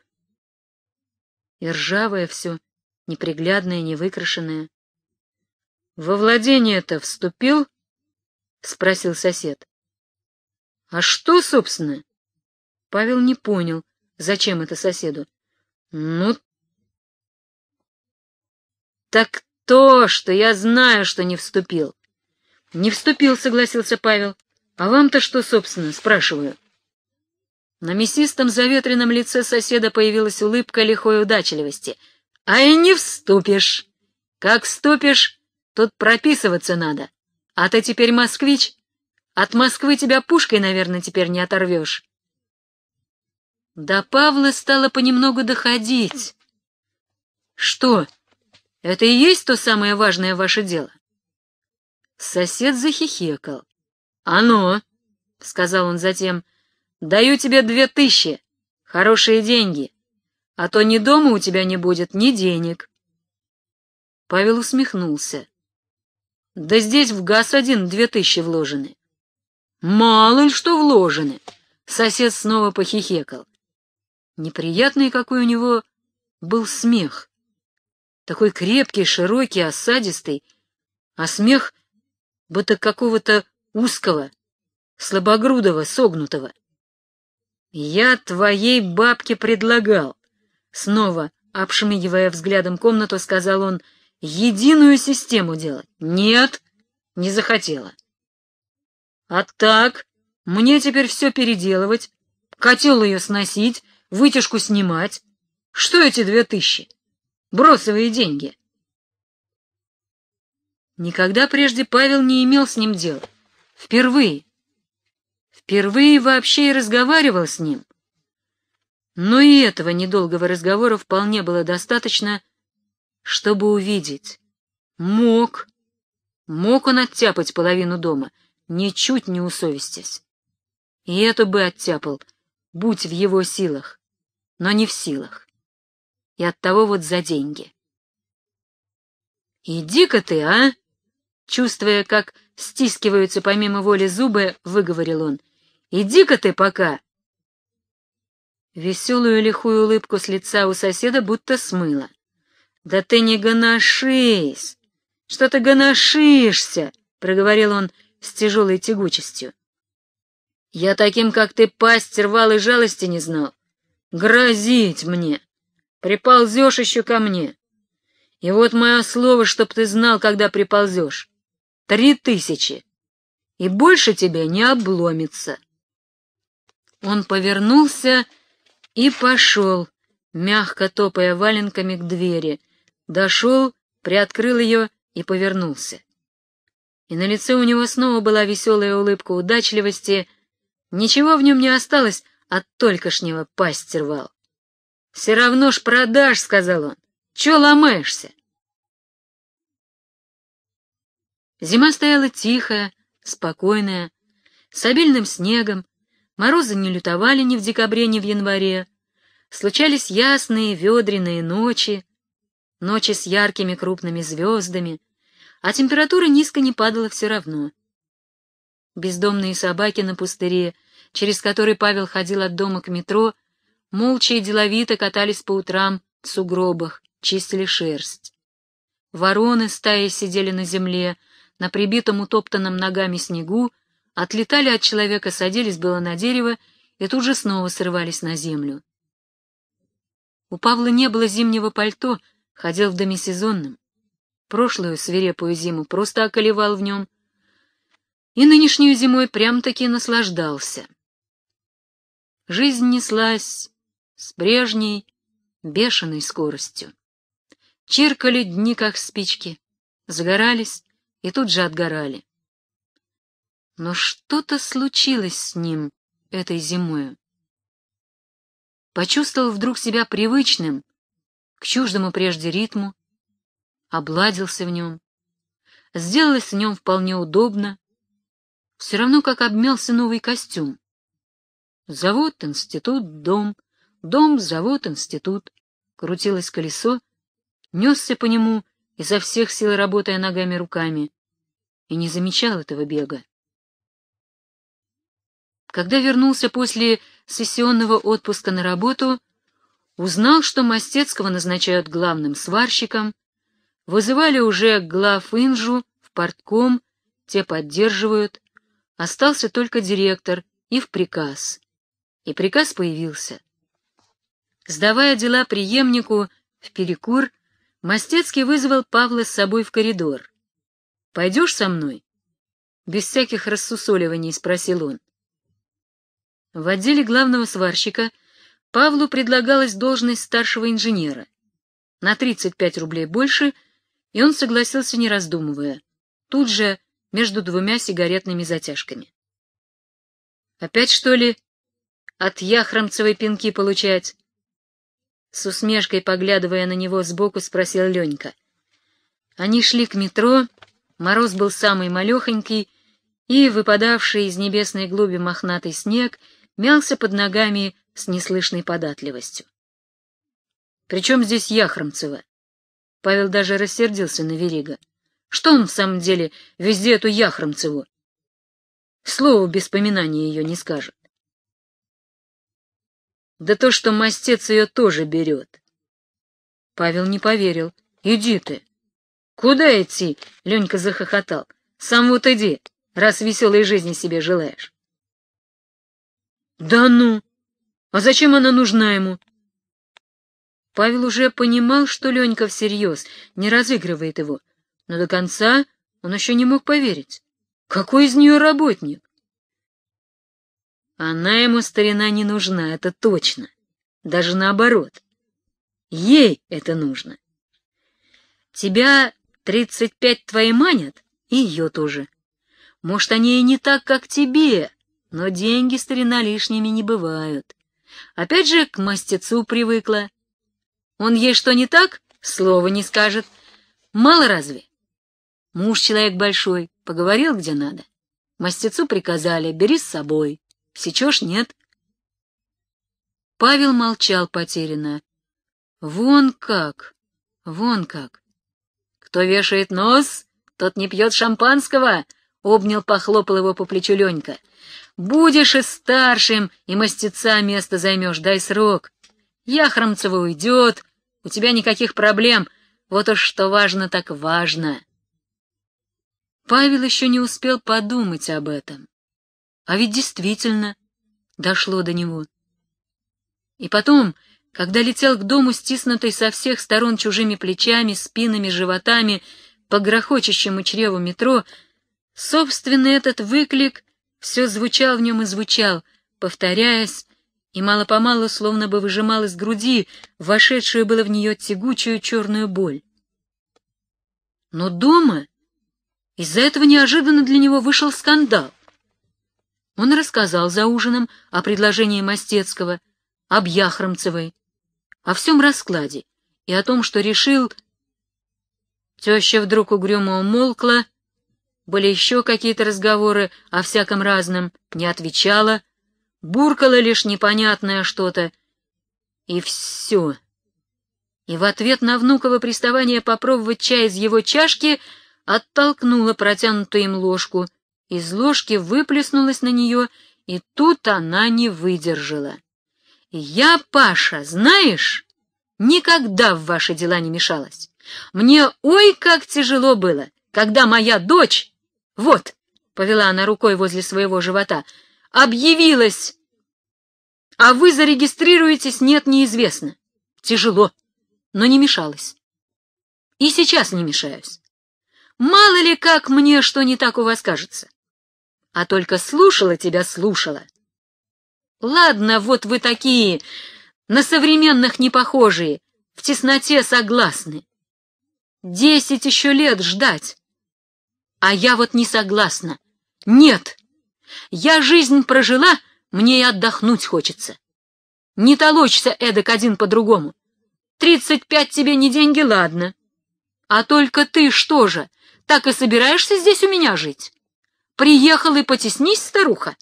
и ржавое все, неприглядное, невыкрашенное. — Во владение-то вступил? — спросил сосед. — А что, собственно? Павел не понял, зачем это соседу. — Ну, так то, что я знаю, что не вступил. — Не вступил, — согласился Павел. «А вам-то что, собственно?» — спрашиваю. На мясистом заветренном лице соседа появилась улыбка лихой удачливости. «А и не вступишь! Как вступишь, тут прописываться надо. А ты теперь москвич. От Москвы тебя пушкой, наверное, теперь не оторвешь». До Павла стало понемногу доходить. «Что, это и есть то самое важное ваше дело?» Сосед захихекал. «А сказал он затем. «Даю тебе две тысячи. Хорошие деньги. А то ни дома у тебя не будет, ни денег». Павел усмехнулся. «Да здесь в газ один две тысячи вложены». «Мало ли что вложены!» — сосед снова похихекал. Неприятный какой у него был смех. Такой крепкий, широкий, осадистый, а смех будто какого-то узкого, слабогрудого, согнутого. «Я твоей бабке предлагал», — снова, обшмигивая взглядом комнату, сказал он, — «единую систему делать». «Нет, не захотела». «А так, мне теперь все переделывать, котел ее сносить, вытяжку снимать. Что эти две тысячи? Бросовые деньги». Никогда прежде Павел не имел с ним дела. Впервые. Впервые вообще и разговаривал с ним. Но и этого недолгого разговора вполне было достаточно, чтобы увидеть. Мог. Мог он оттяпать половину дома, ничуть не усовестясь. И это бы оттяпал, будь в его силах, но не в силах. И оттого вот за деньги. «Иди-ка ты, а!» Чувствуя, как стискиваются помимо воли зубы, выговорил он. «Иди-ка ты пока!» Веселую лихую улыбку с лица у соседа будто смыло. «Да ты не гоношись! Что ты гоношишься?» — проговорил он с тяжелой тягучестью. «Я таким, как ты, пасть рвал и жалости не знал. Грозить мне! Приползешь еще ко мне!» И вот мое слово, чтоб ты знал, когда приползешь. Три тысячи. И больше тебе не обломится. Он повернулся и пошел, мягко топая валенками к двери. Дошел, приоткрыл ее и повернулся. И на лице у него снова была веселая улыбка удачливости. Ничего в нем не осталось от а толькошнего пасть рвал. «Все равно ж продашь», — сказал он. «Че ломаешься?» Зима стояла тихая, спокойная, с обильным снегом, морозы не лютовали ни в декабре, ни в январе, случались ясные ведреные ночи, ночи с яркими крупными звездами, а температура низко не падала все равно. Бездомные собаки на пустыре, через который Павел ходил от дома к метро, молча и деловито катались по утрам в сугробах, чистили шерсть. Вороны стаи сидели на земле, на прибитом утоптанном ногами снегу, отлетали от человека, садились было на дерево и тут же снова срывались на землю. У Павла не было зимнего пальто, ходил в домисезонном. Прошлую свирепую зиму просто околевал в нем. И нынешнюю зимой прям-таки наслаждался. Жизнь неслась с прежней, бешеной скоростью. Чиркали дни, как спички, загорались, и тут же отгорали. Но что-то случилось с ним этой зимой. Почувствовал вдруг себя привычным, к чуждому прежде ритму, обладился в нем, сделалось в нем вполне удобно, все равно как обмялся новый костюм. Завод, институт, дом, дом, завод, институт. Крутилось колесо, несся по нему изо всех сил работая ногами руками, и не замечал этого бега. Когда вернулся после сессионного отпуска на работу, узнал, что Мастецкого назначают главным сварщиком, вызывали уже глав Инжу в портком, те поддерживают, остался только директор и в приказ. И приказ появился. Сдавая дела преемнику, в перекур Мастецкий вызвал Павла с собой в коридор. «Пойдешь со мной?» Без всяких рассусоливаний спросил он. В отделе главного сварщика Павлу предлагалась должность старшего инженера. На 35 рублей больше, и он согласился, не раздумывая, тут же между двумя сигаретными затяжками. «Опять, что ли, от яхромцевой пинки получать?» С усмешкой, поглядывая на него сбоку, спросил Ленька. Они шли к метро, мороз был самый малехонький, и выпадавший из небесной глуби мохнатый снег мялся под ногами с неслышной податливостью. «Причем здесь Яхромцева? Павел даже рассердился на Верига. «Что он в самом деле везде эту Яхромцеву? Слово без поминания ее не скажет. Да то, что мастец ее тоже берет. Павел не поверил. Иди ты. Куда идти? Ленька захохотал. Сам вот иди, раз веселой жизни себе желаешь. Да ну! А зачем она нужна ему? Павел уже понимал, что Ленька всерьез не разыгрывает его, но до конца он еще не мог поверить. Какой из нее работник? Она ему, старина, не нужна, это точно. Даже наоборот. Ей это нужно. Тебя тридцать пять твои манят, и ее тоже. Может, они и не так, как тебе, но деньги, старина, лишними не бывают. Опять же, к мастицу привыкла. Он ей что не так, слова не скажет. Мало разве? Муж человек большой, поговорил где надо. Мастицу приказали, бери с собой. Сечешь, нет? Павел молчал потерянно. Вон как, вон как. Кто вешает нос, тот не пьет шампанского, обнял, похлопал его по плечу Ленька. Будешь и старшим, и мастеца место займешь, дай срок. Яхромцева уйдет, у тебя никаких проблем, вот уж что важно, так важно. Павел еще не успел подумать об этом. А ведь действительно дошло до него. И потом, когда летел к дому, стиснутый со всех сторон чужими плечами, спинами, животами, по грохочущему чреву метро, собственно, этот выклик все звучал в нем и звучал, повторяясь, и мало-помалу словно бы выжимал из груди вошедшую было в нее тягучую черную боль. Но дома из-за этого неожиданно для него вышел скандал. Он рассказал за ужином о предложении Мастецкого, об Яхромцевой, о всем раскладе и о том, что решил... Теща вдруг угрюмо умолкла, были еще какие-то разговоры о всяком разном, не отвечала, буркала лишь непонятное что-то, и все. И в ответ на внуково приставание попробовать чай из его чашки оттолкнула протянутую им ложку — из ложки выплеснулась на нее, и тут она не выдержала. «Я, Паша, знаешь, никогда в ваши дела не мешалась. Мне ой, как тяжело было, когда моя дочь... Вот!» — повела она рукой возле своего живота. «Объявилась!» «А вы зарегистрируетесь? Нет, неизвестно. Тяжело, но не мешалась. И сейчас не мешаюсь. Мало ли как мне что не так у вас кажется а только слушала тебя, слушала. Ладно, вот вы такие, на современных не похожие, в тесноте согласны. Десять еще лет ждать. А я вот не согласна. Нет, я жизнь прожила, мне и отдохнуть хочется. Не толочься эдак один по-другому. Тридцать пять тебе не деньги, ладно. А только ты что же, так и собираешься здесь у меня жить? Приехал и потеснись, старуха.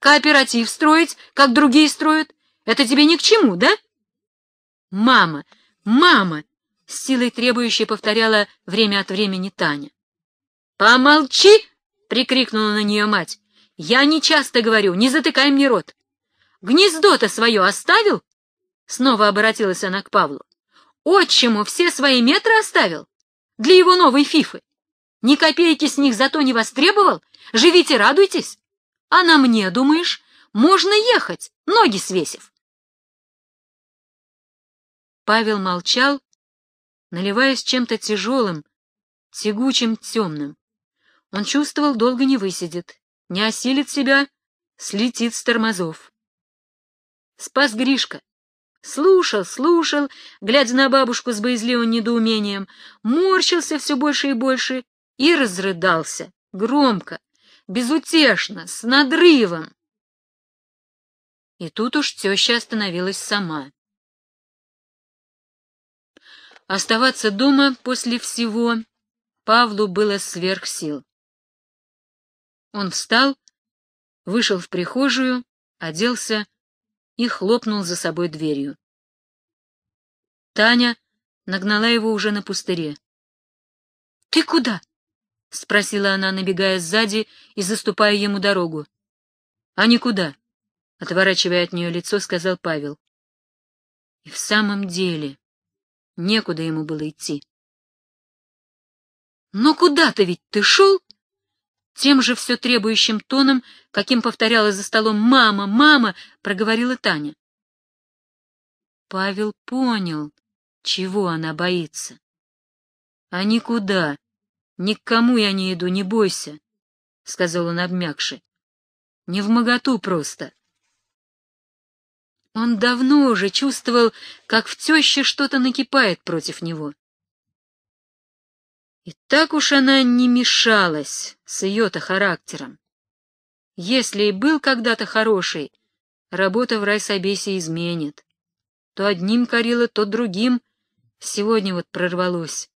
Кооператив строить, как другие строят, это тебе ни к чему, да? Мама, мама, с силой требующей повторяла время от времени Таня. Помолчи, прикрикнула на нее мать. Я не часто говорю, не затыкай мне рот. Гнездо-то свое оставил? Снова обратилась она к Павлу. Отчему все свои метры оставил? Для его новой фифы. Ни копейки с них зато не востребовал? Живите, радуйтесь. А на мне, думаешь, можно ехать, ноги свесив. Павел молчал, наливаясь чем-то тяжелым, тягучим, темным. Он чувствовал, долго не высидит, не осилит себя, слетит с тормозов. Спас Гришка. Слушал, слушал, глядя на бабушку с боязливым недоумением, морщился все больше и больше и разрыдался громко, безутешно, с надрывом. И тут уж теща остановилась сама. Оставаться дома после всего Павлу было сверх сил. Он встал, вышел в прихожую, оделся и хлопнул за собой дверью. Таня нагнала его уже на пустыре. — Ты куда? —— спросила она, набегая сзади и заступая ему дорогу. — А никуда, — отворачивая от нее лицо, сказал Павел. И в самом деле некуда ему было идти. — Но куда-то ведь ты шел? Тем же все требующим тоном, каким повторяла за столом «мама, мама», проговорила Таня. Павел понял, чего она боится. А никуда Никому я не иду, не бойся, — сказал он обмякши. — Не в моготу просто. Он давно уже чувствовал, как в теще что-то накипает против него. И так уж она не мешалась с ее-то характером. Если и был когда-то хороший, работа в райсобесе изменит. То одним корила, то другим. Сегодня вот прорвалось.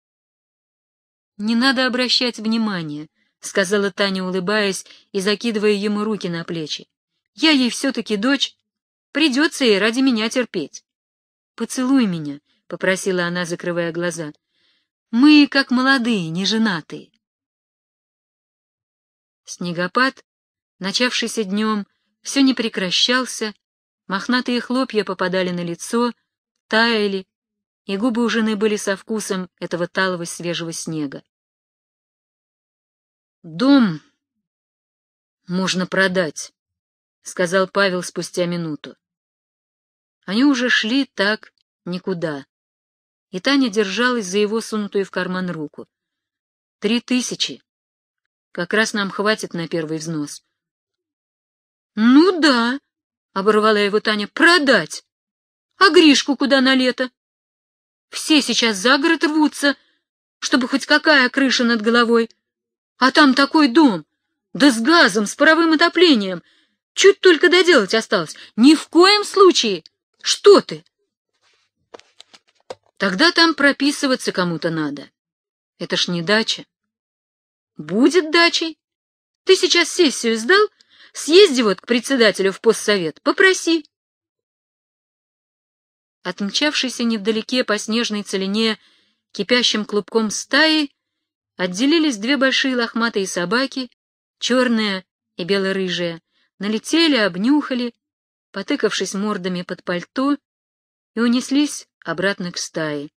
«Не надо обращать внимания», — сказала Таня, улыбаясь и закидывая ему руки на плечи. «Я ей все-таки дочь. Придется ей ради меня терпеть». «Поцелуй меня», — попросила она, закрывая глаза. «Мы, как молодые, не женатые». Снегопад, начавшийся днем, все не прекращался, мохнатые хлопья попадали на лицо, таяли, и губы у жены были со вкусом этого талого свежего снега. «Дом можно продать», — сказал Павел спустя минуту. Они уже шли так никуда, и Таня держалась за его сунутую в карман руку. «Три тысячи. Как раз нам хватит на первый взнос». «Ну да», — оборвала его Таня, — «продать. А Гришку куда на лето?» Все сейчас за город рвутся, чтобы хоть какая крыша над головой. А там такой дом, да с газом, с паровым отоплением. Чуть только доделать осталось. Ни в коем случае! Что ты? Тогда там прописываться кому-то надо. Это ж не дача. Будет дачей. Ты сейчас сессию сдал? Съезди вот к председателю в постсовет, попроси отмчавшейся невдалеке по снежной целине кипящим клубком стаи, отделились две большие лохматые собаки, черная и белорыжая, налетели, обнюхали, потыкавшись мордами под пальто, и унеслись обратно к стае.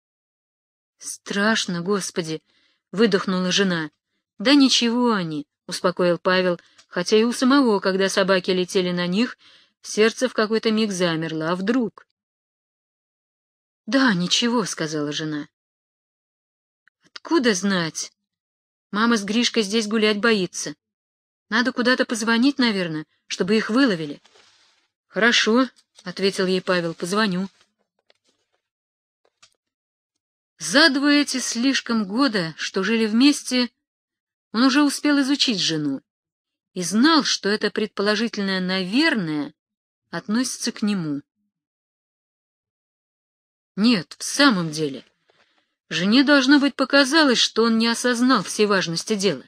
«Страшно, Господи!» — выдохнула жена. «Да ничего они!» — успокоил Павел, хотя и у самого, когда собаки летели на них, сердце в какой-то миг замерло. А вдруг? Да, ничего, сказала жена. Откуда знать? Мама с Гришкой здесь гулять боится. Надо куда-то позвонить, наверное, чтобы их выловили. Хорошо, ответил ей Павел, позвоню. За два эти слишком года, что жили вместе, он уже успел изучить жену и знал, что это предположительное «наверное» относится к нему. Нет, в самом деле. Жене, должно быть, показалось, что он не осознал всей важности дела.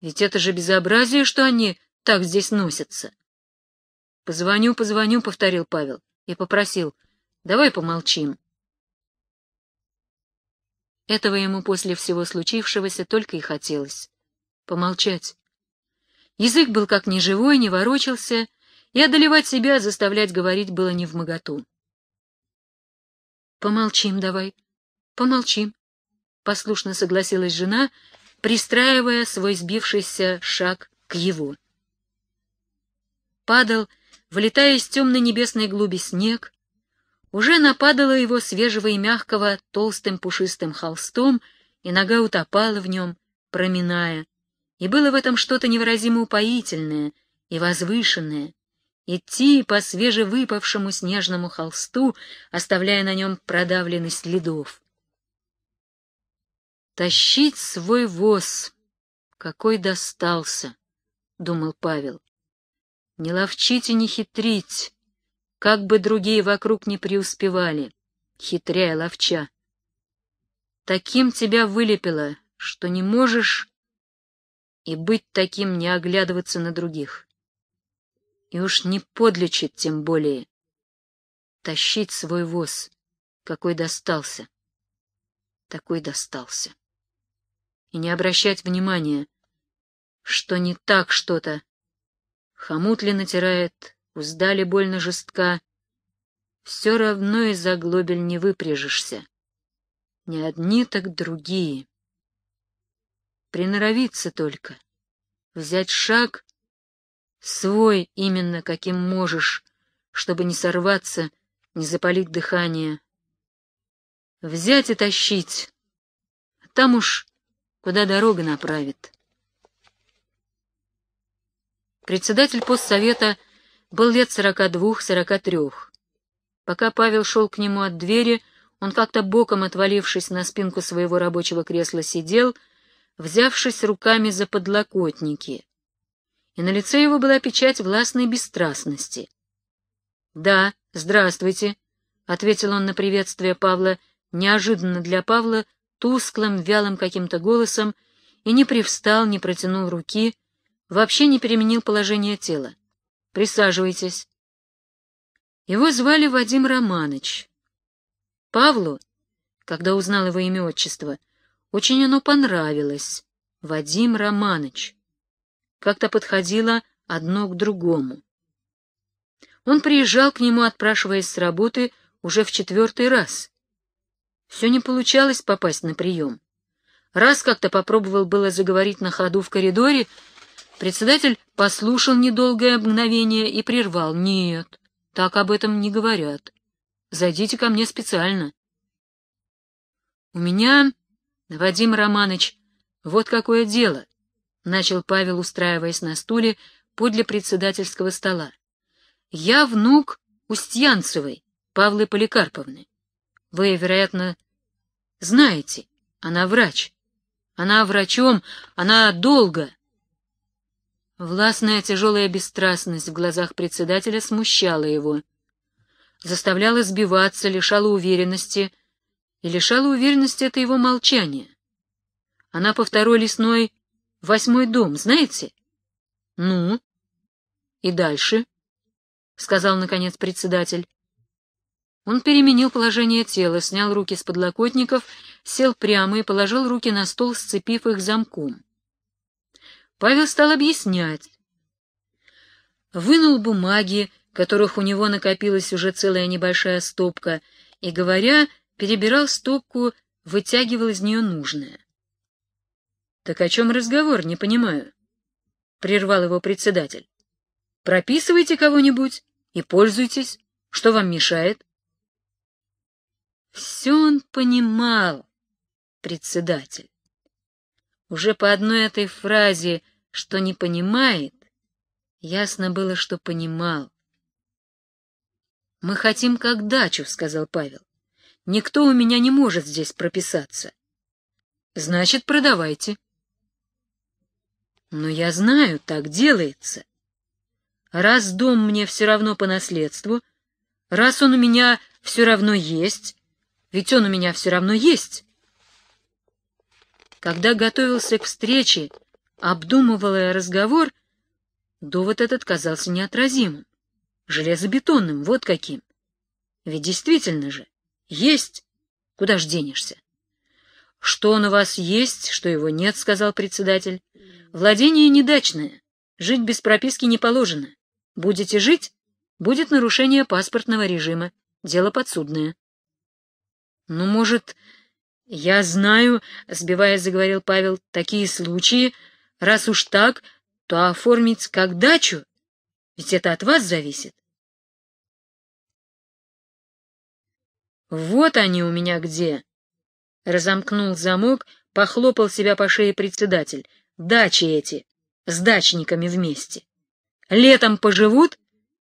Ведь это же безобразие, что они так здесь носятся. — Позвоню, позвоню, — повторил Павел и попросил. — Давай помолчим. Этого ему после всего случившегося только и хотелось. Помолчать. Язык был как неживой, не ворочался, и одолевать себя, заставлять говорить было не в моготу. Помолчим давай. Помолчим. Послушно согласилась жена, пристраивая свой сбившийся шаг к его. Падал, влетая из темной небесной глуби снег, уже нападало его свежего и мягкого толстым пушистым холстом, и нога утопала в нем, проминая. И было в этом что-то невыразимо упоительное и возвышенное, идти по свежевыпавшему снежному холсту, оставляя на нем продавленность следов. «Тащить свой воз, какой достался», — думал Павел. «Не ловчить и не хитрить, как бы другие вокруг не преуспевали, хитряя ловча. Таким тебя вылепило, что не можешь и быть таким, не оглядываться на других». И уж не подлечит тем более. Тащить свой воз, какой достался. Такой достался. И не обращать внимания, что не так что-то. Хомут ли натирает, узда ли больно жестка. Все равно из-за глобель не выпряжешься. Не одни, так другие. Приноровиться только. Взять шаг свой именно, каким можешь, чтобы не сорваться, не запалить дыхание. Взять и тащить, там уж куда дорога направит. Председатель постсовета был лет сорока двух-сорока трех. Пока Павел шел к нему от двери, он как-то боком, отвалившись на спинку своего рабочего кресла, сидел, взявшись руками за подлокотники и на лице его была печать властной бесстрастности. «Да, здравствуйте», — ответил он на приветствие Павла, неожиданно для Павла, тусклым, вялым каким-то голосом, и не привстал, не протянул руки, вообще не переменил положение тела. «Присаживайтесь». Его звали Вадим Романович. Павлу, когда узнал его имя-отчество, очень оно понравилось. Вадим Романович как-то подходило одно к другому. Он приезжал к нему, отпрашиваясь с работы, уже в четвертый раз. Все не получалось попасть на прием. Раз как-то попробовал было заговорить на ходу в коридоре, председатель послушал недолгое мгновение и прервал. «Нет, так об этом не говорят. Зайдите ко мне специально». «У меня, Вадим Романович, вот какое дело. — начал Павел, устраиваясь на стуле подле председательского стола. — Я внук Устьянцевой, Павлы Поликарповны. Вы, вероятно, знаете, она врач. Она врачом, она долго. Властная тяжелая бесстрастность в глазах председателя смущала его, заставляла сбиваться, лишала уверенности, и лишала уверенности это его молчание. Она по второй лесной Восьмой дом, знаете? — Ну? — И дальше? — сказал, наконец, председатель. Он переменил положение тела, снял руки с подлокотников, сел прямо и положил руки на стол, сцепив их замком. Павел стал объяснять. Вынул бумаги, которых у него накопилась уже целая небольшая стопка, и, говоря, перебирал стопку, вытягивал из нее нужное. Так о чем разговор, не понимаю? Прервал его председатель. Прописывайте кого-нибудь и пользуйтесь. Что вам мешает? Все он понимал, председатель. Уже по одной этой фразе, что не понимает, ясно было, что понимал. «Мы хотим как дачу», — сказал Павел. «Никто у меня не может здесь прописаться». «Значит, продавайте», но я знаю, так делается. Раз дом мне все равно по наследству, раз он у меня все равно есть, ведь он у меня все равно есть. Когда готовился к встрече, обдумывал я разговор, довод этот казался неотразимым, железобетонным, вот каким. Ведь действительно же, есть, куда ж денешься. — Что он у вас есть, что его нет, — сказал председатель. Владение недачное, жить без прописки не положено. Будете жить, будет нарушение паспортного режима, дело подсудное. — Ну, может, я знаю, — сбивая заговорил Павел, — такие случаи, раз уж так, то оформить как дачу, ведь это от вас зависит. «Вот они у меня где!» Разомкнул замок, похлопал себя по шее председатель, дачи эти, с дачниками вместе. Летом поживут,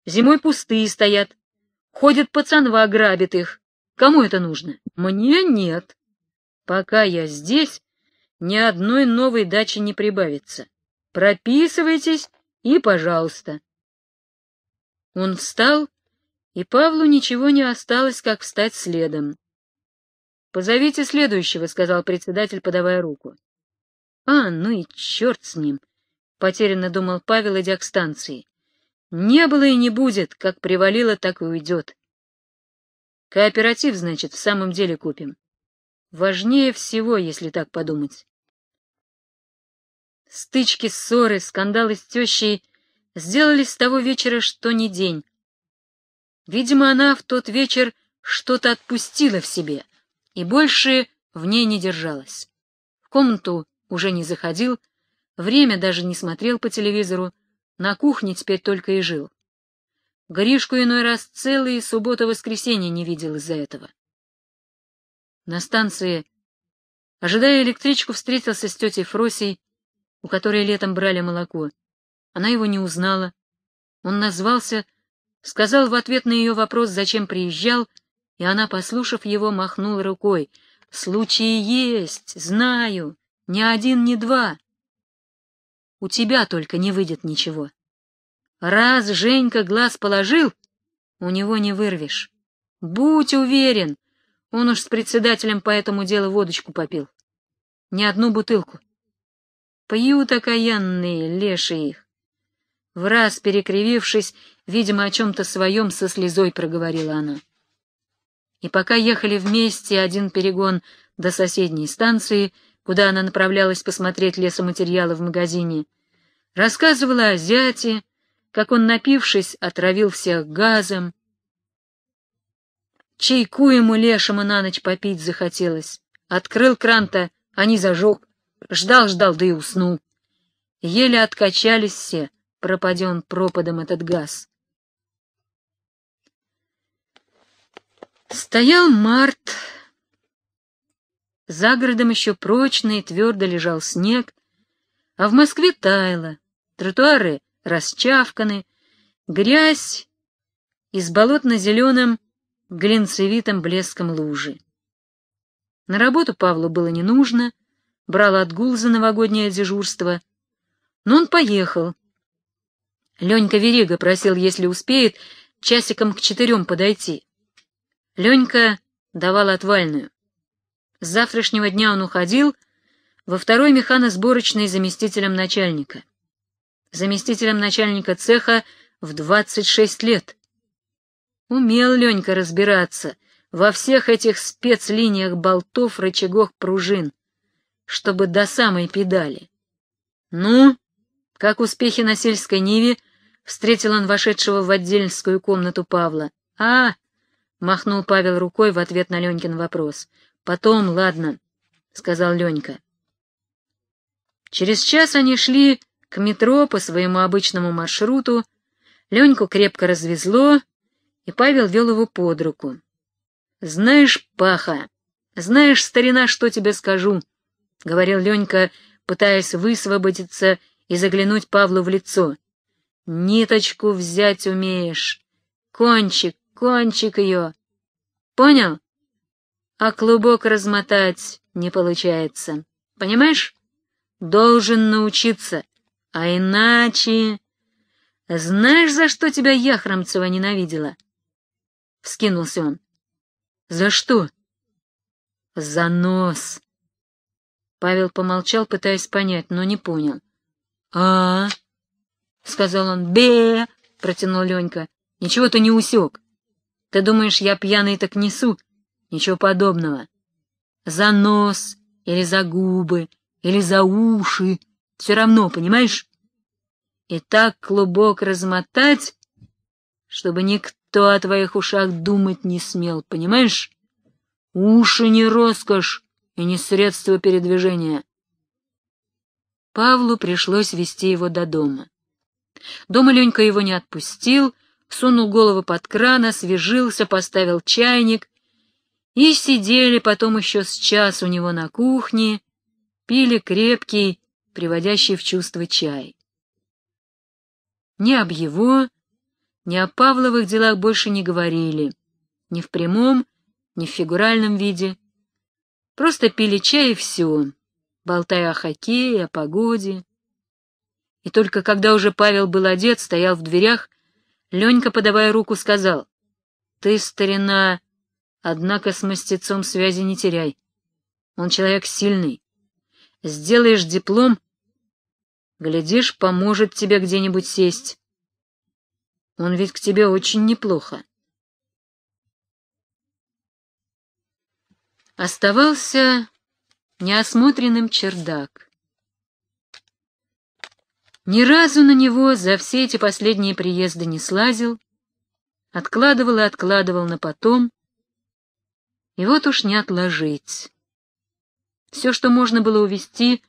зимой пустые стоят. Ходит пацанва, грабит их. Кому это нужно? Мне нет. Пока я здесь, ни одной новой дачи не прибавится. Прописывайтесь и, пожалуйста. Он встал, и Павлу ничего не осталось, как встать следом. «Позовите следующего», — сказал председатель, подавая руку. А, ну и черт с ним, потерянно думал Павел, идя к станции. Не было и не будет, как привалило, так и уйдет. Кооператив, значит, в самом деле купим. Важнее всего, если так подумать. Стычки, ссоры, скандалы с тещей сделали с того вечера что ни день. Видимо, она в тот вечер что-то отпустила в себе и больше в ней не держалась. В комнату уже не заходил, время даже не смотрел по телевизору, на кухне теперь только и жил. Гришку иной раз целые суббота-воскресенье не видел из-за этого. На станции, ожидая электричку, встретился с тетей Фросей, у которой летом брали молоко. Она его не узнала. Он назвался, сказал в ответ на ее вопрос, зачем приезжал, и она, послушав его, махнула рукой. «Случай есть, знаю. Ни один, ни два. У тебя только не выйдет ничего. Раз Женька глаз положил, у него не вырвешь. Будь уверен, он уж с председателем по этому делу водочку попил. Не одну бутылку. Пьют окаянные леши их. В раз перекривившись, видимо, о чем-то своем со слезой проговорила она. И пока ехали вместе один перегон до соседней станции — куда она направлялась посмотреть лесоматериалы в магазине, рассказывала о зяте, как он, напившись, отравил всех газом. Чайку ему лешему на ночь попить захотелось. Открыл кран-то, а не зажег. Ждал-ждал, да и уснул. Еле откачались все, пропаден пропадом этот газ. Стоял март, за городом еще прочно и твердо лежал снег, а в Москве таяло, тротуары расчавканы, грязь из с болотно-зеленым глинцевитым блеском лужи. На работу Павлу было не нужно, брал отгул за новогоднее дежурство, но он поехал. Ленька Верега просил, если успеет, часиком к четырем подойти. Ленька давал отвальную. С завтрашнего дня он уходил во второй механосборочной заместителем начальника. Заместителем начальника цеха в 26 лет. Умел Ленька разбираться во всех этих спецлиниях болтов, рычагов, пружин, чтобы до самой педали. «Ну, как успехи на сельской ниве?» — встретил он вошедшего в отдельскую комнату Павла. «А!» — махнул Павел рукой в ответ на Ленькин вопрос — Потом, ладно, — сказал Ленька. Через час они шли к метро по своему обычному маршруту. Леньку крепко развезло, и Павел вел его под руку. — Знаешь, Паха, знаешь, старина, что тебе скажу, — говорил Ленька, пытаясь высвободиться и заглянуть Павлу в лицо. — Ниточку взять умеешь. Кончик, кончик ее. Понял? а клубок размотать не получается. Понимаешь? Должен научиться, а иначе... Знаешь, за что тебя Яхромцева ненавидела? Вскинулся он. За что? За нос. Павел помолчал, пытаясь понять, но не понял. А, сказал он. Бе, протянул Ленька. Ничего ты не усек. Ты думаешь, я пьяный так несу? Ничего подобного. За нос или за губы или за уши. Все равно, понимаешь? И так клубок размотать, чтобы никто о твоих ушах думать не смел, понимаешь? Уши не роскошь и не средство передвижения. Павлу пришлось вести его до дома. Дома Ленька его не отпустил, сунул голову под кран, освежился, поставил чайник — и сидели потом еще с час у него на кухне, пили крепкий, приводящий в чувство чай. Ни об его, ни о Павловых делах больше не говорили, ни в прямом, ни в фигуральном виде. Просто пили чай и все, болтая о хоккее, о погоде. И только когда уже Павел был одет, стоял в дверях, Ленька, подавая руку, сказал, «Ты, старина, Однако с мастецом связи не теряй. Он человек сильный. Сделаешь диплом, глядишь, поможет тебе где-нибудь сесть. Он ведь к тебе очень неплохо. Оставался неосмотренным чердак. Ни разу на него за все эти последние приезды не слазил, откладывал и откладывал на потом, и вот уж не отложить. Все, что можно было увести,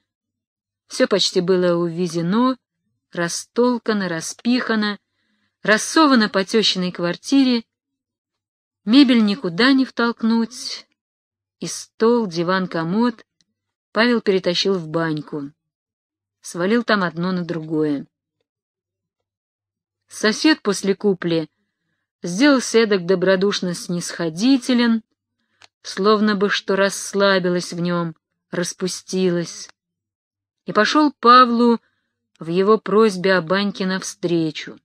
все почти было увезено, растолкано, распихано, рассовано по тещиной квартире, мебель никуда не втолкнуть, и стол, диван, комод Павел перетащил в баньку, свалил там одно на другое. Сосед после купли сделал седок добродушно снисходителен, словно бы что расслабилась в нем, распустилась. И пошел Павлу в его просьбе о баньке навстречу.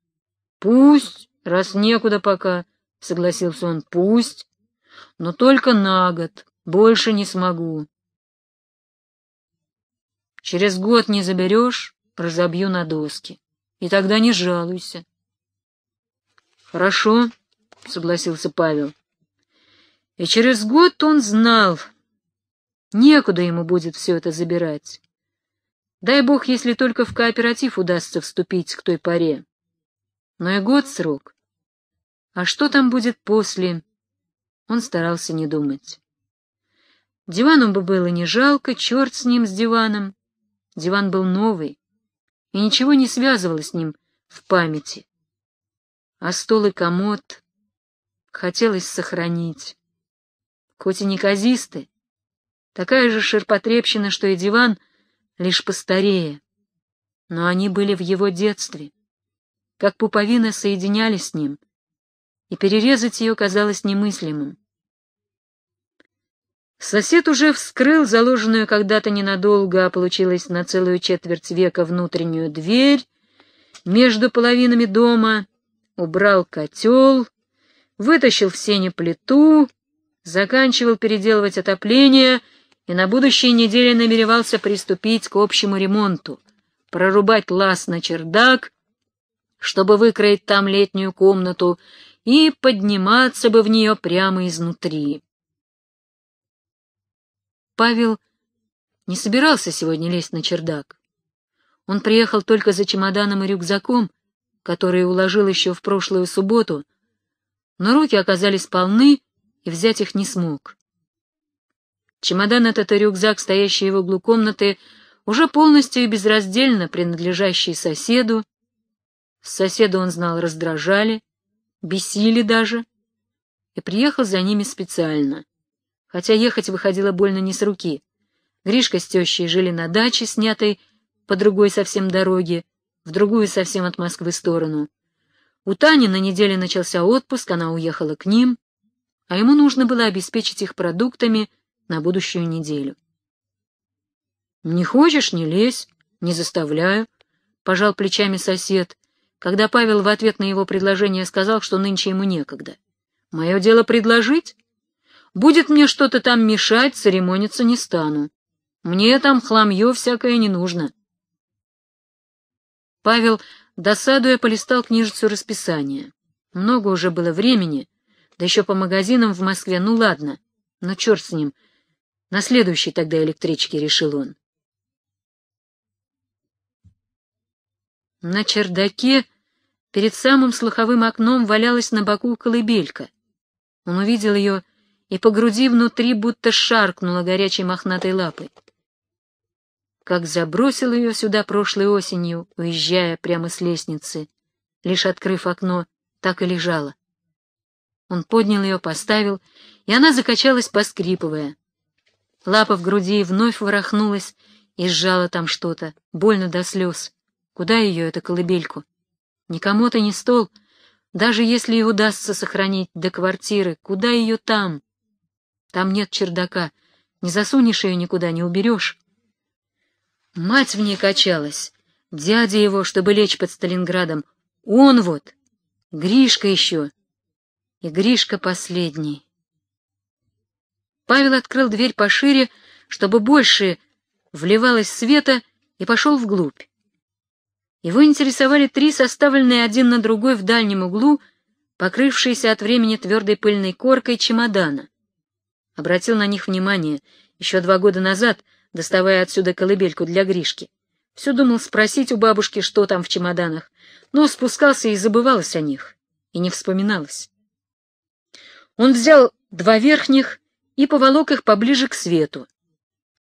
«Пусть, раз некуда пока», — согласился он, — «пусть, но только на год, больше не смогу». «Через год не заберешь, разобью на доски, и тогда не жалуйся». «Хорошо», — согласился Павел. И через год он знал, некуда ему будет все это забирать. Дай бог, если только в кооператив удастся вступить к той паре. Но и год срок. А что там будет после, он старался не думать. Дивану бы было не жалко, черт с ним, с диваном. Диван был новый, и ничего не связывало с ним в памяти. А стол и комод хотелось сохранить хоть и неказисты, такая же ширпотребщина, что и диван, лишь постарее. Но они были в его детстве, как пуповина соединялись с ним, и перерезать ее казалось немыслимым. Сосед уже вскрыл заложенную когда-то ненадолго, а получилось на целую четверть века внутреннюю дверь между половинами дома, убрал котел, вытащил в сене плиту, заканчивал переделывать отопление и на будущей неделе намеревался приступить к общему ремонту, прорубать лаз на чердак, чтобы выкроить там летнюю комнату, и подниматься бы в нее прямо изнутри. Павел не собирался сегодня лезть на чердак. Он приехал только за чемоданом и рюкзаком, который уложил еще в прошлую субботу, но руки оказались полны, и взять их не смог. Чемодан этот и рюкзак, стоящий в углу комнаты, уже полностью и безраздельно принадлежащий соседу. Соседа он знал раздражали, бесили даже, и приехал за ними специально. Хотя ехать выходило больно не с руки. Гришка с тещей жили на даче, снятой по другой совсем дороге, в другую совсем от Москвы сторону. У Тани на неделе начался отпуск, она уехала к ним а ему нужно было обеспечить их продуктами на будущую неделю. «Не хочешь — не лезь, не заставляю», — пожал плечами сосед, когда Павел в ответ на его предложение сказал, что нынче ему некогда. «Мое дело предложить? Будет мне что-то там мешать, церемониться не стану. Мне там хламье всякое не нужно». Павел, досадуя, полистал книжицу расписания. Много уже было времени — да еще по магазинам в Москве, ну ладно, но ну черт с ним. На следующей тогда электричке, — решил он. На чердаке перед самым слуховым окном валялась на боку колыбелька. Он увидел ее, и по груди внутри будто шаркнула горячей мохнатой лапой. Как забросил ее сюда прошлой осенью, уезжая прямо с лестницы, лишь открыв окно, так и лежала. Он поднял ее, поставил, и она закачалась, поскрипывая. Лапа в груди вновь ворохнулась и сжала там что-то, больно до слез. Куда ее, эту колыбельку? Никому-то не стол, даже если и удастся сохранить до квартиры, куда ее там? Там нет чердака, не засунешь ее никуда, не уберешь. Мать в ней качалась, дядя его, чтобы лечь под Сталинградом, он вот, Гришка еще и Гришка последний. Павел открыл дверь пошире, чтобы больше вливалось света, и пошел вглубь. Его интересовали три составленные один на другой в дальнем углу, покрывшиеся от времени твердой пыльной коркой чемодана. Обратил на них внимание еще два года назад, доставая отсюда колыбельку для Гришки. Все думал спросить у бабушки, что там в чемоданах, но спускался и забывалось о них, и не вспоминалось. Он взял два верхних и поволок их поближе к свету.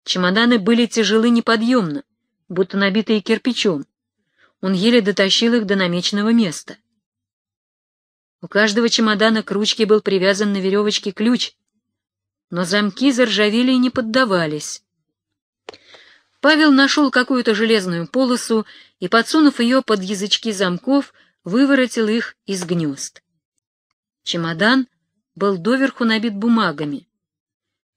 Чемоданы были тяжелы неподъемно, будто набитые кирпичом. Он еле дотащил их до намеченного места. У каждого чемодана к ручке был привязан на веревочке ключ, но замки заржавели и не поддавались. Павел нашел какую-то железную полосу и, подсунув ее под язычки замков, выворотил их из гнезд. Чемодан был доверху набит бумагами.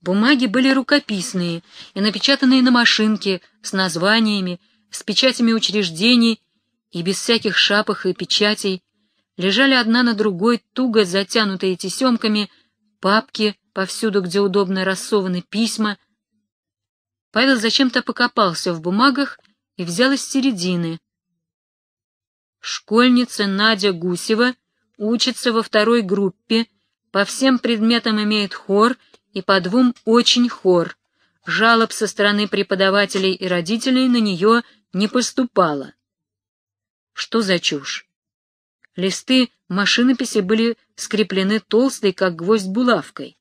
Бумаги были рукописные и напечатанные на машинке с названиями, с печатями учреждений и без всяких шапок и печатей, лежали одна на другой, туго затянутые тесемками, папки, повсюду, где удобно рассованы письма. Павел зачем-то покопался в бумагах и взял из середины. Школьница Надя Гусева учится во второй группе по всем предметам имеет хор и по двум очень хор. Жалоб со стороны преподавателей и родителей на нее не поступало. Что за чушь? Листы машинописи были скреплены толстой, как гвоздь, булавкой.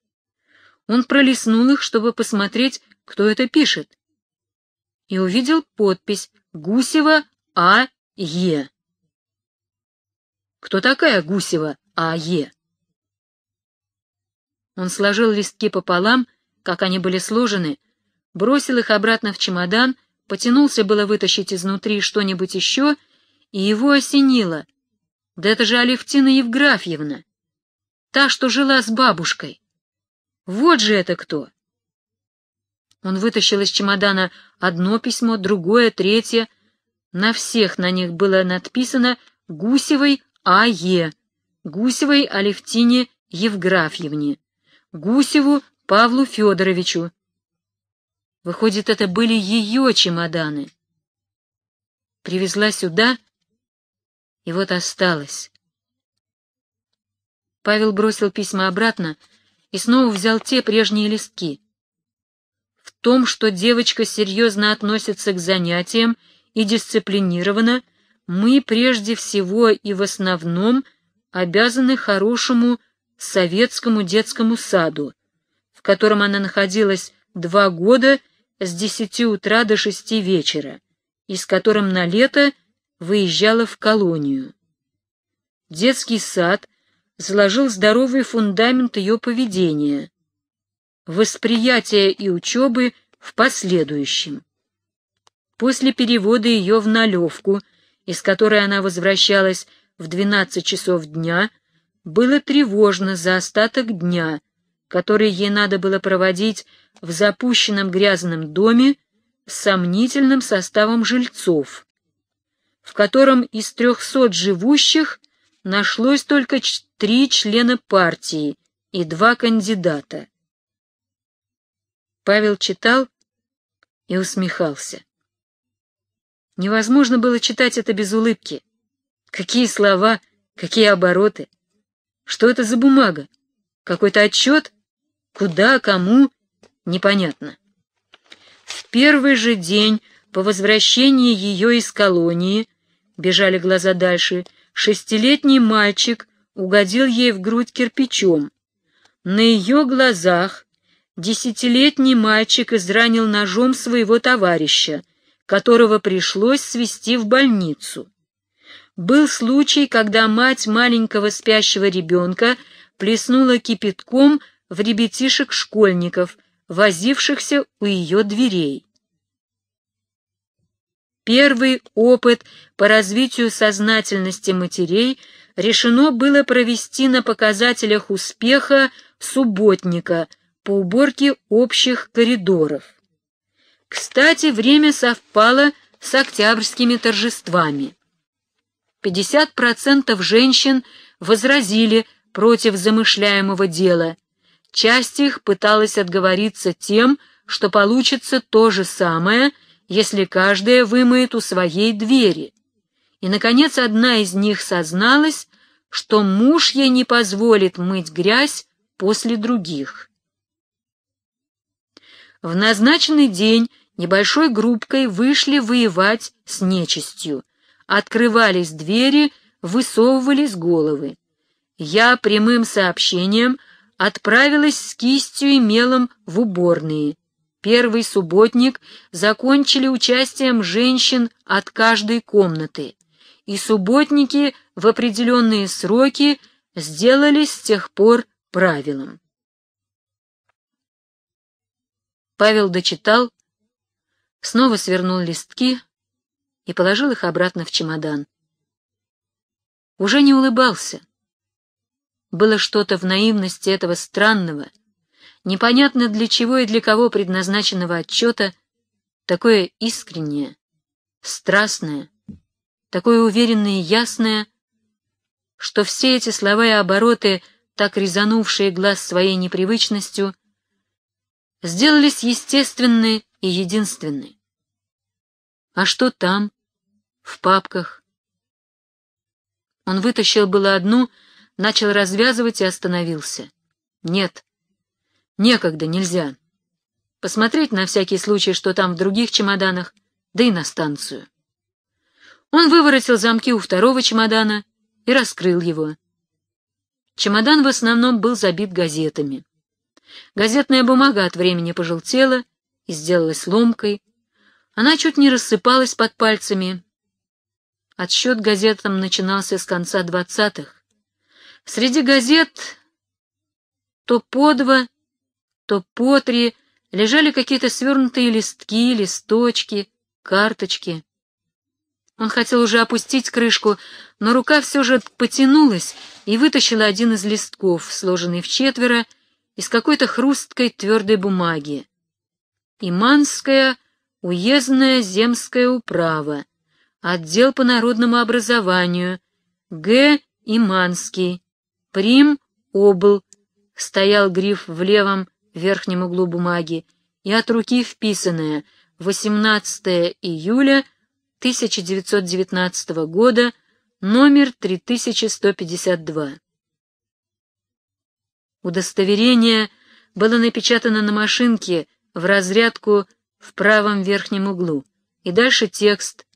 Он пролистнул их, чтобы посмотреть, кто это пишет, и увидел подпись «Гусева А.Е». «Кто такая Гусева А.Е.?» Он сложил листки пополам, как они были сложены, бросил их обратно в чемодан, потянулся было вытащить изнутри что-нибудь еще, и его осенило. Да это же Алевтина Евграфьевна, та, что жила с бабушкой. Вот же это кто! Он вытащил из чемодана одно письмо, другое, третье. На всех на них было надписано «Гусевой А.Е. Гусевой Алевтине Евграфьевне». Гусеву Павлу Федоровичу. Выходит, это были ее чемоданы. Привезла сюда, и вот осталась. Павел бросил письма обратно и снова взял те прежние листки. В том, что девочка серьезно относится к занятиям и дисциплинирована, мы прежде всего и в основном обязаны хорошему советскому детскому саду, в котором она находилась два года с десяти утра до шести вечера, и с которым на лето выезжала в колонию. Детский сад заложил здоровый фундамент ее поведения, восприятия и учебы в последующем. После перевода ее в налевку, из которой она возвращалась в 12 часов дня, было тревожно за остаток дня, который ей надо было проводить в запущенном грязном доме с сомнительным составом жильцов, в котором из трехсот живущих нашлось только три члена партии и два кандидата. Павел читал и усмехался. Невозможно было читать это без улыбки. Какие слова, какие обороты! Что это за бумага? Какой-то отчет? Куда, кому? Непонятно. В первый же день по возвращении ее из колонии, бежали глаза дальше, шестилетний мальчик угодил ей в грудь кирпичом. На ее глазах десятилетний мальчик изранил ножом своего товарища, которого пришлось свести в больницу. Был случай, когда мать маленького спящего ребенка плеснула кипятком в ребятишек-школьников, возившихся у ее дверей. Первый опыт по развитию сознательности матерей решено было провести на показателях успеха субботника по уборке общих коридоров. Кстати, время совпало с октябрьскими торжествами. 50% женщин возразили против замышляемого дела. Часть их пыталась отговориться тем, что получится то же самое, если каждая вымоет у своей двери. И, наконец, одна из них созналась, что муж ей не позволит мыть грязь после других. В назначенный день небольшой группкой вышли воевать с нечистью. Открывались двери, высовывались головы. Я прямым сообщением отправилась с кистью и мелом в уборные. Первый субботник закончили участием женщин от каждой комнаты, и субботники в определенные сроки сделались с тех пор правилом. Павел дочитал, снова свернул листки, и положил их обратно в чемодан. Уже не улыбался. Было что-то в наивности этого странного, непонятно для чего и для кого предназначенного отчета, такое искреннее, страстное, такое уверенное и ясное, что все эти слова и обороты, так резанувшие глаз своей непривычностью, сделались естественны и единственны. А что там, в папках. Он вытащил было одну, начал развязывать и остановился. Нет, некогда, нельзя. Посмотреть на всякий случай, что там в других чемоданах, да и на станцию. Он выворотил замки у второго чемодана и раскрыл его. Чемодан в основном был забит газетами. Газетная бумага от времени пожелтела и сделалась ломкой. Она чуть не рассыпалась под пальцами, Отсчет газетам начинался с конца двадцатых. Среди газет то по два, то по три лежали какие-то свернутые листки, листочки, карточки. Он хотел уже опустить крышку, но рука все же потянулась и вытащила один из листков, сложенный в четверо, из какой-то хрусткой твердой бумаги. Иманская уездная земская управа Отдел по народному образованию, Г. Иманский, Прим. Обл. Стоял гриф в левом верхнем углу бумаги и от руки вписанное 18 июля 1919 года, номер 3152. Удостоверение было напечатано на машинке в разрядку в правом верхнем углу, и дальше текст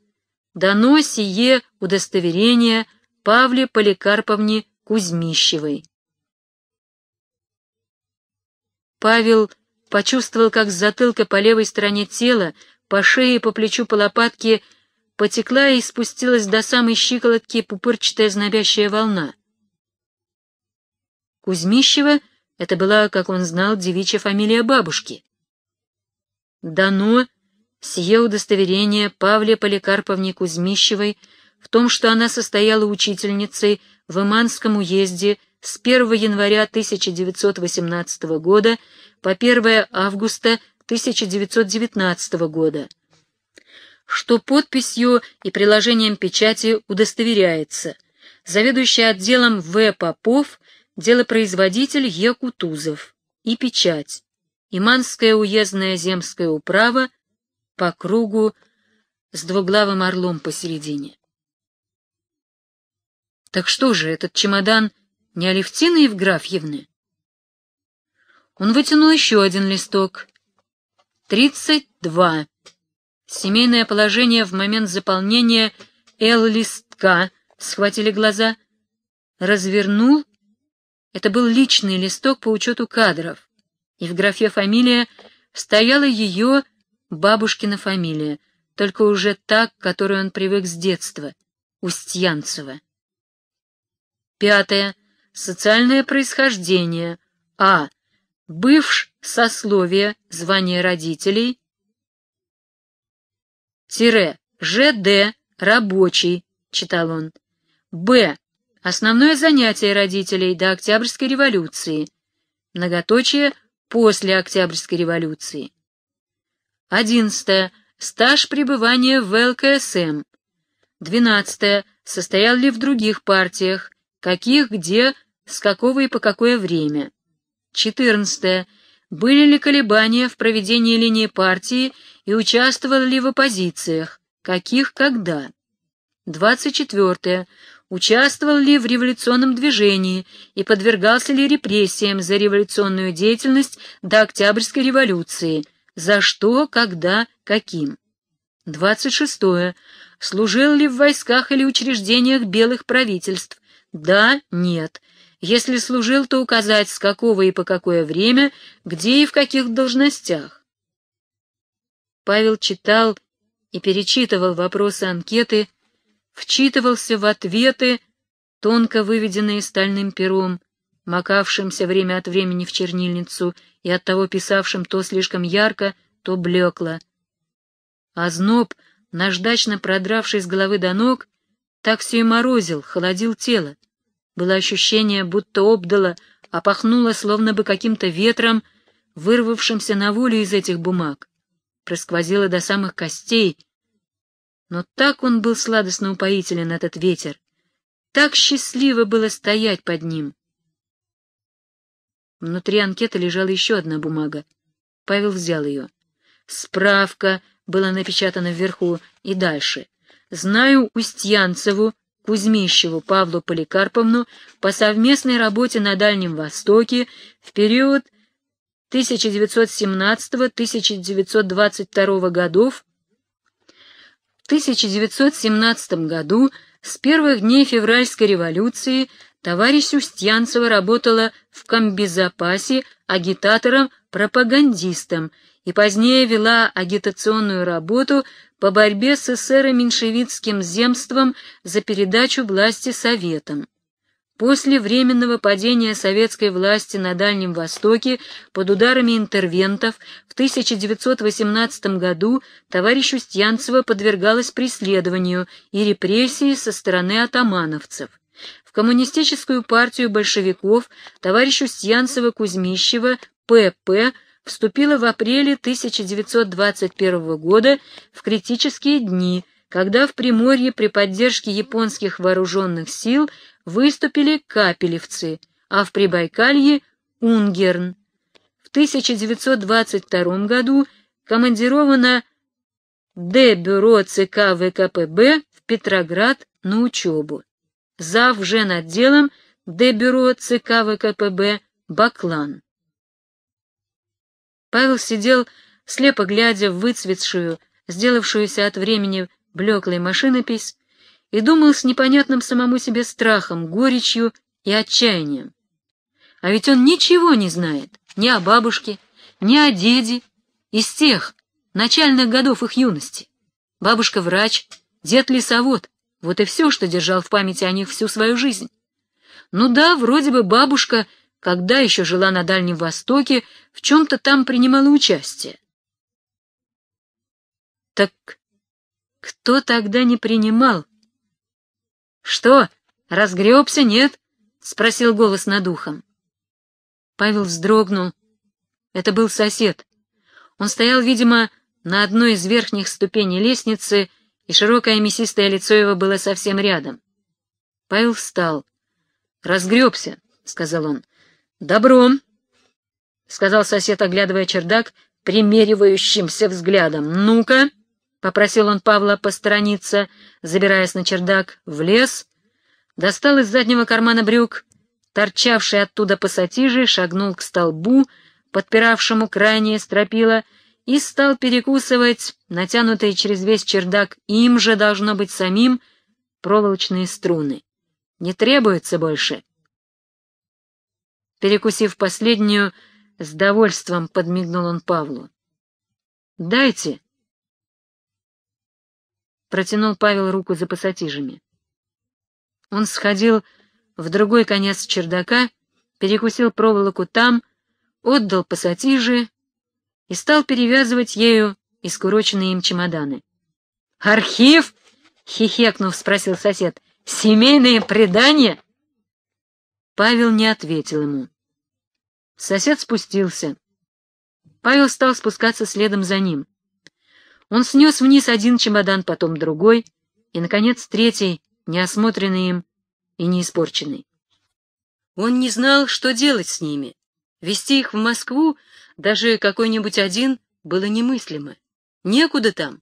дано сие удостоверение Павле Поликарповне Кузьмищевой. Павел почувствовал, как с затылка по левой стороне тела, по шее, и по плечу, по лопатке потекла и спустилась до самой щиколотки пупырчатая знобящая волна. Кузьмищева — это была, как он знал, девичья фамилия бабушки. Дано сие удостоверение Павле Поликарповне Кузьмищевой в том, что она состояла учительницей в Иманском уезде с 1 января 1918 года по 1 августа 1919 года, что подписью и приложением печати удостоверяется заведующий отделом В. Попов, делопроизводитель Е. Кутузов и печать, Иманская уездная земская управа, по кругу с двуглавым орлом посередине. Так что же, этот чемодан не Алевтина Евграфьевны? Он вытянул еще один листок. Тридцать два. Семейное положение в момент заполнения Л-листка схватили глаза. Развернул. Это был личный листок по учету кадров. И в графе «Фамилия» стояла ее Бабушкина фамилия, только уже так, которую он привык с детства, Устьянцева. Пятое. Социальное происхождение. А. Бывш сословие, звание родителей. Тире. ЖД. Рабочий, читал он. Б. Основное занятие родителей до Октябрьской революции. Многоточие после Октябрьской революции. 11. Стаж пребывания в ЛКСМ. 12. Состоял ли в других партиях, каких, где, с какого и по какое время. 14. Были ли колебания в проведении линии партии и участвовал ли в оппозициях, каких, когда. 24. Участвовал ли в революционном движении и подвергался ли репрессиям за революционную деятельность до Октябрьской революции, за что, когда, каким. 26. Служил ли в войсках или учреждениях белых правительств? Да, нет. Если служил, то указать, с какого и по какое время, где и в каких должностях. Павел читал и перечитывал вопросы анкеты, вчитывался в ответы, тонко выведенные стальным пером, макавшимся время от времени в чернильницу и оттого писавшим то слишком ярко, то блекло. А зноб, наждачно продравший с головы до ног, так все и морозил, холодил тело. Было ощущение, будто обдало, опахнуло, словно бы каким-то ветром, вырвавшимся на волю из этих бумаг. Просквозило до самых костей. Но так он был сладостно упоителен, этот ветер. Так счастливо было стоять под ним. Внутри анкеты лежала еще одна бумага. Павел взял ее. Справка была напечатана вверху и дальше. «Знаю Устьянцеву, Кузьмищеву Павлу Поликарповну по совместной работе на Дальнем Востоке в период 1917-1922 годов. В 1917 году с первых дней февральской революции Товарищ Устьянцева работала в комбезопасе агитатором-пропагандистом и позднее вела агитационную работу по борьбе с эсеро-меньшевистским земством за передачу власти Советам. После временного падения советской власти на Дальнем Востоке под ударами интервентов в 1918 году товарищ Устьянцева подвергалась преследованию и репрессии со стороны атамановцев. Коммунистическую партию большевиков товарищу Устьянцева-Кузьмищева П.П. вступила в апреле 1921 года в критические дни, когда в Приморье при поддержке японских вооруженных сил выступили капелевцы, а в Прибайкалье — Унгерн. В 1922 году командировано Д. Бюро ЦК ВКПБ в Петроград на учебу зав. жен. отделом Д-бюро ЦК ВКПБ Баклан. Павел сидел, слепо глядя в выцветшую, сделавшуюся от времени блеклой машинопись, и думал с непонятным самому себе страхом, горечью и отчаянием. А ведь он ничего не знает ни о бабушке, ни о деде из тех начальных годов их юности. Бабушка врач, дед лесовод, вот и все, что держал в памяти о них всю свою жизнь. Ну да, вроде бы бабушка, когда еще жила на Дальнем Востоке, в чем-то там принимала участие. Так кто тогда не принимал? Что, разгребся, нет? — спросил голос над ухом. Павел вздрогнул. Это был сосед. Он стоял, видимо, на одной из верхних ступеней лестницы — и широкое мясистое лицо его было совсем рядом. Павел встал. «Разгребся», — сказал он. «Добром», — сказал сосед, оглядывая чердак, примеривающимся взглядом. «Ну-ка», — попросил он Павла посторониться, забираясь на чердак, в лес, достал из заднего кармана брюк, торчавший оттуда пассатижи, шагнул к столбу, подпиравшему крайнее стропила, — и стал перекусывать, натянутые через весь чердак, им же должно быть самим, проволочные струны. Не требуется больше. Перекусив последнюю, с довольством подмигнул он Павлу. «Дайте!» Протянул Павел руку за пассатижами. Он сходил в другой конец чердака, перекусил проволоку там, отдал пассатижи, и стал перевязывать ею искуроченные им чемоданы. «Архив?» — хихекнув, спросил сосед. «Семейные предания?» Павел не ответил ему. Сосед спустился. Павел стал спускаться следом за ним. Он снес вниз один чемодан, потом другой, и, наконец, третий, неосмотренный им и не испорченный. Он не знал, что делать с ними. Вести их в Москву даже какой-нибудь один было немыслимо. Некуда там.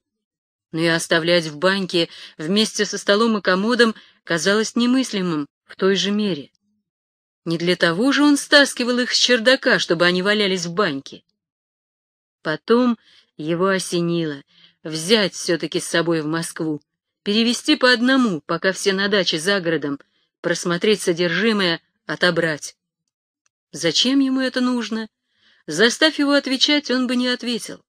Но и оставлять в баньке вместе со столом и комодом казалось немыслимым в той же мере. Не для того же он стаскивал их с чердака, чтобы они валялись в баньке. Потом его осенило взять все-таки с собой в Москву, перевести по одному, пока все на даче за городом, просмотреть содержимое, отобрать. Зачем ему это нужно? Заставь его отвечать, он бы не ответил.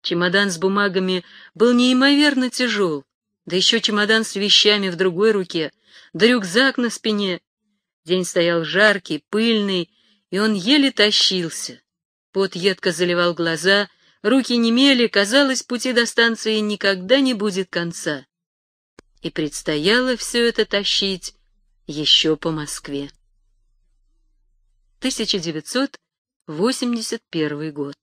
Чемодан с бумагами был неимоверно тяжел, да еще чемодан с вещами в другой руке, да рюкзак на спине. День стоял жаркий, пыльный, и он еле тащился. Пот едко заливал глаза, руки немели, казалось, пути до станции никогда не будет конца. И предстояло все это тащить еще по Москве. 1900 81 год.